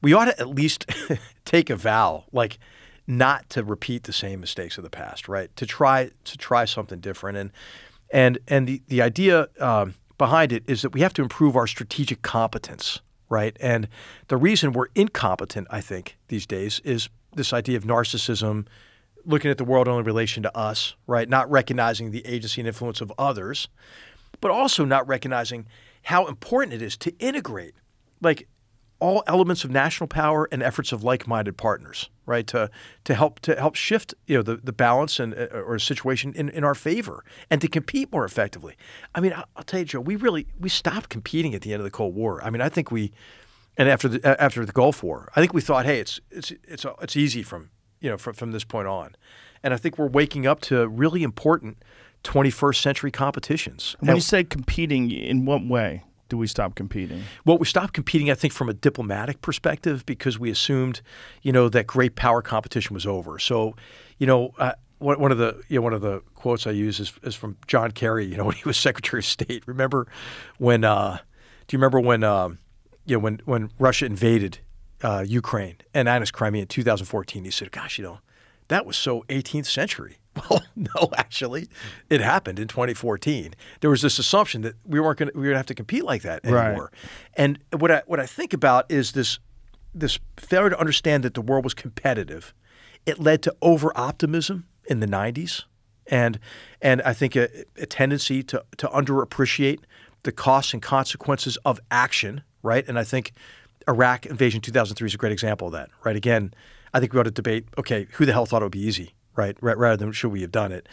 we ought to at least (laughs) take a vow, like not to repeat the same mistakes of the past, right? To try to try something different, and and and the the idea um, behind it is that we have to improve our strategic competence, right? And the reason we're incompetent, I think, these days is this idea of narcissism, looking at the world only in relation to us, right? Not recognizing the agency and influence of others, but also not recognizing how important it is to integrate like all elements of national power and efforts of like-minded partners, right? To to help to help shift you know the, the balance and uh, or situation in, in our favor and to compete more effectively. I mean, I'll tell you, Joe, we really we stopped competing at the end of the Cold War. I mean, I think we and after the after the Gulf War, I think we thought, hey, it's it's it's it's easy from you know, from, from this point on. And I think we're waking up to really important 21st century competitions. When you say competing, in what way? do we stop competing? Well, we stopped competing, I think, from a diplomatic perspective because we assumed, you know, that great power competition was over. So, you know, uh, one of the you know, one of the quotes I use is, is, from John Kerry. You know, (laughs) when he was Secretary of State. Remember when? Uh, do you remember when? Um, you know, when when Russia invaded uh, Ukraine and annexed Crimea in 2014, he said, "Gosh, you know, that was so 18th century." (laughs) Well, no, actually, it happened in 2014. There was this assumption that we weren't going we would have to compete like that anymore. Right. And what I what I think about is this this failure to understand that the world was competitive. It led to over optimism in the 90s, and and I think a, a tendency to to underappreciate the costs and consequences of action. Right, and I think Iraq invasion 2003 is a great example of that, right? Again, I think we ought to debate, okay, who the hell thought it would be easy, right? Rather than should we have done it.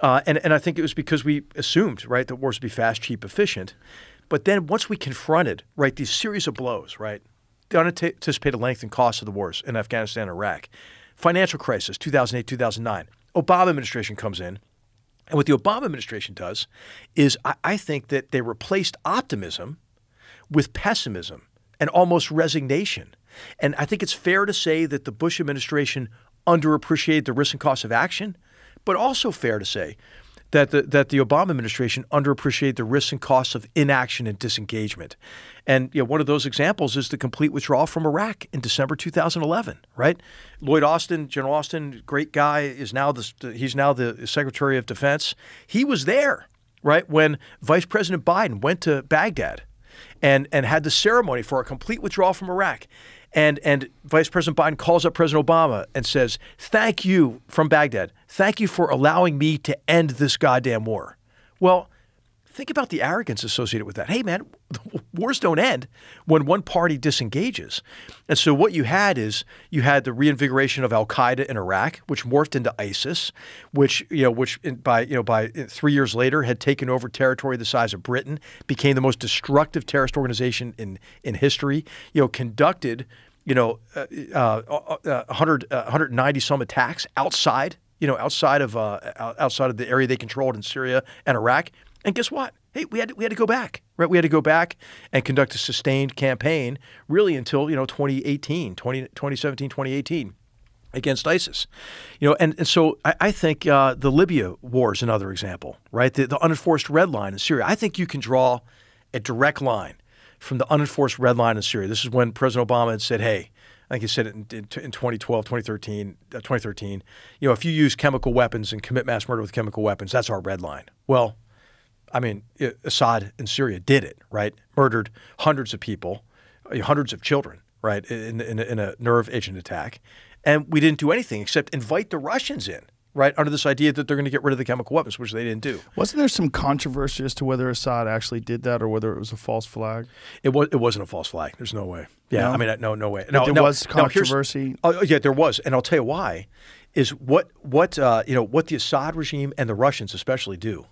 Uh, and, and I think it was because we assumed, right, that wars would be fast, cheap, efficient. But then once we confronted, right, these series of blows, right, the unanticipated length and cost of the wars in Afghanistan and Iraq, financial crisis, 2008, 2009, Obama administration comes in. And what the Obama administration does is I, I think that they replaced optimism with pessimism and almost resignation. And I think it's fair to say that the Bush administration underappreciated the risk and cost of action, but also fair to say that the, that the Obama administration underappreciated the risks and costs of inaction and disengagement. And you know, one of those examples is the complete withdrawal from Iraq in December 2011, right? Lloyd Austin, General Austin, great guy, is now the, he's now the Secretary of Defense. He was there, right, when Vice President Biden went to Baghdad and, and had the ceremony for a complete withdrawal from Iraq. And, and Vice President Biden calls up President Obama and says, Thank you from Baghdad. Thank you for allowing me to end this goddamn war. Well, Think about the arrogance associated with that. Hey, man, (laughs) wars don't end when one party disengages. And so what you had is you had the reinvigoration of Al Qaeda in Iraq, which morphed into ISIS, which you know, which by you know by three years later had taken over territory the size of Britain, became the most destructive terrorist organization in in history. You know, conducted you know uh, uh, 100, uh, 190 uh, uh, some attacks outside you know outside of uh, outside of the area they controlled in Syria and Iraq. And guess what? Hey, we had to, we had to go back, right? We had to go back and conduct a sustained campaign really until, you know, 2018, 20, 2017, 2018 against ISIS. You know, and, and so I, I think uh, the Libya war is another example, right? The, the unenforced red line in Syria. I think you can draw a direct line from the unenforced red line in Syria. This is when President Obama had said, hey, I think he said it in, in, 2012, 2013, uh, 2013, you know, if you use chemical weapons and commit mass murder with chemical weapons, that's our red line. Well, I mean, Assad in Syria did it, right? Murdered hundreds of people, uh, hundreds of children, right, in, in, in a nerve agent attack. And we didn't do anything except invite the Russians in right, under this idea that they're going to get rid of the chemical weapons, which they didn't do. Wasn't there some controversy as to whether Assad actually did that or whether it was a false flag? It was. It wasn't a false flag. There's no way. Yeah, no? I mean, no, no way. No, there no, was controversy. Oh, oh, yeah, there was, and I'll tell you why. Is what what uh, you know what the Assad regime and the Russians especially do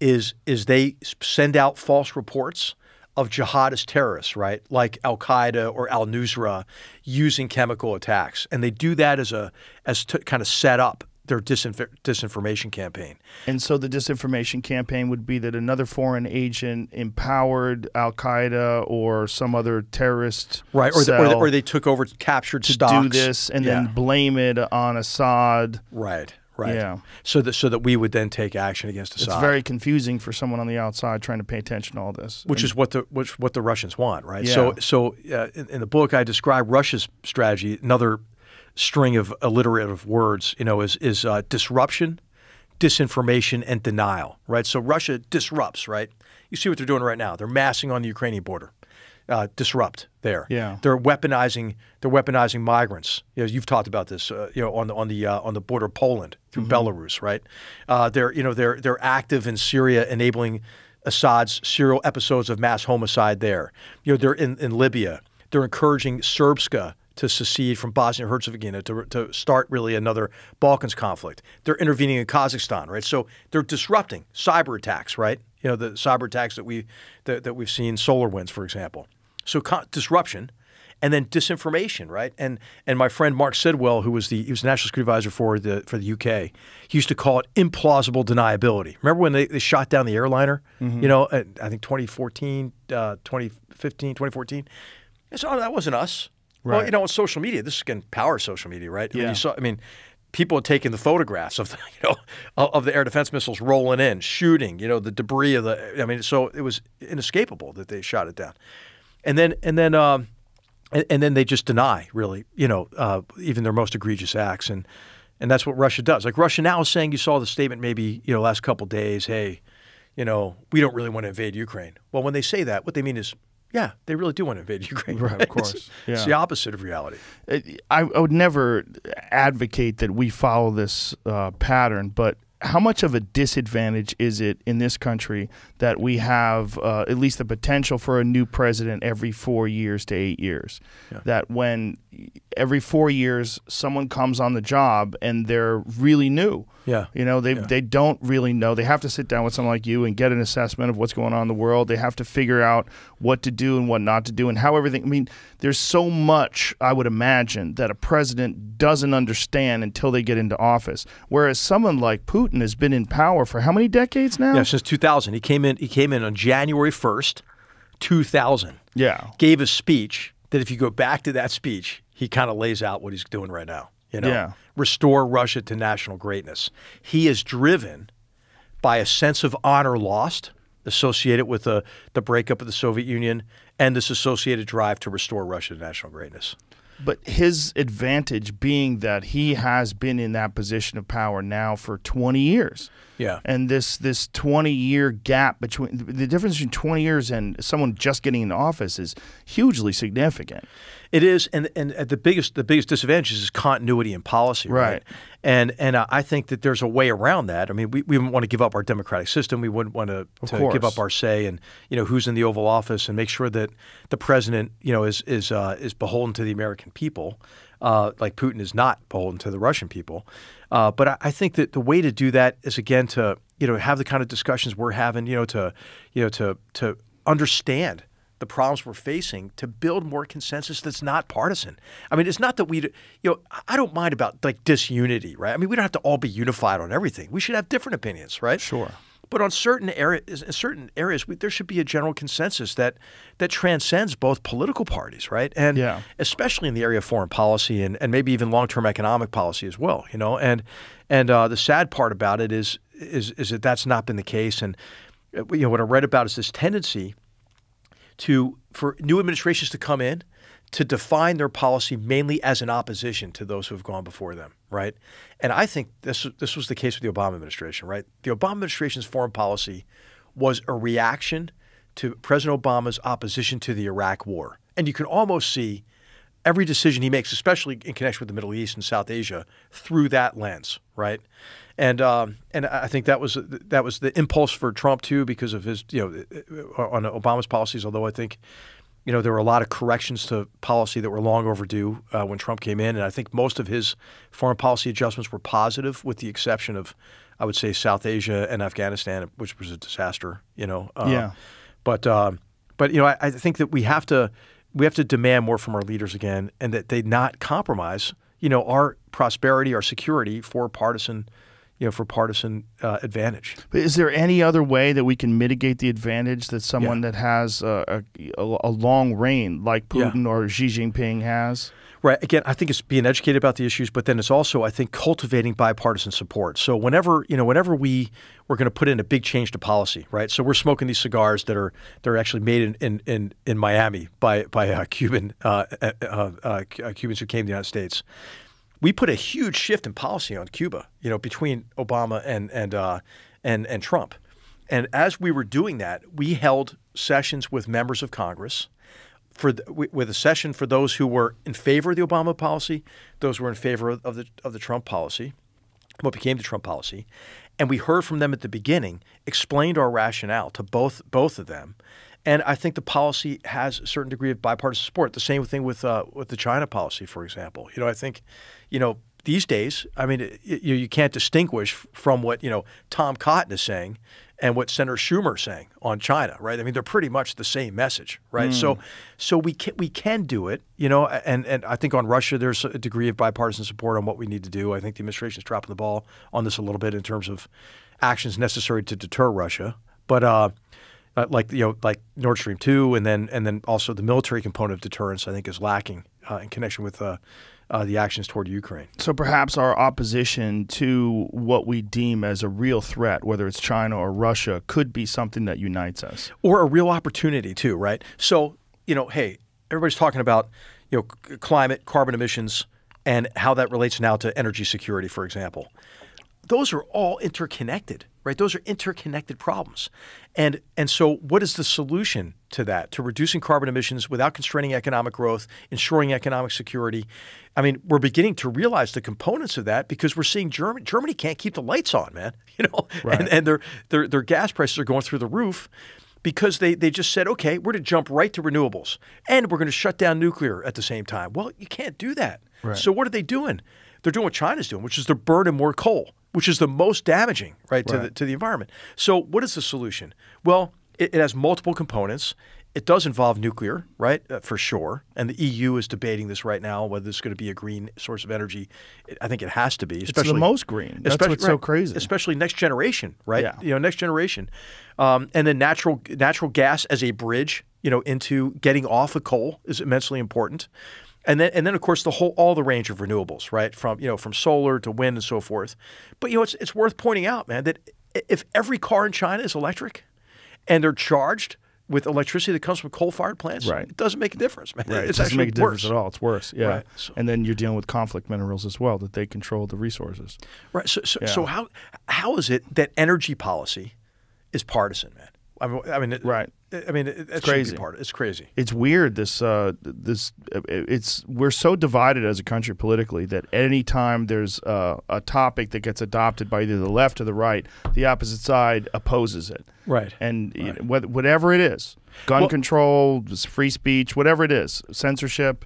is is they send out false reports of jihadist terrorists, right? Like Al Qaeda or Al Nusra, using chemical attacks, and they do that as a as to kind of set up their disinf disinformation campaign. And so the disinformation campaign would be that another foreign agent empowered Al Qaeda or some other terrorist, right? Or, the, or, the, or, they took over captured to stocks. do this and yeah. then blame it on Assad, right? Right. Yeah. So that so that we would then take action against Assad. It's very confusing for someone on the outside trying to pay attention to all this. Which and, is what the which what the Russians want, right? Yeah. So so uh, in, in, the book I describe Russia's strategy. Another string of alliterative words, you know, is is uh, disruption, disinformation, and denial, right? So Russia disrupts, right? You see what they're doing right now. They're massing on the Ukrainian border uh, disrupt there. Yeah, they're weaponizing they're weaponizing migrants. You know, you've talked about this, uh, you know, on the on the uh, on the border of Poland through mm-hmm. Belarus, right? Uh, they're you know they're they're active in Syria, enabling Assad's serial episodes of mass homicide there. You know, they're in, in Libya. They're encouraging Serbska to secede from Bosnia and Herzegovina to, to start really another Balkans conflict. They're intervening in Kazakhstan, right? So they're disrupting cyber attacks, right? You know, the cyber attacks that we that, that we've seen, solar winds, for example. So disruption, and then disinformation, right? And and my friend Mark Sidwell, who was the he was national security advisor for the for the UK, he used to call it implausible deniability. Remember when they, they shot down the airliner? Mm-hmm. You know, I think 2014, uh, 2015, 2014. It's, oh, that wasn't us. Right. Well, you know, on social media, this can power social media, right? Yeah. Saw, I mean, people had taken the photographs of the, (laughs) you know of the air defense missiles rolling in, shooting, you know, the debris of the. I mean, so it was inescapable that they shot it down and then and then um, and, and, then they just deny really, you know, uh, even their most egregious acts, and and that's what Russia does. Like Russia now is saying, you saw the statement maybe you know last couple days, hey, you know, we don't really want to invade Ukraine. Well, when they say that, what they mean is yeah, they really do want to invade (laughs) Ukraine. Right, of course. it's, yeah. it's, the opposite of reality. I, I, would never advocate that we follow this uh, pattern, but how much of a disadvantage is it in this country that we have uh, at least the potential for a new president every four years to eight years? Yeah. That when every four years someone comes on the job and they're really new. Yeah. You know, they yeah. they don't really know. They have to sit down with someone like you and get an assessment of what's going on in the world. They have to figure out what to do and what not to do and how everything I mean, there's so much I would imagine that a president doesn't understand until they get into office. Whereas someone like Putin has been in power for how many decades now? Yeah, since 2000. He came in he came in on January 1st, 2000. Yeah. Gave a speech that if you go back to that speech, he kind of lays out what he's doing right now. You know, yeah. restore Russia to national greatness. He is driven by a sense of honor lost associated with the, uh, the breakup of the Soviet Union and this associated drive to restore Russia to national greatness. But his advantage being that he has been in that position of power now for 20 years. Yeah. And this this 20 year gap between the difference between 20 years and someone just getting into office is hugely significant. It is, and and the biggest the biggest disadvantage is continuity in policy, right? right? And and I think that there's a way around that. I mean, we, we wouldn't want to give up our democratic system. We wouldn't want to, to give up our say and you know who's in the Oval Office and make sure that the president you know is is uh, is beholden to the American people. Uh, like Putin is not beholden to the Russian people. Uh, but I, I, think that the way to do that is again to you know have the kind of discussions we're having. You know to you know to to understand the problems we're facing to build more consensus that's not partisan. I mean, it's not that we, you know, I don't mind about like disunity, right? I mean, we don't have to all be unified on everything. We should have different opinions, right? Sure. But on certain areas, certain areas, we, there should be a general consensus that that transcends both political parties, right? And yeah. especially in the area of foreign policy and, and maybe even long term economic policy as well, you know. And and uh, the sad part about it is is is that that's not been the case. And uh, you know what I read about is this tendency to for new administrations to come in to define their policy mainly as an opposition to those who have gone before them, right? And I think this this was the case with the Obama administration, right? The Obama administration's foreign policy was a reaction to President Obama's opposition to the Iraq War, and you can almost see every decision he makes, especially in connection with the Middle East and South Asia, through that lens, right? and um, and I think that was that was the impulse for Trump too because of his you know on Obama's policies. Although I think you know, there were a lot of corrections to policy that were long overdue uh, when Trump came in, and I think most of his foreign policy adjustments were positive, with the exception of, I would say, South Asia and Afghanistan, which was a disaster. You know, uh, yeah. But um, but you know, I, I, think that we have to we have to demand more from our leaders again, and that they not compromise, you know, our prosperity, our security for partisan you know, for partisan uh, advantage. But is there any other way that we can mitigate the advantage that someone yeah. that has a, a, a, long reign like Putin yeah. or Xi Jinping has? Right. Again, I think it's being educated about the issues, but then it's also, I think, cultivating bipartisan support. So whenever you know, whenever we we're going to put in a big change to policy, right? So we're smoking these cigars that are that are actually made in in in, in Miami by by uh, Cuban uh, uh, uh, uh Cubans who came to the United States we put a huge shift in policy on Cuba, you know, between Obama and and uh, and and Trump. And as we were doing that, we held sessions with members of Congress for the, with a session for those who were in favor of the Obama policy, those who were in favor of the of the Trump policy, what became the Trump policy, and we heard from them at the beginning, explained our rationale to both both of them, and I think the policy has a certain degree of bipartisan support. The same thing with uh, with the China policy, for example. You know, I think you know, these days, I mean, you, you can't distinguish from what, you know, Tom Cotton is saying and what Senator Schumer is saying on China, right? I mean, they're pretty much the same message, right? Mm. So, hmm. so we can, we can do it, you know, and, and I think on Russia, there's a degree of bipartisan support on what we need to do. I think the administration is dropping the ball on this a little bit in terms of actions necessary to deter Russia. But, uh, uh like you know, like Nord Stream two, and then and then also the military component of deterrence, I think, is lacking uh, in connection with uh, uh, the actions toward Ukraine. So perhaps our opposition to what we deem as a real threat, whether it's China or Russia, could be something that unites us, or a real opportunity too, right? So you know, hey, everybody's talking about you know climate, carbon emissions, and how that relates now to energy security, for example. Those are all interconnected right? Those are interconnected problems. And, and so, what is the solution to that, to reducing carbon emissions without constraining economic growth, ensuring economic security? I mean, we're beginning to realize the components of that because we're seeing Germany, Germany can't keep the lights on, man. (laughs) You know, right. and, and their, their, their gas prices are going through the roof because they, they just said, okay, we're to jump right to renewables and we're going to shut down nuclear at the same time. Well, you can't do that. Right. So, what are they doing? They're doing what China's doing, which is they're burning more coal which is the most damaging, right, right. to the to the environment. So what is the solution? Well, it, it has multiple components. It does involve nuclear, right, uh, for sure. And the EU is debating this right now whether it's going to be a green source of energy. It, I think it has to be, especially it's the most green. That's what's right, so crazy. Especially next generation, right? Yeah. You know, next generation, um, and then natural natural gas as a bridge, you know, into getting off of coal is immensely important and then and then of course the whole all the range of renewables, right? From you know from solar to wind and so forth. But you know it's it's worth pointing out, man, that if every car in China is electric, and they're charged with electricity that comes from coal-fired plants, right. it doesn't make a difference, man. Right. It doesn't make a difference at all. It's worse, yeah. Right. So, and then you're dealing with conflict minerals as well that they control the resources. Right. So so, yeah. so how how is it that energy policy is partisan, man? I mean, I mean, right? I mean, it, it's crazy. Part it's crazy. It's weird. This, uh, this, uh, it's we're so divided as a country politically that any time there's uh, a topic that gets adopted by either the left or the right, the opposite side opposes it. Right. And right. You know, whatever it is, gun well, control, free speech, whatever it is, censorship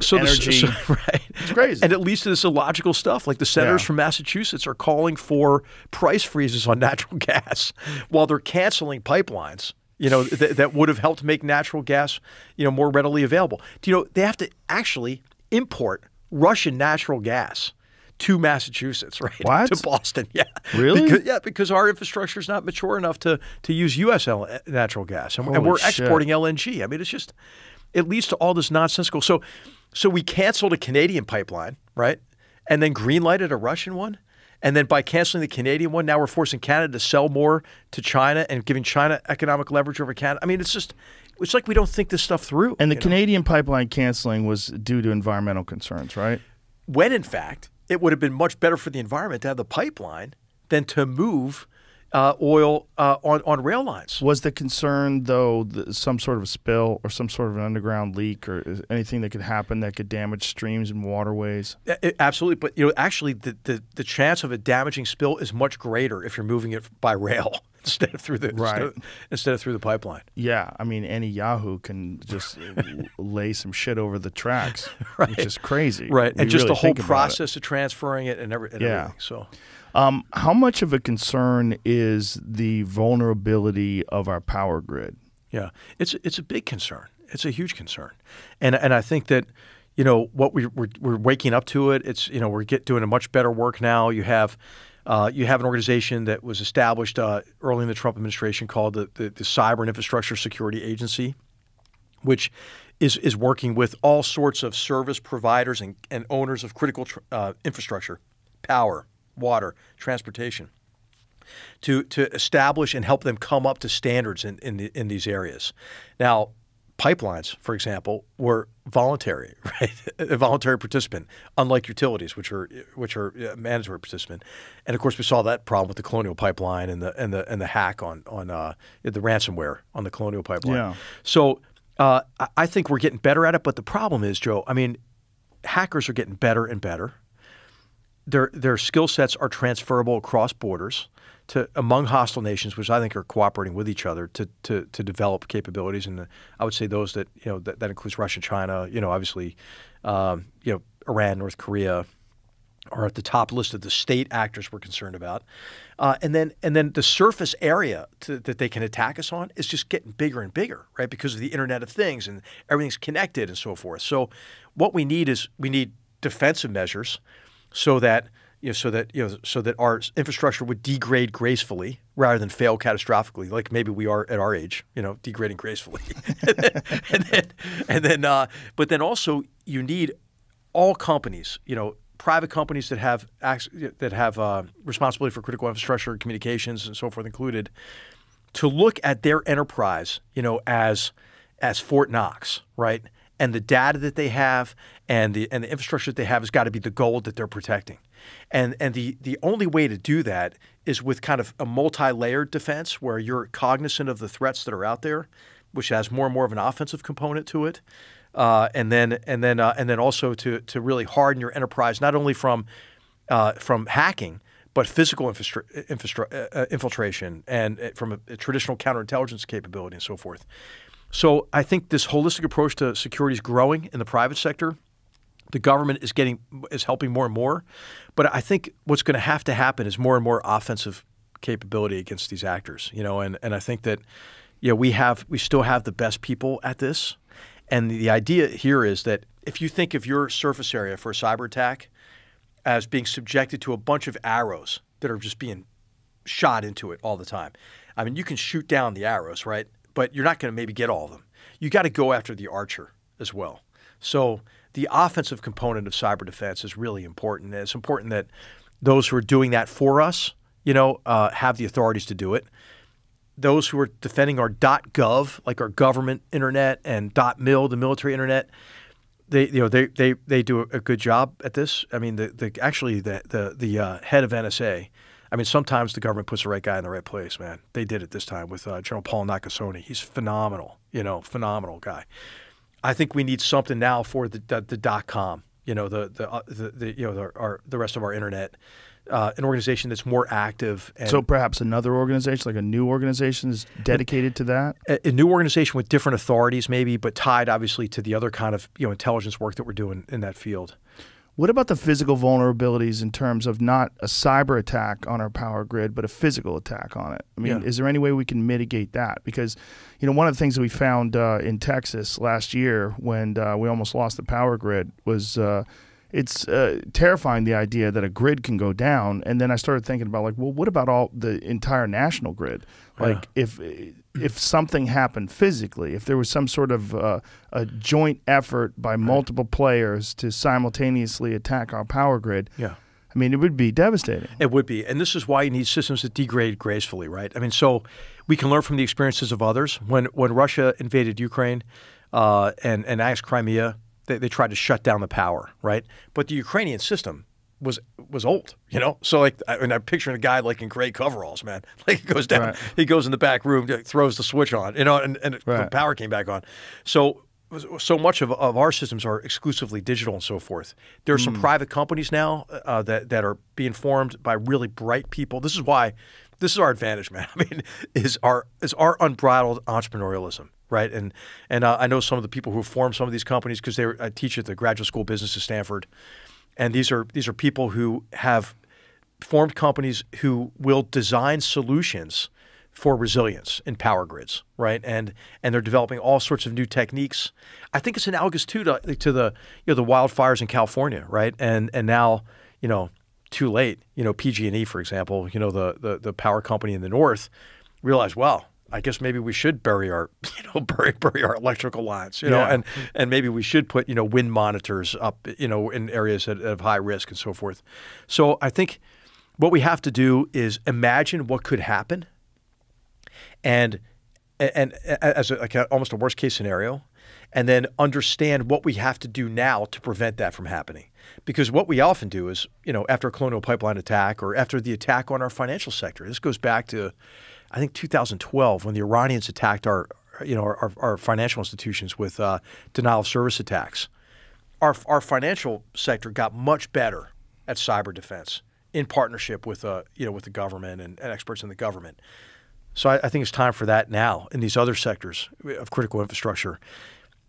so energy. The, so, (laughs) right. It's crazy. And it leads to this illogical stuff. Like the senators yeah. from Massachusetts are calling for price freezes on (laughs) natural gas while they're canceling pipelines. You know th that would have helped make natural gas, you know, more readily available. Do you know they have to actually import Russian natural gas? to Massachusetts, (laughs) right? What? To Boston, yeah. Really? Because, yeah, because our infrastructure is not mature enough to to use U.S. Eh, natural gas, and, and we're shit. exporting LNG. I mean, it's just it leads to all this nonsensical. So, so we canceled a Canadian pipeline, right? And then greenlighted a Russian one. And then by canceling the Canadian one, now we're forcing Canada to sell more to China and giving China economic leverage over Canada. I mean, it's just, it's like we don't think this stuff through. And the Canadian know? pipeline canceling was due to environmental concerns, right? When in fact, it would have been much better for the environment to have the pipeline than to move uh, oil uh, on on rail lines. Was the concern though some sort of spill or some sort of an underground leak or anything that could happen that could damage streams and waterways? It, absolutely, but you know actually the, the the chance of a damaging spill is much greater if you're moving it by rail (laughs) instead of through the right. instead, of, instead of through the pipeline. Yeah, I mean any Yahoo can just (laughs) lay some shit over the tracks, right. which is crazy. Right, and really just the whole process of transferring it and, every, and yeah. everything. So um, how much of a concern is the vulnerability of our power grid? Yeah, it's it's a big concern. It's a huge concern, and and I think that you know what we, we're we're waking up to it. It's you know we're get doing a much better work now. You have. Uh, you have an organization that was established uh, early in the Trump administration called the, the, the Cyber and Infrastructure Security Agency, which is is working with all sorts of service providers and, and owners of critical tr- uh, infrastructure, power, water, transportation, to, to establish and help them come up to standards in, in, the, in these areas. Now, pipelines, for example, were voluntary, (laughs) right? A voluntary participant, unlike utilities, which are which are mandatory participant. And of course, we saw that problem with the Colonial Pipeline and the and the and the hack on on uh, the ransomware on the Colonial Pipeline. Yeah. So uh, I think we're getting better at it, but the problem is, Joe. I mean, hackers are getting better and better their their skill sets are transferable across borders to among hostile nations, which I think are cooperating with each other to to, to develop capabilities. And uh, I would say those that you know that, that includes Russia, China, you know, obviously, um, you know, Iran, North Korea, are at the top list of the state actors we're concerned about, uh, and then and then the surface area to, that they can attack us on is just getting bigger and bigger, right? Because of the Internet of Things and everything's connected and so forth. So, what we need is we need defensive measures so that you know, so that you know, so that our infrastructure would degrade gracefully rather than fail catastrophically, like maybe we are at our age, you know, degrading gracefully. (laughs) and then, and then, and then uh, but then also you need all companies, you know, private companies that have that have uh, responsibility for critical infrastructure, communications, and so forth included, to look at their enterprise, you know, as as Fort Knox, right? and the data that they have and the and the infrastructure that they have has got to be the gold that they're protecting. And and the the only way to do that is with kind of a multi-layered defense where you're cognizant of the threats that are out there, which has more and more of an offensive component to it. Uh, and then and then uh, and then also to to really harden your enterprise not only from uh, from hacking but physical infra uh, uh, infiltration and uh, from a, a traditional counterintelligence capability and so forth. So I think this holistic approach to security is growing in the private sector. The government is getting is helping more and more, but I think what's going to have to happen is more and more offensive capability against these actors. You know, and and I think that yeah we have we still have the best people at this, and the idea here is that if you think of your surface area for a cyber attack as being subjected to a bunch of arrows that are just being shot into it all the time, I mean you can shoot down the arrows, right? but you're not going to maybe get all of them. You got to go after the archer as well. So the offensive component of cyber defense is really important. And it's important that those who are doing that for us, you know, uh, have the authorities to do it. Those who are defending our .gov, like our government internet, and .mil, the military internet, they you know they they, they do a good job at this. I mean, the, the actually the the, the uh, head of NSA I mean, sometimes the government puts the right guy in the right place, man. They did it this time with uh, General Paul Nakasone. He's phenomenal, you know, phenomenal guy. I think we need something now for the the, the dot com, you know, the the, uh, the, the, you know the, our the rest of our internet. Uh, an organization that's more active. so perhaps another organization, like a new organization, is dedicated a, to that. A, a, new organization with different authorities, maybe, but tied obviously to the other kind of you know intelligence work that we're doing in that field. What about the physical vulnerabilities in terms of not a cyber attack on our power grid, but a physical attack on it? I mean, yeah. is there any way we can mitigate that? Because, you know, one of the things that we found uh, in Texas last year when uh, we almost lost the power grid was uh, it's uh, terrifying the idea that a grid can go down. And then I started thinking about, like, well, what about all the entire national grid? Like, yeah. if if mm-hmm. something happened physically, if there was some sort of uh, a joint effort by multiple right. players to simultaneously attack our power grid, yeah. I mean, it would be devastating. It would be. And this is why you need systems that degrade gracefully, right? I mean, so we can learn from the experiences of others. When, when Russia invaded Ukraine uh, and, and annexed Crimea, they, they tried to shut down the power, right? But the Ukrainian system was was old, you know. So like, I, and I'm picturing a guy like in gray coveralls, man. (laughs) Like he goes down, right. he goes in the back room, throws the switch on, you know, and, and right. the power came back on. So so much of, of our systems are exclusively digital and so forth. There are some mm. private companies now uh, that that are being formed by really bright people. This is why this is our advantage, man. (laughs) I mean, is our is our unbridled entrepreneurialism, right? And and uh, I know some of the people who form some of these companies because they were, I teach at the graduate school business at Stanford, and these are these are people who have formed companies who will design solutions for resilience in power grids, right? And and they're developing all sorts of new techniques. I think it's analogous too to, to the you know the wildfires in California, right? And and now you know too late. You know PG and E, for example, you know the, the the power company in the north realized, well. I guess maybe we should bury our, (laughs) you know, bury bury our electrical lines, you yeah. know, and and maybe we should put you know wind monitors up, you know, in areas that have high risk and so forth. So I think what we have to do is imagine what could happen, and and, and as a, like a, almost a worst case scenario, and then understand what we have to do now to prevent that from happening. Because what we often do is, you know, after a colonial pipeline attack or after the attack on our financial sector, this goes back to I think 2012 when the Iranians attacked our you know our, our financial institutions with uh, denial of service attacks. Our, our financial sector got much better at cyber defense in partnership with uh, you know with the government and, and experts in the government. So I, I, think it's time for that now in these other sectors of critical infrastructure.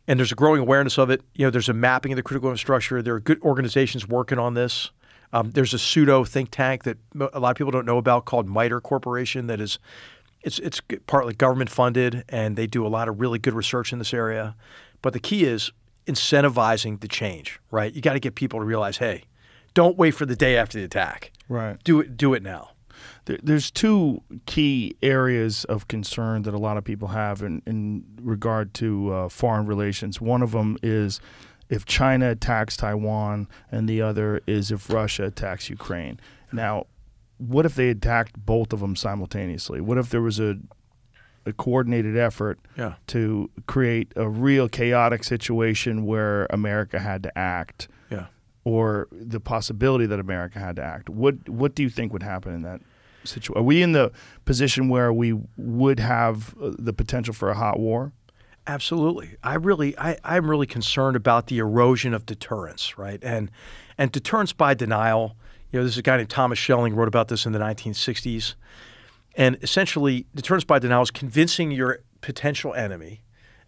And there's a growing awareness of it. You know, there's a mapping of the critical infrastructure. There are good organizations working on this. Um, there's a pseudo think tank that a lot of people don't know about called MITRE Corporation that is it's it's partly government funded and they do a lot of really good research in this area. But the key is incentivizing the change, right? You got to get people to realize, hey, don't wait for the day after the attack. Right. Do it. Do it now. there's two key areas of concern that a lot of people have in, in regard to uh, foreign relations. One of them is if China attacks Taiwan, and the other is if Russia attacks Ukraine. Now, what if they attacked both of them simultaneously? What if there was a a coordinated effort yeah. to create a real chaotic situation where America had to act, yeah. or the possibility that America had to act. What what do you think would happen in that situation? Are we in the position where we would have uh, the potential for a hot war? Absolutely. I really I, I'm really concerned about the erosion of deterrence, right? And and deterrence by denial. You know, there's a guy named Thomas Schelling wrote about this in the 1960s. And essentially, deterrence by denial is convincing your potential enemy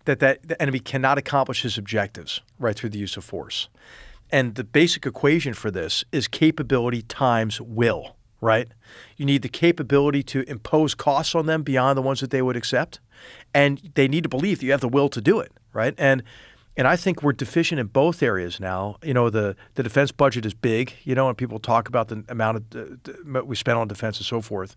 that, that the enemy cannot accomplish his objectives right through the use of force. And the basic equation for this is capability times will, right? You need the capability to impose costs on them beyond the ones that they would accept and they need to believe that you have the will to do it, right? And and I think we're deficient in both areas now. You know, the, the defense budget is big, you know, and people talk about the amount of we spend on defense and so forth.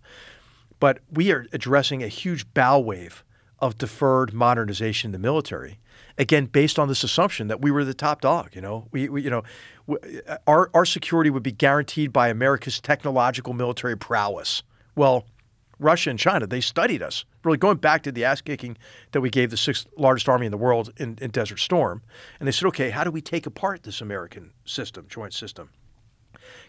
But we are addressing a huge bow wave of deferred modernization in the military. Again, based on this assumption that we were the top dog, you know, we, we you know, we, uh, our our security would be guaranteed by America's technological military prowess. Well, Russia and China, they studied us. Really going back to the ass kicking that we gave the sixth largest army in the world in, in Desert Storm. And they said, okay, how do we take apart this American system, joint system?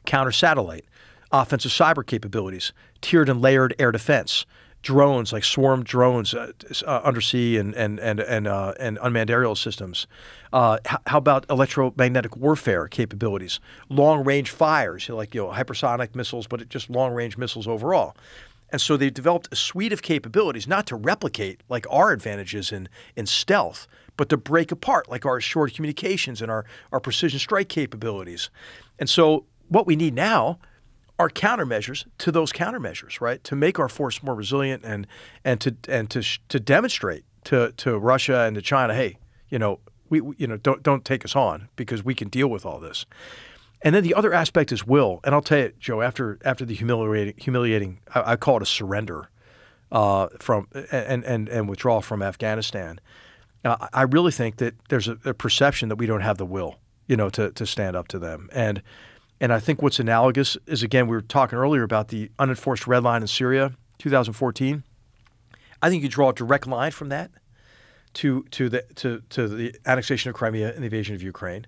Counter satellite, offensive cyber capabilities, tiered and layered air defense, drones like swarm drones, uh, uh, undersea and and and and, uh, and unmanned aerial systems. Uh, how about electromagnetic warfare capabilities, long range fires, you know, like you know hypersonic missiles, but just long range missiles overall. And so they've developed a suite of capabilities, not to replicate like our advantages in, in stealth, but to break apart like our short communications and our, our precision strike capabilities. And so what we need now are countermeasures to those countermeasures, right? To make our force more resilient and, and, to, and to, to demonstrate to, to Russia and to China, hey, you know, we, you know, don't, don't take us on because we can deal with all this. And then the other aspect is will. And I'll tell you, Joe, after after the humiliating humiliating, I, I call it a surrender uh, from and, and and withdrawal from Afghanistan. Uh, I really think that there's a, a, perception that we don't have the will, you know, to to stand up to them. And and I think what's analogous is again we were talking earlier about the unenforced red line in Syria, 2014. I think you draw a direct line from that to to the to to the annexation of Crimea and the invasion of Ukraine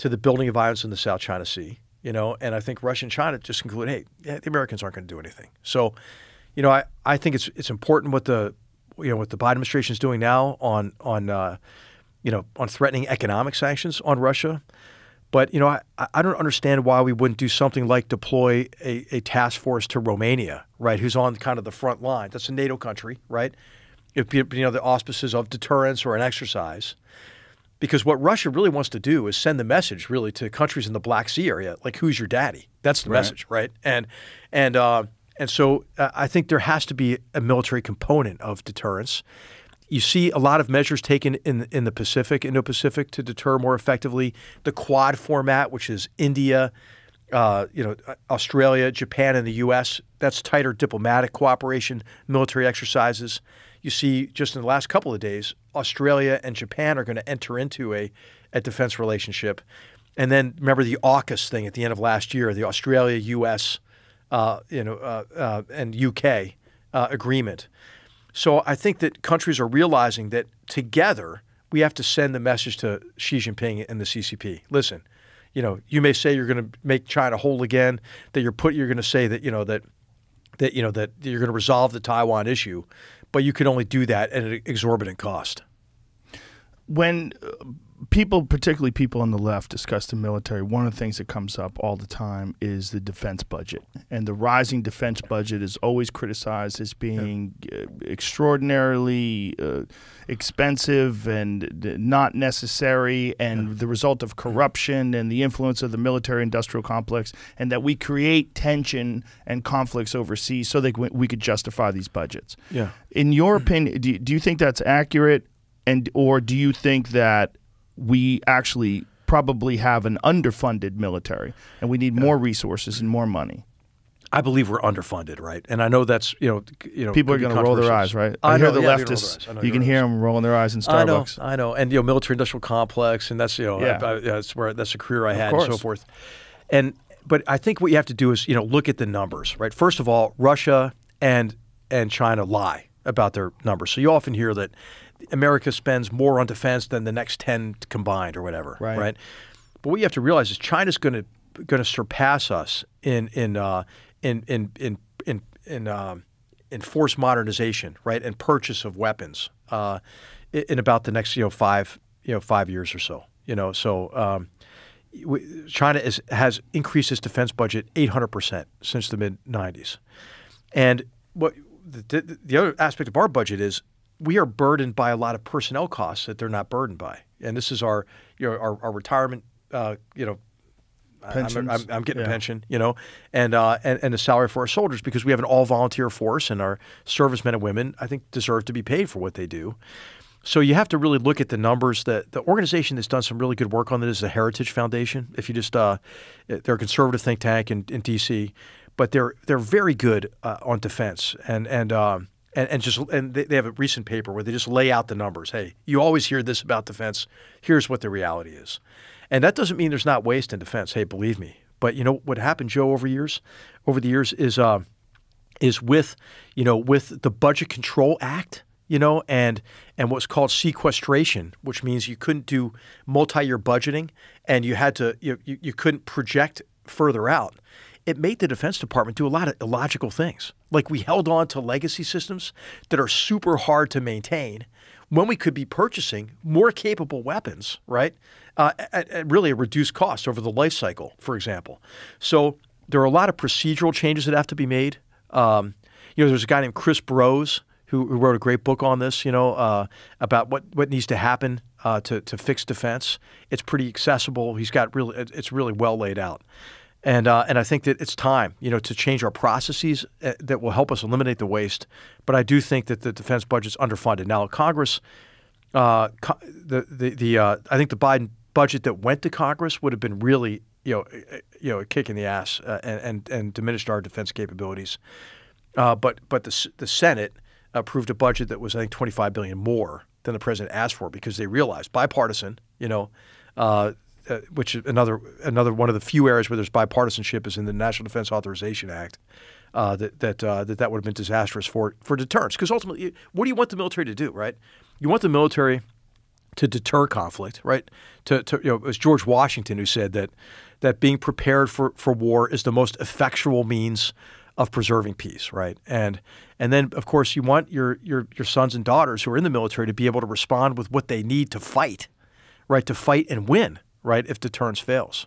to the building of islands in the South China Sea, you know, and I think Russia and China just conclude, hey, the Americans aren't going to do anything. So, you know, I, I think it's it's important what the you know what the Biden administration is doing now on on uh, you know on threatening economic sanctions on Russia. But you know, I, I don't understand why we wouldn't do something like deploy a, a task force to Romania, right? Who's on kind of the front line? That's a NATO country, right? If you know the auspices of deterrence or an exercise, because what Russia really wants to do is send the message really to countries in the Black Sea area, like who's your daddy? That's the right. message, right? And and uh, and so uh, I think there has to be a military component of deterrence. You see a lot of measures taken in in the Pacific, Indo-Pacific, to deter more effectively. The Quad format, which is India, uh, you know, uh, Australia, Japan, and the U.S. That's tighter diplomatic cooperation, military exercises. You see, just in the last couple of days, Australia and Japan are going to enter into a, a defense relationship. And then remember the AUKUS thing at the end of last year, the Australia US uh, you know, uh, uh, and UK uh, agreement. So I think that countries are realizing that together we have to send the message to Xi Jinping and the CCP. Listen, you know, you may say you're going to make China whole again, that you're put, you're going to say that you know that that you know that you're going to resolve the Taiwan issue, but you could only do that at an exorbitant cost. When people, particularly people on the left, discuss the military. One of the things that comes up all the time is the defense budget, and the rising defense budget is always criticized as being yeah. Uh, extraordinarily uh, expensive and not necessary, and yeah. the result of corruption and the influence of the military-industrial complex, and that we create tension and conflicts overseas so that we could justify these budgets. Yeah. In your opinion, do you, do you think that's accurate? And or do you think that we actually probably have an underfunded military and we need yeah. more resources and more money. I believe we're underfunded, right? And I know that's you know you know people are going to roll their eyes, right? I, I know, hear the yeah, leftists. You can hear them rolling their eyes in Starbucks. I know, I know, and you know military industrial complex, and that's you know yeah. I, I, that's where that's a career I had and so forth. And but I think what you have to do is you know look at the numbers, right? First of all, Russia and and China lie about their numbers. So you often hear that America spends more on defense than the next 10 combined or whatever, right? right? But what you have to realize is China's going to going to surpass us in in uh, in in in in, in um, modernization, right, and purchase of weapons uh, in about the next you know five you know five years or so. You know, so um, China is, has increased its defense budget 800 percent since the mid 90s, and what the, the other aspect of our budget is we are burdened by a lot of personnel costs that they're not burdened by. And this is our you know our, our retirement uh, you know Pensions. I'm, I'm, I'm getting yeah. a pension, you know, and, uh, and and the salary for our soldiers because we have an all volunteer force and our servicemen and women I think deserve to be paid for what they do. So you have to really look at the numbers. That the organization that's done some really good work on this is the Heritage Foundation. If you just, uh, they're a conservative think tank in, in D.C., but they're they're very good uh, on defense and and um, and, and just and they have a recent paper where they just lay out the numbers. Hey, you always hear this about defense. Here's what the reality is, and that doesn't mean there's not waste in defense. Hey, believe me. But you know what happened, Joe, over years, over the years is uh, is with you know with the Budget Control Act you know, and and what's called sequestration, which means you couldn't do multi-year budgeting, and you had to you you, you couldn't project further out it made the Defense Department do a lot of illogical things. Like we held on to legacy systems that are super hard to maintain when we could be purchasing more capable weapons, right? Uh, at, at really a reduced cost over the life cycle, for example. So there are a lot of procedural changes that have to be made. Um, you know, there's a guy named Chris Rose who, who wrote a great book on this. You know, uh, about what what needs to happen uh, to to fix defense. It's pretty accessible. He's got really it's really well laid out. And, uh, and I think that it's time, you know, to change our processes uh, that will help us eliminate the waste. But I do think that the defense budget is underfunded. Now, Congress, uh, co- the, the, the, uh, I think the Biden budget that went to Congress would have been really, you know, uh, you know, a kick in the ass uh, and, and, and diminished our defense capabilities. but but the, the Senate approved a budget that was, I think, 25 billion more than the president asked for because they realized bipartisan, you know, uh, uh, which is another another one of the few areas where there's bipartisanship is in the National Defense Authorization Act. Uh, that that uh, that that would have been disastrous for for deterrence. Because ultimately, what do you want the military to do? Right? You want the military to deter conflict, right? To, to you know, it was George Washington who said that that being prepared for for war is the most effectual means of preserving peace, right? And and then of course you want your your your sons and daughters who are in the military to be able to respond with what they need to fight, right? To fight and win right, if deterrence fails.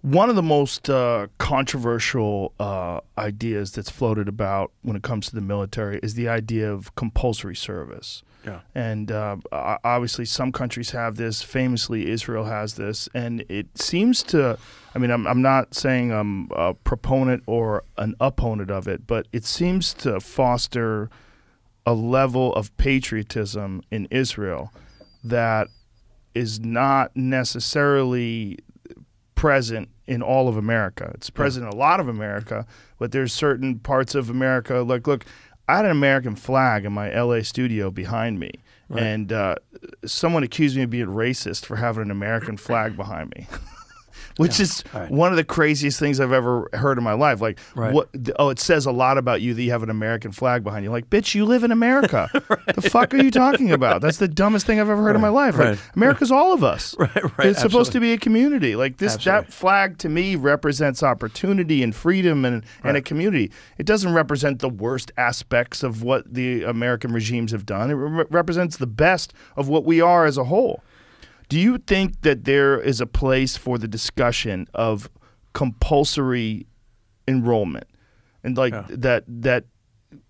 One of the most uh, controversial uh, ideas that's floated about when it comes to the military is the idea of compulsory service. Yeah. And uh, obviously, some countries have this. Famously, Israel has this. And it seems to, I mean, I'm, I'm not saying I'm a proponent or an opponent of it, but it seems to foster a level of patriotism in Israel that is not necessarily present in all of America. It's present yeah. in a lot of America, but there's certain parts of America. Like, look, I had an American flag in my LA studio behind me. Right. And uh, someone accused me of being racist for having an American flag behind me. (laughs) which yeah. is right. one of the craziest things I've ever heard in my life. Like, right. what? Oh, it says a lot about you that you have an American flag behind you. Like, bitch, you live in America. (laughs) right. The fuck are you talking about? That's the dumbest thing I've ever heard in my life. Like, America's all of us. (laughs) Right, right. It's Absolutely. supposed to be a community. Like this, Absolutely. that flag to me represents opportunity and freedom and and a community. It doesn't represent the worst aspects of what the American regimes have done. It re represents the best of what we are as a whole. Do you think that there is a place for the discussion of compulsory enrollment and like yeah. that that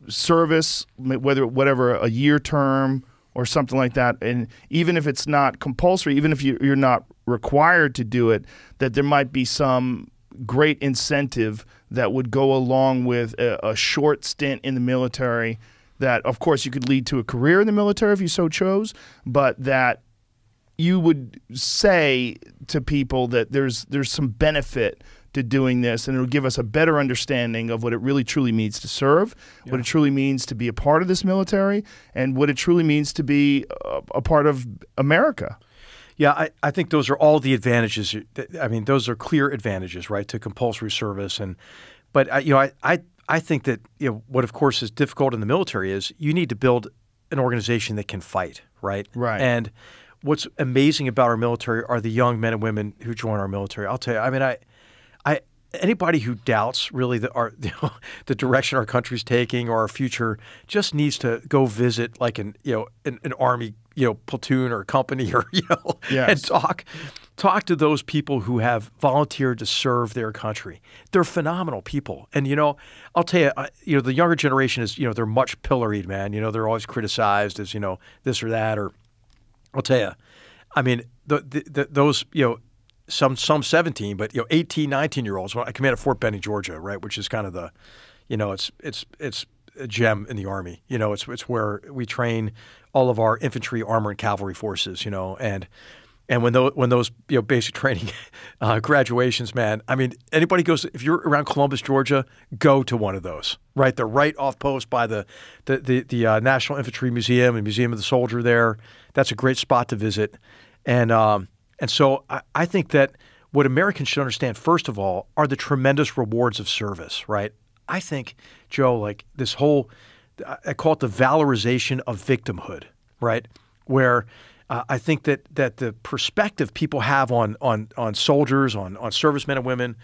service, whether whatever a year term or something like that, and even if it's not compulsory, even if you're not required to do it, that there might be some great incentive that would go along with a, a, short stint in the military that of course you could lead to a career in the military if you so chose but that you would say to people that there's there's some benefit to doing this and it'll give us a better understanding of what it really truly means to serve yeah. what it truly means to be a part of this military and what it truly means to be a, a part of america yeah, I, I think those are all the advantages. I mean, those are clear advantages, right, to compulsory service. And but I, uh, you know, I, I I think that you know what, of course, is difficult in the military is you need to build an organization that can fight, right? Right. And what's amazing about our military are the young men and women who join our military. I'll tell you. I mean, I, I anybody who doubts really the our, you know, the direction our country's taking or our future just needs to go visit like an you know an, an army you know platoon or company or (laughs) you know yes. and talk talk to those people who have volunteered to serve their country. They're phenomenal people. And you know, I'll tell you, I, you know, the younger generation is, you know, they're much pilloried, man. You know, they're always criticized as, you know, this or that or I'll tell you. I mean, the, the, the, those you know some some 17, but you know 18, 19 year olds. Well, I command at Fort Benning, Georgia, right, which is kind of the, you know, it's it's it's a gem in the army. You know, it's it's where we train all of our infantry, armor, and cavalry forces. You know, and and when those when those you know basic (laughs) training uh, graduations, man, I mean, anybody goes if you're around Columbus, Georgia, go to one of those. Right, they're right off post by the the the, the uh, National Infantry Museum and Museum of the Soldier there that's a great spot to visit. And, um, and so I, I think that what Americans should understand, first of all, are the tremendous rewards of service, right? I think, Joe, like this whole, I call it the valorization of victimhood, right? Where uh, I think that that the perspective people have on on on soldiers, on on servicemen and women,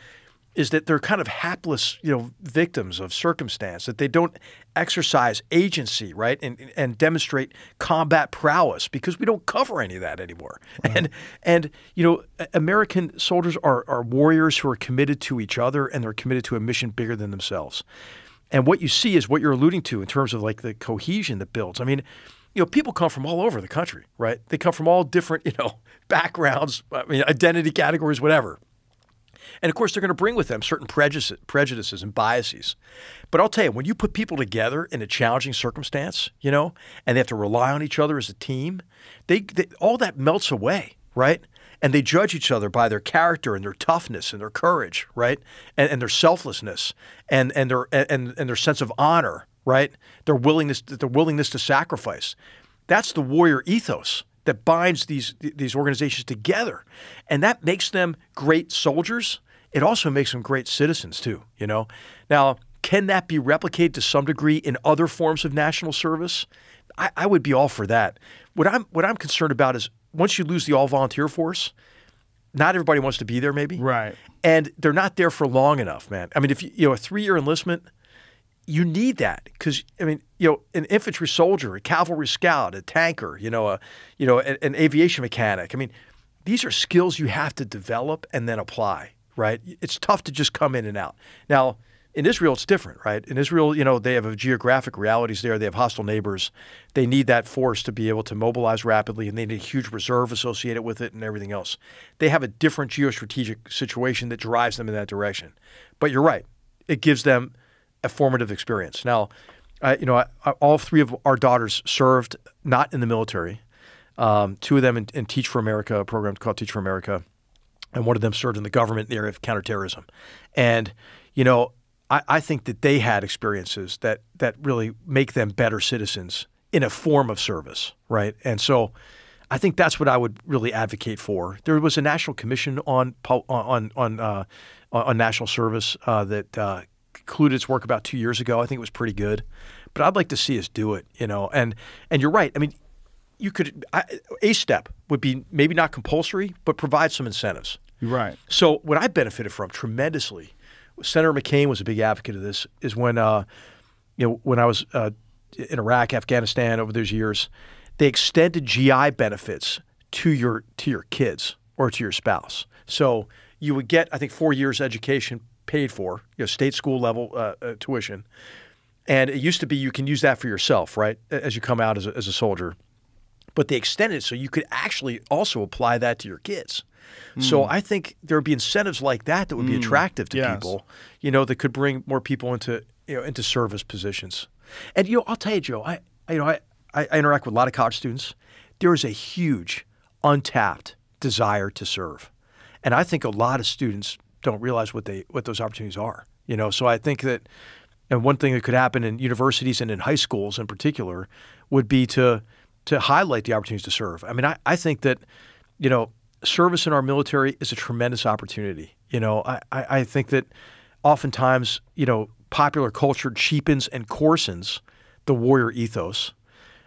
is that they're kind of hapless, you know, victims of circumstance that they don't exercise agency, right, and and demonstrate combat prowess because we don't cover any of that anymore. Right. And and you know, American soldiers are are warriors who are committed to each other and they're committed to a mission bigger than themselves. And what you see is what you're alluding to in terms of like the cohesion that builds. I mean, you know, people come from all over the country, right? They come from all different, you know, (laughs) backgrounds, I mean, identity categories, whatever. And of course, they're going to bring with them certain prejudice, prejudices and biases. But I'll tell you, when you put people together in a challenging circumstance, you know, and they have to rely on each other as a team, they, they all that melts away, right? And they judge each other by their character and their toughness and their courage, right? And, and their selflessness and, and, their, and, and their sense of honor, right? Their willingness, their willingness to sacrifice. That's the warrior ethos that binds these these organizations together, and that makes them great soldiers. It also makes them great citizens too. You know, now can that be replicated to some degree in other forms of national service? I, I would be all for that. What I'm what I'm concerned about is once you lose the all volunteer force, not everybody wants to be there, maybe. Right. And they're not there for long enough, man. I mean, if you, you know a three year enlistment you need that because I mean, you know, an infantry soldier, a cavalry scout, a tanker, you know, a you know, an, an, aviation mechanic. I mean, these are skills you have to develop and then apply. Right? It's tough to just come in and out. Now, in Israel, it's different, right? In Israel, you know, they have a geographic realities there. They have hostile neighbors. They need that force to be able to mobilize rapidly, and they need a huge reserve associated with it and everything else. They have a different geostrategic situation that drives them in that direction. But you're right; it gives them a formative experience. Now, uh, you know, I, I, all three of our daughters served not in the military. Um, two of them in, in, Teach for America, a program called Teach for America, and one of them served in the government in the area of counterterrorism. And you know, I, I think that they had experiences that that really make them better citizens in a form of service, right? And so. I think that's what I would really advocate for. There was a national commission on on on uh, on national service uh, that uh, concluded its work about two years ago. I think it was pretty good, but I'd like to see us do it. You know, and and you're right. I mean, you could a step would be maybe not compulsory, but provide some incentives. Right. So what I benefited from tremendously, Senator McCain was a big advocate of this. Is when uh, you know when I was uh, in Iraq, Afghanistan over those years, they extended GI benefits to your to your kids or to your spouse. So you would get I think four years education paid for, you know, state school level uh, uh, tuition. And it used to be you can use that for yourself, right, as you come out as a, as a soldier. But they extended it so you could actually also apply that to your kids. Mm. So hmm. I think there would be incentives like that that would be hmm. attractive to yes. people, you know, that could bring more people into you know into service positions. And you know, I'll tell you, Joe, I you know I, I interact with a lot of college students. There is a huge untapped desire to serve, and I think a lot of students don't realize what they what those opportunities are. You know, so I think that and one thing that could happen in universities and in high schools in particular would be to to highlight the opportunities to serve. I mean, I, I think that, you know, service in our military is a tremendous opportunity. You know, I, I, I think that oftentimes, you know, popular culture cheapens and coarsens the warrior ethos.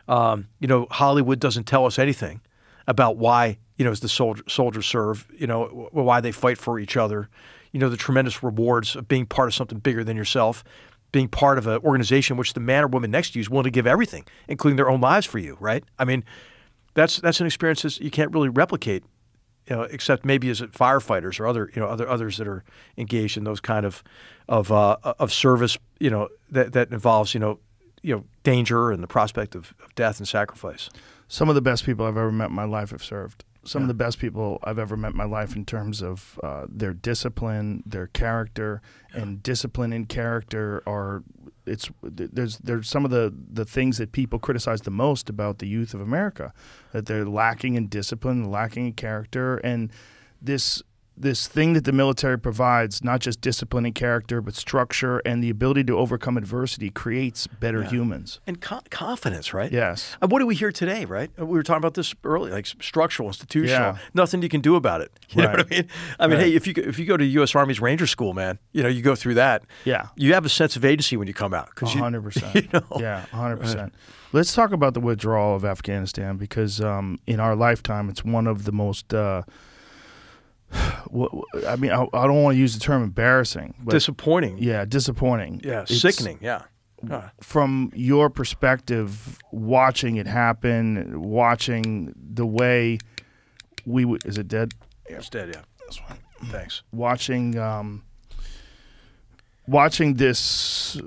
Um, you know, Hollywood doesn't tell us anything about why you know, as the soldier, soldiers serve, you know, why they fight for each other, you know, the tremendous rewards of being part of something bigger than yourself, being part of an organization in which the man or woman next to you is willing to give everything, including their own lives for you, right? I mean, that's that's an experience that you can't really replicate, you know, except maybe as firefighters or other you know other others that are engaged in those kind of of uh, of service, you know, that that involves you know you know danger and the prospect of, of death and sacrifice. Some of the best people I've ever met in my life have served some yeah. of the best people I've ever met in my life in terms of uh, their discipline, their character, yeah. and discipline and character are it's there's there's some of the the things that people criticize the most about the youth of America that they're lacking in discipline, lacking in character, and this this thing that the military provides, not just discipline and character, but structure and the ability to overcome adversity, creates better yeah. humans. And co confidence, right? Yes. And what do we hear today, right? Uh, we were talking about this earlier, like structural, institutional, yeah. nothing you can do about it. (laughs) You right. know what I mean? I mean, right. hey, if you if you go to U.S. Army's Ranger School, man, you know, you go through that. Yeah. You have a sense of agency when you come out. Cause 100%. You, (laughs) you know? Yeah, 100%. Right. Let's talk about the withdrawal of Afghanistan because um, in our lifetime, it's one of the most. Uh, I mean, I, I don't want to use the term embarrassing. disappointing. Yeah, disappointing. Yeah, it's, sickening. Yeah. From your perspective, watching it happen, watching the way we Is it dead? Yeah. It's dead, yeah. This one. Thanks. Watching. Um, watching this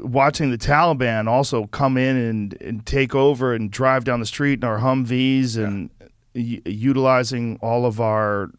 watching the Taliban also come in and, and take over and drive down the street in our Humvees and yeah utilizing all of our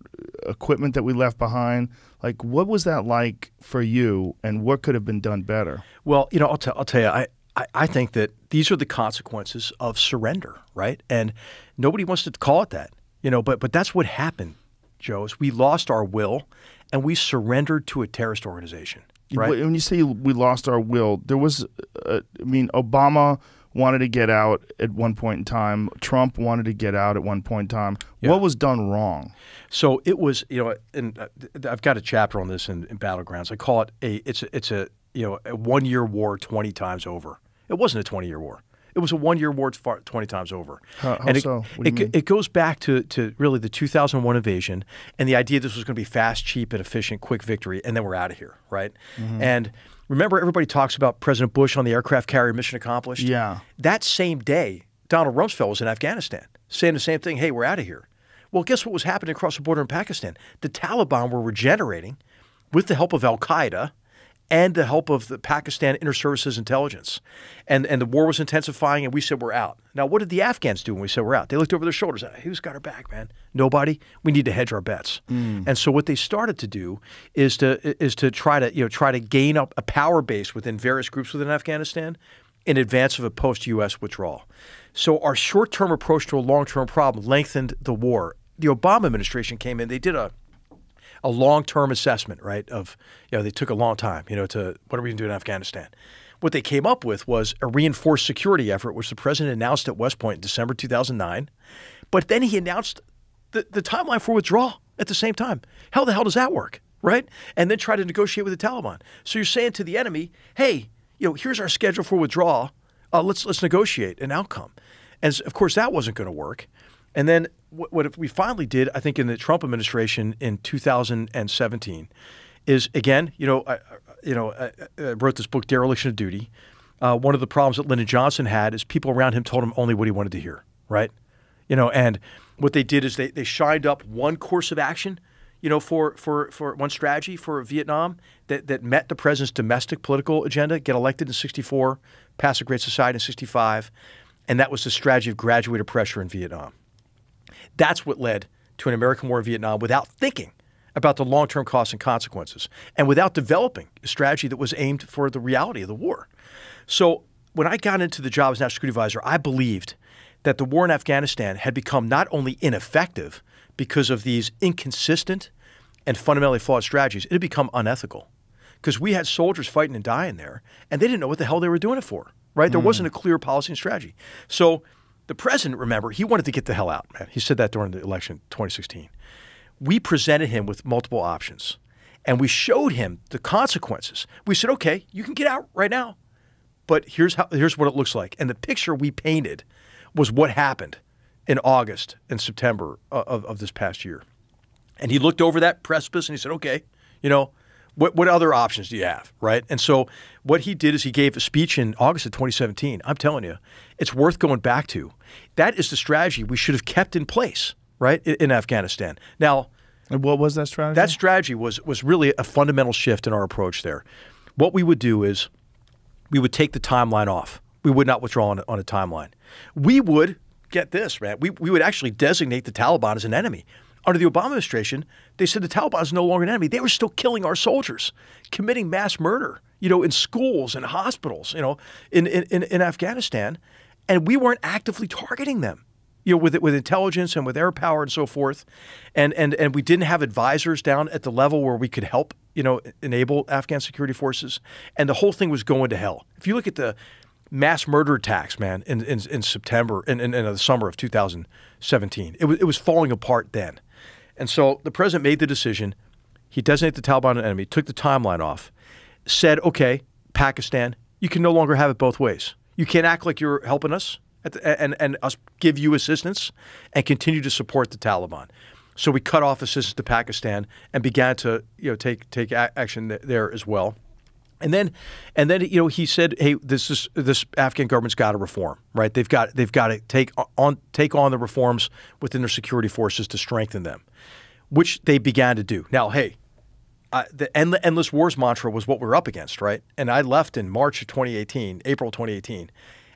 equipment that we left behind. Like, what was that like for you, and what could have been done better? Well, you know, I'll, t- I'll tell you, I, I, I think that these are the consequences of surrender, right? And nobody wants to call it that, you know, but, but that's what happened, Joe, is we lost our will and we surrendered to a terrorist organization. Right? When you say we lost our will, there was, uh, I mean, Obama – wanted to get out at one point in time. Trump wanted to get out at one point in time. Yeah. What was done wrong? So it was, you know, and uh, I've got a chapter on this in, in battlegrounds. I call it a it's a, it's a you know a one year war twenty times over. It wasn't a twenty year war. It was a one year war twenty times over. How, how and it, so? It, it, goes back to to really the two thousand one invasion and the idea this was going to be fast, cheap, and efficient, quick victory, and then we're out of here, right? Mm -hmm. And Remember, everybody talks about President Bush on the aircraft carrier mission accomplished? Yeah. That same day, Donald Rumsfeld was in Afghanistan saying the same thing hey, we're out of here. Well, guess what was happening across the border in Pakistan? The Taliban were regenerating with the help of Al Qaeda and the help of the Pakistan Inter Services Intelligence. And, and the war was intensifying, and we said, we're out. Now, what did the Afghans do when we said we're out? They looked over their shoulders. And, Who's got our back, man? Nobody. We need to hedge our bets. Mm. And so what they started to do is to, is to try to, you know, try to gain up a power base within various groups within Afghanistan in advance of a post-U.S. withdrawal. So our short-term approach to a long-term problem lengthened the war. The Obama administration came in. They did a a long term assessment, right? Of you know, they took a long time, you know, to what are we going to do in Afghanistan? What they came up with was a reinforced security effort, which the president announced at West Point in December 2009. But then he announced the, the timeline for withdrawal at the same time. How the hell does that work, right? And then try to negotiate with the Taliban. So you're saying to the enemy, hey, you know, here's our schedule for withdrawal. Uh, let's let's negotiate an outcome. And of course, that wasn't going to work. And then what, what we finally did, I think, in the Trump administration in 2017, is again, you know, I, you know, I, I wrote this book, Dereliction of Duty. Uh, one of the problems that Lyndon Johnson had is people around him told him only what he wanted to hear, right? You know, and what they did is they, they shined up one course of action, you know, for, for, for one strategy for Vietnam that, that met the president's domestic political agenda, get elected in 64, pass a great society in 65. And that was the strategy of graduated pressure in Vietnam, that's what led to an American war in Vietnam without thinking about the long term costs and consequences and without developing a strategy that was aimed for the reality of the war. So, when I got into the job as National Security Advisor, I believed that the war in Afghanistan had become not only ineffective because of these inconsistent and fundamentally flawed strategies, it had become unethical because we had soldiers fighting and dying there, and they didn't know what the hell they were doing it for. Right? There mm. wasn't a clear policy and strategy. So the president, remember, he wanted to get the hell out, man. He said that during the election 2016. We presented him with multiple options and we showed him the consequences. We said, okay, you can get out right now, but here's, how, here's what it looks like. And the picture we painted was what happened in August and September of, of this past year. And he looked over that precipice and he said, okay, you know, what, what other options do you have, right? And so what he did is he gave a speech in August of 2017. I'm telling you, it's worth going back to. That is the strategy we should have kept in place, right, in, in Afghanistan. Now, and what was that strategy? That strategy was was really a fundamental shift in our approach there. What we would do is we would take the timeline off. We would not withdraw on, on a timeline. We would get this, man. We, we would actually designate the Taliban as an enemy. Under the Obama administration, they said the Taliban is no longer an enemy. They were still killing our soldiers, committing mass murder, you know, in schools and hospitals, you know, in, in, in Afghanistan and we weren't actively targeting them. You know, with with intelligence and with air power and so forth, and and and we didn't have advisors down at the level where we could help, you know, enable Afghan security forces, and the whole thing was going to hell. If you look at the mass murder attacks, man, in in, in September in, in, in the summer of 2017, it was it was falling apart then, and so the president made the decision. He designated the Taliban an enemy, took the timeline off, said, okay, Pakistan, you can no longer have it both ways. You can't act like you're helping us the, and, and us give you assistance and continue to support the Taliban. So we cut off assistance to Pakistan and began to you know take take action there as well. And then, and then you know he said, "Hey, this is this Afghan government's got to reform, right? They've got they've got to take on take on the reforms within their security forces to strengthen them." which they began to do. Now, hey, uh, the end, endless wars mantra was what we we're up against, right? And I left in March of 2018, April 2018,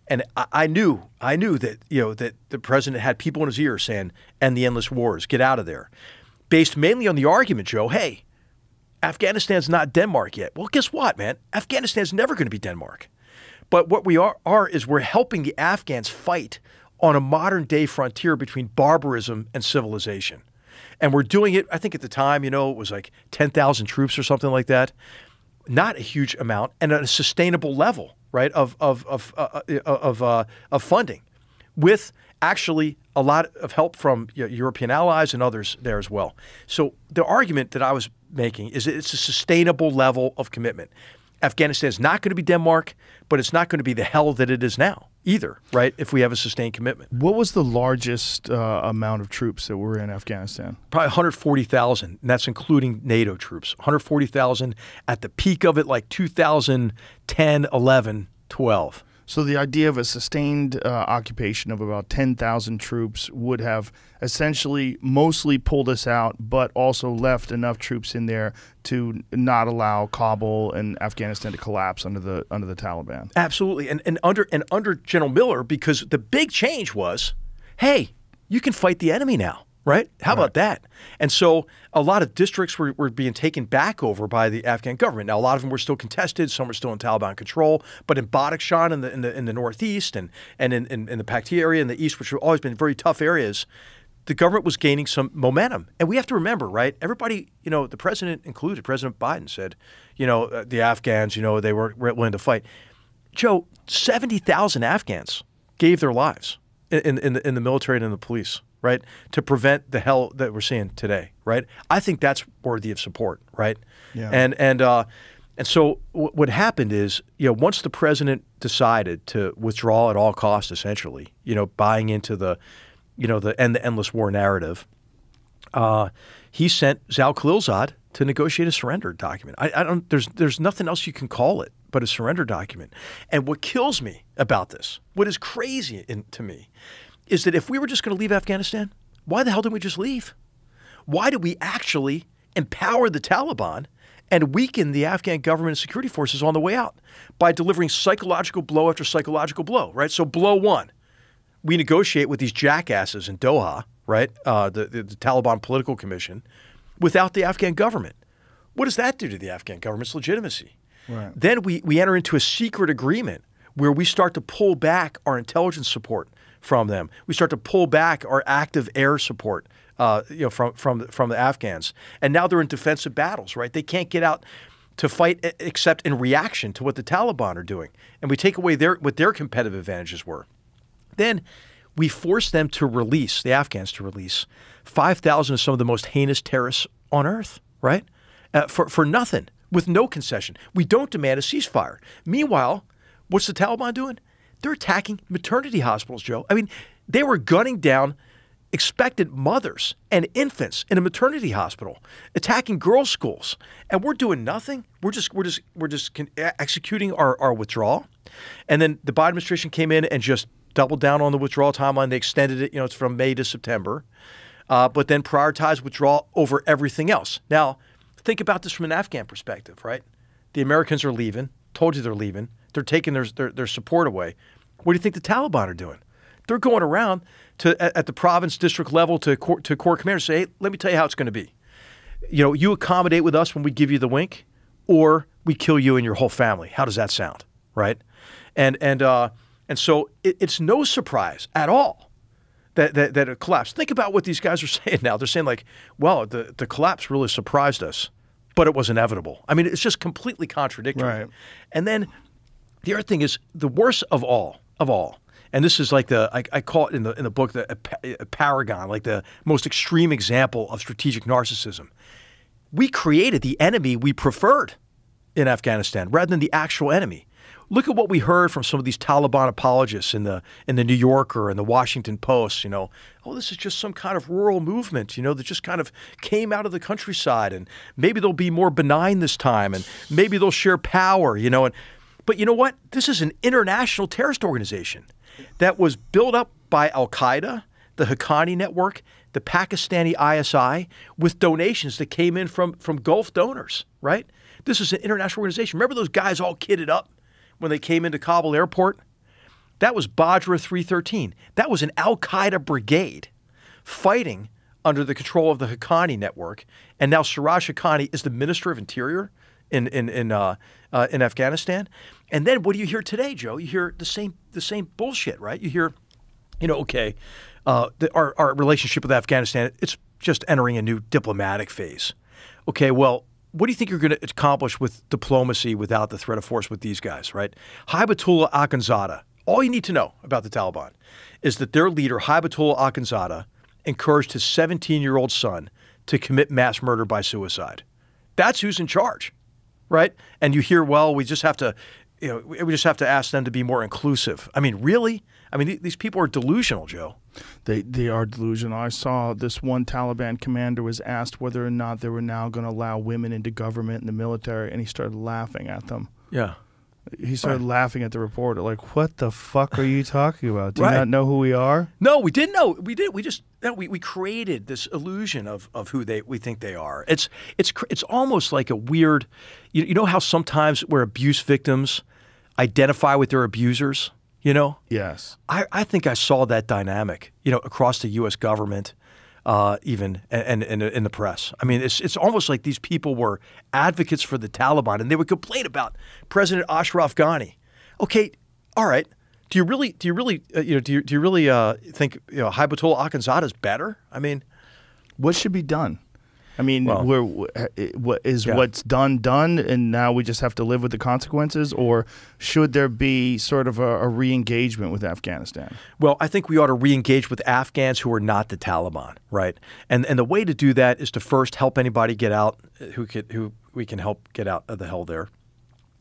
and I, I, knew, I knew that you know that the president had people in his ear saying, "End the endless wars, get out of there," based mainly on the argument, Joe. Hey, Afghanistan's not Denmark yet. Well, guess what, man? Afghanistan's never going to be Denmark. But what we are, are is we're helping the Afghans fight on a modern day frontier between barbarism and civilization. And we're doing it, I think at the time, you know, it was like 10,000 troops or something like that. Not a huge amount and at a sustainable level, right, of, of, of, uh, uh of, uh, of funding with actually a lot of help from you know, European allies and others there as well. So the argument that I was making is it's a sustainable level of commitment. Afghanistan is not going to be Denmark, but it's not going to be the hell that it is now either, right? If we have a sustained commitment. What was the largest uh, amount of troops that were in Afghanistan? Probably 140,000, and that's including NATO troops. 140,000 at the peak of it, like 2010, 11, 12. So the idea of a sustained uh, occupation of about 10,000 troops would have essentially mostly pulled us out, but also left enough troops in there to not allow Kabul and Afghanistan to collapse under the under the Taliban. Absolutely, and and under and under General Miller, because the big change was, hey, you can fight the enemy now right? How right. about that? And so a lot of districts were, were being taken back over by the Afghan government. Now, a lot of them were still contested. Some were still in Taliban control. But in Badakhshan in the, in the, in the northeast and, and in, in, in the Pakti area in the east, which have always been very tough areas, the government was gaining some momentum. And we have to remember, right? Everybody, you know, the president included, President Biden said, you know, uh, the Afghans, you know, they were willing to fight. Joe, 70,000 Afghans gave their lives in, in, in the, in the military and in the police right? To prevent the hell that we're seeing today, right? I think that's worthy of support, right? Yeah. And and uh, and so what happened is, you know, once the president decided to withdraw at all costs, essentially, you know, buying into the, you know, the end the endless war narrative, uh, he sent Zal Khalilzad to negotiate a surrender document. I, I don't. There's there's nothing else you can call it but a surrender document. And what kills me about this, what is crazy in, to me, is that if we were just going to leave Afghanistan, why the hell didn't we just leave? Why did we actually empower the Taliban and weaken the Afghan government and security forces on the way out by delivering psychological blow after psychological blow, right? So, blow one, we negotiate with these jackasses in Doha, right? Uh, the, the, the Taliban Political Commission, without the Afghan government. What does that do to the Afghan government's legitimacy? Right. Then we, we enter into a secret agreement where we start to pull back our intelligence support from them. We start to pull back our active air support. Uh, you know, from from from the Afghans, and now they're in defensive battles. Right, they can't get out to fight except in reaction to what the Taliban are doing, and we take away their what their competitive advantages were. Then we force them to release the Afghans to release five thousand of some of the most heinous terrorists on earth. Right, uh, for for nothing with no concession. We don't demand a ceasefire. Meanwhile, what's the Taliban doing? They're attacking maternity hospitals, Joe. I mean, they were gunning down expectant mothers and infants in a maternity hospital, attacking girls' schools, and we're doing nothing. We're just we're just we're just executing our our withdrawal, and then the Biden administration came in and just doubled down on the withdrawal timeline. They extended it. You know, it's from May to September, uh, but then prioritized withdrawal over everything else. Now, think about this from an Afghan perspective, right? The Americans are leaving. Told you they're leaving. They're taking their, their, their support away. What do you think the Taliban are doing? They're going around to at, at the province district level to cor, to corps commanders say, hey, let me tell you how it's going to be. You know, you accommodate with us when we give you the wink, or we kill you and your whole family. How does that sound, right? And and uh, and so it, it's no surprise at all that, that that it collapsed. Think about what these guys are (laughs) saying now. They're saying like, well, the the collapse really surprised us, but it was inevitable. I mean, it's just completely contradictory. Right. And then the other thing is the worst of all, of all, and this is like the I, I, call it in the in the book the a, a uh, paragon, like the most extreme example of strategic narcissism. We created the enemy we preferred in Afghanistan rather than the actual enemy. Look at what we heard from some of these Taliban apologists in the in the New Yorker and the Washington Post. You know, oh, this is just some kind of rural movement. You know, that just kind of came out of the countryside, and maybe they'll be more benign this time, and maybe they'll share power. You know, and but you know what? This is an international terrorist organization that was built up by Al Qaeda, the Haqqani Network, the Pakistani ISI, with donations that came in from, from Gulf donors, right? This is an international organization. Remember those guys all kitted up when they came into Kabul airport? That was Bajra 313. That was an Al Qaeda brigade fighting under the control of the Haqqani network. And now Siraj Haqqani is the Minister of Interior in in in uh, uh, in Afghanistan. And then what do you hear today, Joe? You hear the same the same bullshit, right? You hear, you know, okay, uh, the, our our relationship with Afghanistan it's just entering a new diplomatic phase. Okay, well, what do you think you're going to accomplish with diplomacy without the threat of force with these guys, right? Hibatullah Akhundzada. All you need to know about the Taliban is that their leader Hibatullah Akhundzada encouraged his 17-year-old son to commit mass murder by suicide. That's who's in charge right? And you hear, well, we just have to, you know, we just have to ask them to be more inclusive. I mean, really? I mean, these people are delusional, Joe. They they are delusional. I saw this one Taliban commander was asked whether or not they were now going to allow women into government and the military, and he started laughing at them. Yeah. He started right. laughing at the reporter, like, "What the fuck are you talking about? Do right. you not know who we are?" No, we didn't know. We did. We just we, we created this illusion of, of who they we think they are. It's it's it's almost like a weird, you, you know how sometimes where abuse victims identify with their abusers. You know. Yes. I I think I saw that dynamic. You know, across the U.S. government, uh, even and in the press. I mean, it's it's almost like these people were advocates for the Taliban, and they would complain about President Ashraf Ghani. Okay, all right. Do you really do you really uh, you know do you, do you really uh, think you know Haibatullah Akhundzada is better? I mean, what should be done? I mean, well, we're, eh, eh, what is yeah. what's done done, and now we just have to live with the consequences, or should there be sort of a, a re-engagement with Afghanistan? Well, I think we ought to re-engage with Afghans who are not the Taliban, right? And and the way to do that is to first help anybody get out eh, who could who we can help get out of the hell there.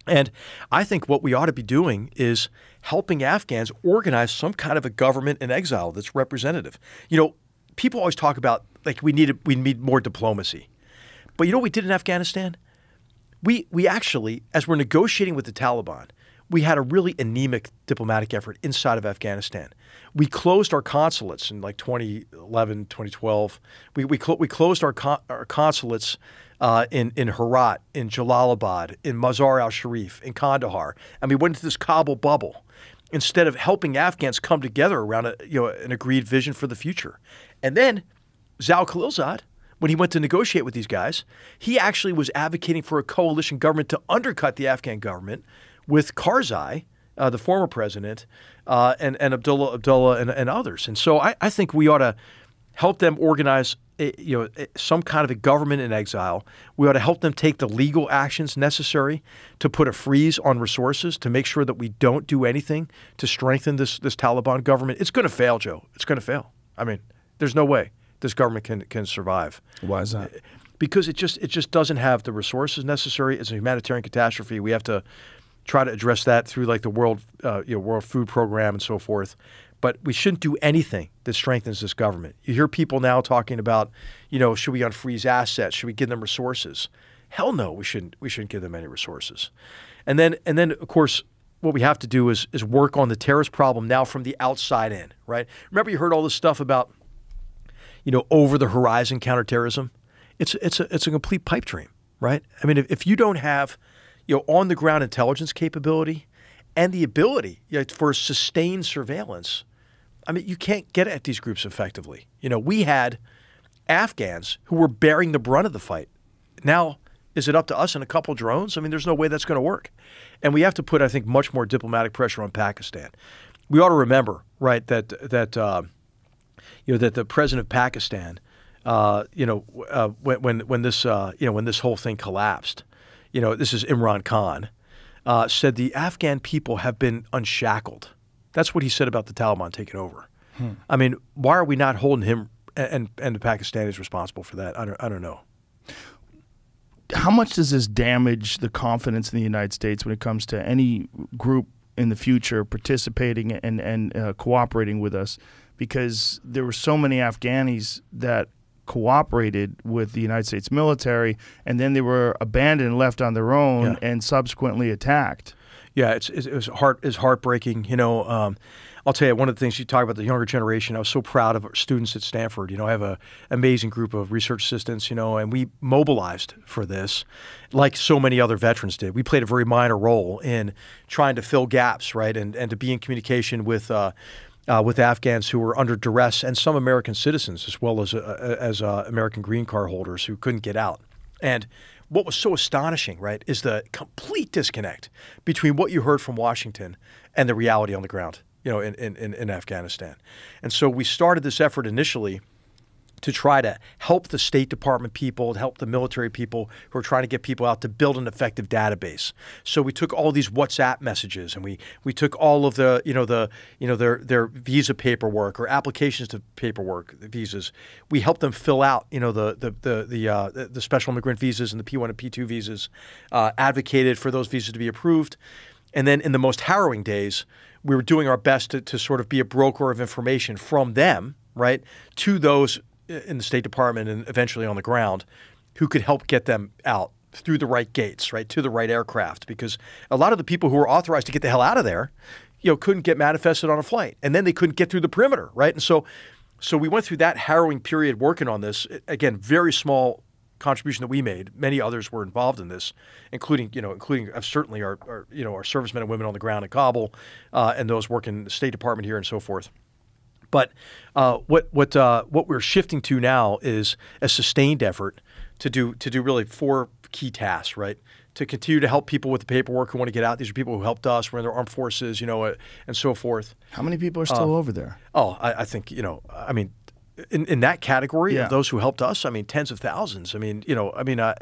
And I think what we ought to be doing is helping Afghans organize some kind of a government in exile that's representative. You know, people always talk about like we need we need more diplomacy. But you know what we did in Afghanistan? We we actually, as we're negotiating with the Taliban, we had a really anemic diplomatic effort inside of Afghanistan. We closed our consulates in like 2011, 2012. We, we, we closed our, our consulates uh, in, in Herat, in Jalalabad, in Mazar al Sharif, in Kandahar. And we went into this Kabul bubble instead of helping Afghans come together around a, you know, an agreed vision for the future. And then Zal Khalilzad, when he went to negotiate with these guys, he actually was advocating for a coalition government to undercut the Afghan government with Karzai, uh, the former president, uh, and, and Abdullah Abdullah and, and others. And so I, I think we ought to help them organize a, eh, you know eh, some kind of a government in exile. We ought to help them take the legal actions necessary to put a freeze on resources to make sure that we don't do anything to strengthen this this Taliban government. It's going to fail, Joe. It's going to fail. I mean, there's no way this government can can survive. Why is that? Because it just it just doesn't have the resources necessary. It's a humanitarian catastrophe. We have to try to address that through like the world uh, you know, World Food Program and so forth. But we shouldn't do anything that strengthens this government. You hear people now talking about, you know, should we unfreeze assets? Should we give them resources? Hell no, we shouldn't. We shouldn't give them any resources. And then and then of course what we have to do is is work on the terrorist problem now from the outside in, right? Remember you heard all this stuff about you know, over the horizon counterterrorism, it's it's a it's a complete pipe dream, right? I mean, if, if you don't have you know on the ground intelligence capability and the ability you know, for sustained surveillance, I mean, you can't get at these groups effectively. You know, we had Afghans who were bearing the brunt of the fight. Now, is it up to us and a couple drones? I mean, there's no way that's going to work. And we have to put, I think, much more diplomatic pressure on Pakistan. We ought to remember, right, that that. Uh, you know, that the president of Pakistan, uh, you know, uh, when, when, when this, uh, you know, when this whole thing collapsed, you know, this is Imran Khan, uh, said the Afghan people have been unshackled. That's what he said about the Taliban taking over. Hmm. I mean, why are we not holding him and, and the Pakistanis responsible for that? I don't, I don't know. How much does this damage the confidence in the United States when it comes to any group in the future participating and, and uh, cooperating with us? because there were so many Afghani's that cooperated with the United States military, and then they were abandoned, left on their own, yeah. and subsequently attacked. Yeah, it's, it was heart is heartbreaking. You know, um, I'll tell you one of the things you talk about the younger generation. I was so proud of our students at Stanford. You know, I have an amazing group of research assistants. You know, and we mobilized for this, like so many other veterans did. We played a very minor role in trying to fill gaps, right, and and to be in communication with. Uh, uh, with Afghans who were under duress and some American citizens as well as uh, uh, as uh, American green card holders who couldn't get out. And what was so astonishing, right, is the complete disconnect between what you heard from Washington and the reality on the ground, you know, in, in, in Afghanistan. And so we started this effort initially to try to help the State Department people, to help the military people who are trying to get people out to build an effective database. So we took all these WhatsApp messages and we we took all of the you know the you know their their visa paperwork or applications to paperwork visas. We helped them fill out you know the the the the, uh, the special immigrant visas and the P1 and P2 visas. Uh, advocated for those visas to be approved, and then in the most harrowing days, we were doing our best to, to sort of be a broker of information from them right to those in the State Department and eventually on the ground who could help get them out through the right gates, right to the right aircraft, because a lot of the people who were authorized to get the hell out of there, you know, couldn't get manifested on a flight, and then they couldn't get through the perimeter, right? And so, so we went through that harrowing period working on this. Again, very small contribution that we made. Many others were involved in this, including you know, including uh, certainly our, our, you know our servicemen and women on the ground in Kabul, uh, and those working in the State Department here and so forth. But uh, what what uh, what we're shifting to now is a sustained effort to do to do really four key tasks, right? To continue to help people with the paperwork who want to get out. These are people who helped us. We're in their armed forces, you know, uh, and so forth. How many people are still um, over there? Oh, I, I, think you know. I mean, in, in that category yeah. of those who helped us, I mean, tens of thousands. I mean, you know, I mean. Uh,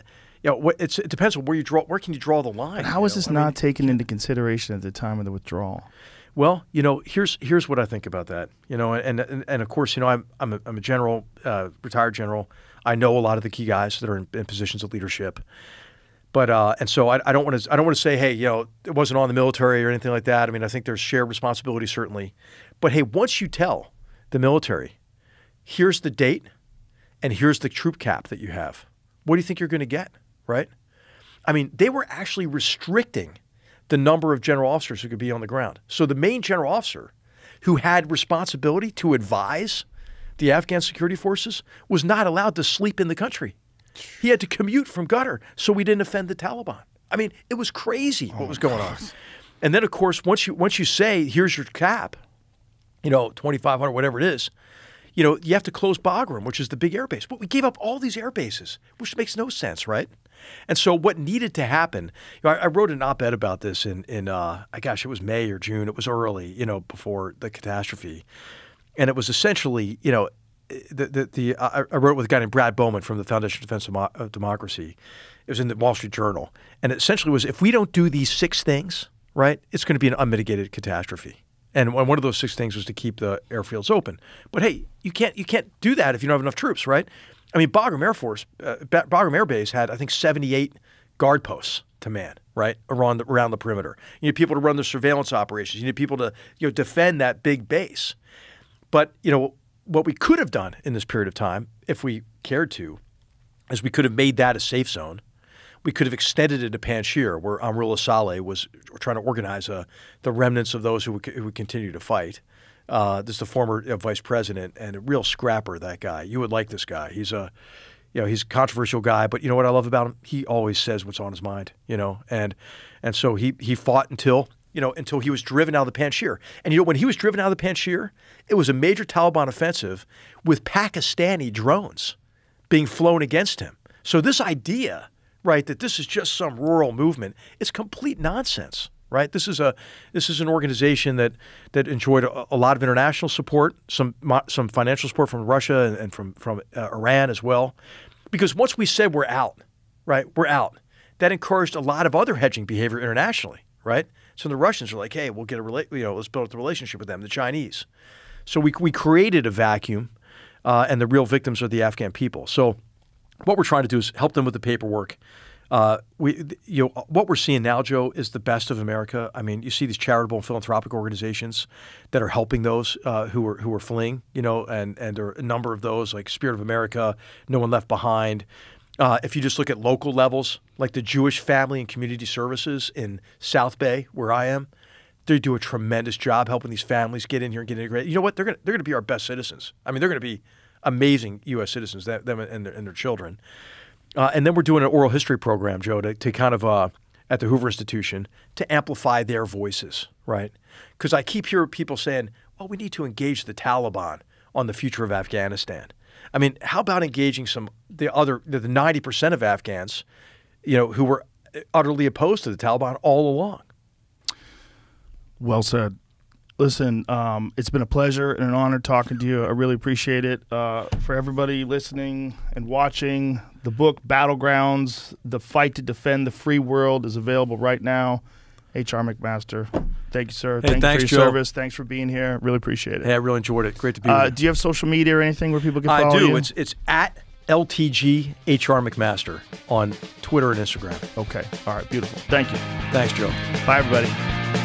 you know, it depends on where you draw. Where can you draw the line? And how was this I not mean, taken into consideration at the time of the withdrawal? Well, you know, here's here's what I think about that. You know, and and, and of course, you know, I'm I'm a, I'm a general, uh, retired general. I know a lot of the key guys that are in, in positions of leadership, but uh, and so I, I don't want to I don't want to say, hey, you know, it wasn't on the military or anything like that. I mean, I think there's shared responsibility certainly, but hey, once you tell the military, here's the date, and here's the troop cap that you have. What do you think you're going to get, right? I mean, they were actually restricting the number of general officers who could be on the ground. So the main general officer who had responsibility to advise the Afghan security forces was not allowed to sleep in the country. He had to commute from Gutter, so we didn't offend the Taliban. I mean, it was crazy what oh, was going God. on. And then, of course, once you once you say, "Here's your cap," you know, twenty five hundred, whatever it is, you know, you have to close Bagram, which is the big air base. But we gave up all these air bases, which makes no sense, right? And so, what needed to happen, you know, I, I, wrote an op ed about this in, in uh, gosh, it was May or June. It was early, you know, before the catastrophe. And it was essentially, you know, the, the, the I, I wrote with a guy named Brad Bowman from the Foundation for Defense of Democracy. It was in the Wall Street Journal. And it essentially was if we don't do these six things, right, it's going to be an unmitigated catastrophe. And one of those six things was to keep the airfields open. But hey, you can't you can't do that if you don't have enough troops, right? I mean, Bagram Air Force, uh, Bagram Air Base had, I think, 78 guard posts to man, right around the, around the perimeter. You need people to run the surveillance operations. You need people to you know defend that big base. But you know what we could have done in this period of time, if we cared to, is we could have made that a safe zone. We could have extended it to Panjshir, where Amrullah Saleh was trying to organize a, uh, the remnants of those who would, who would continue to fight. Uh, this is the former vice president and a real scrapper. That guy, you would like this guy. He's a, you know, he's a controversial guy, but you know what I love about him? He always says what's on his mind. You know, and and so he he fought until you know until he was driven out of the Panjshir. And you know when he was driven out of the Panjshir, it was a major Taliban offensive with Pakistani drones being flown against him. So this idea, right, that this is just some rural movement, it's complete nonsense right? This is a this is an organization that that enjoyed a, a lot of international support, some some financial support from Russia and, and from from uh, Iran as well, because once we said we're out, right, we're out, that encouraged a lot of other hedging behavior internationally, right? So the Russians are like, hey, we'll get a rela- you know let's build up the relationship with them, the Chinese. So we we created a vacuum, uh, and the real victims are the Afghan people. So what we're trying to do is help them with the paperwork uh, we, you know, what we're seeing now, Joe, is the best of America. I mean, you see these charitable and philanthropic organizations that are helping those uh, who are who are fleeing. You know, and and there are a number of those like Spirit of America, No One Left Behind. Uh, if you just look at local levels, like the Jewish Family and Community Services in South Bay, where I am, they do a tremendous job helping these families get in here and get integrated. You know what? They're gonna they're gonna be our best citizens. I mean, they're gonna be amazing U.S. citizens, them and their, and their children. Uh, and then we're doing an oral history program, Joe, to, to kind of uh, at the Hoover Institution to amplify their voices, right? Because I keep hearing people saying, well, we need to engage the Taliban on the future of Afghanistan. I mean, how about engaging some the other the 90% of Afghans, you know, who were uh, utterly opposed to the Taliban all along? Well said. Listen, um, it's been a pleasure and an honor talking to you. I really appreciate it. Uh, for everybody listening and watching, the book Battlegrounds: The Fight to Defend the Free World is available right now. HR McMaster, thank you, sir. Hey, thank thanks, you for your Joe. service. Thanks for being here. Really appreciate it. Hey, I really enjoyed it. Great to be uh, here. Do you have social media or anything where people can follow you? I do. You? It's it's at LTG HR McMaster on Twitter and Instagram. Okay. All right. Beautiful. Thank you. Thanks, Joe. Bye, everybody.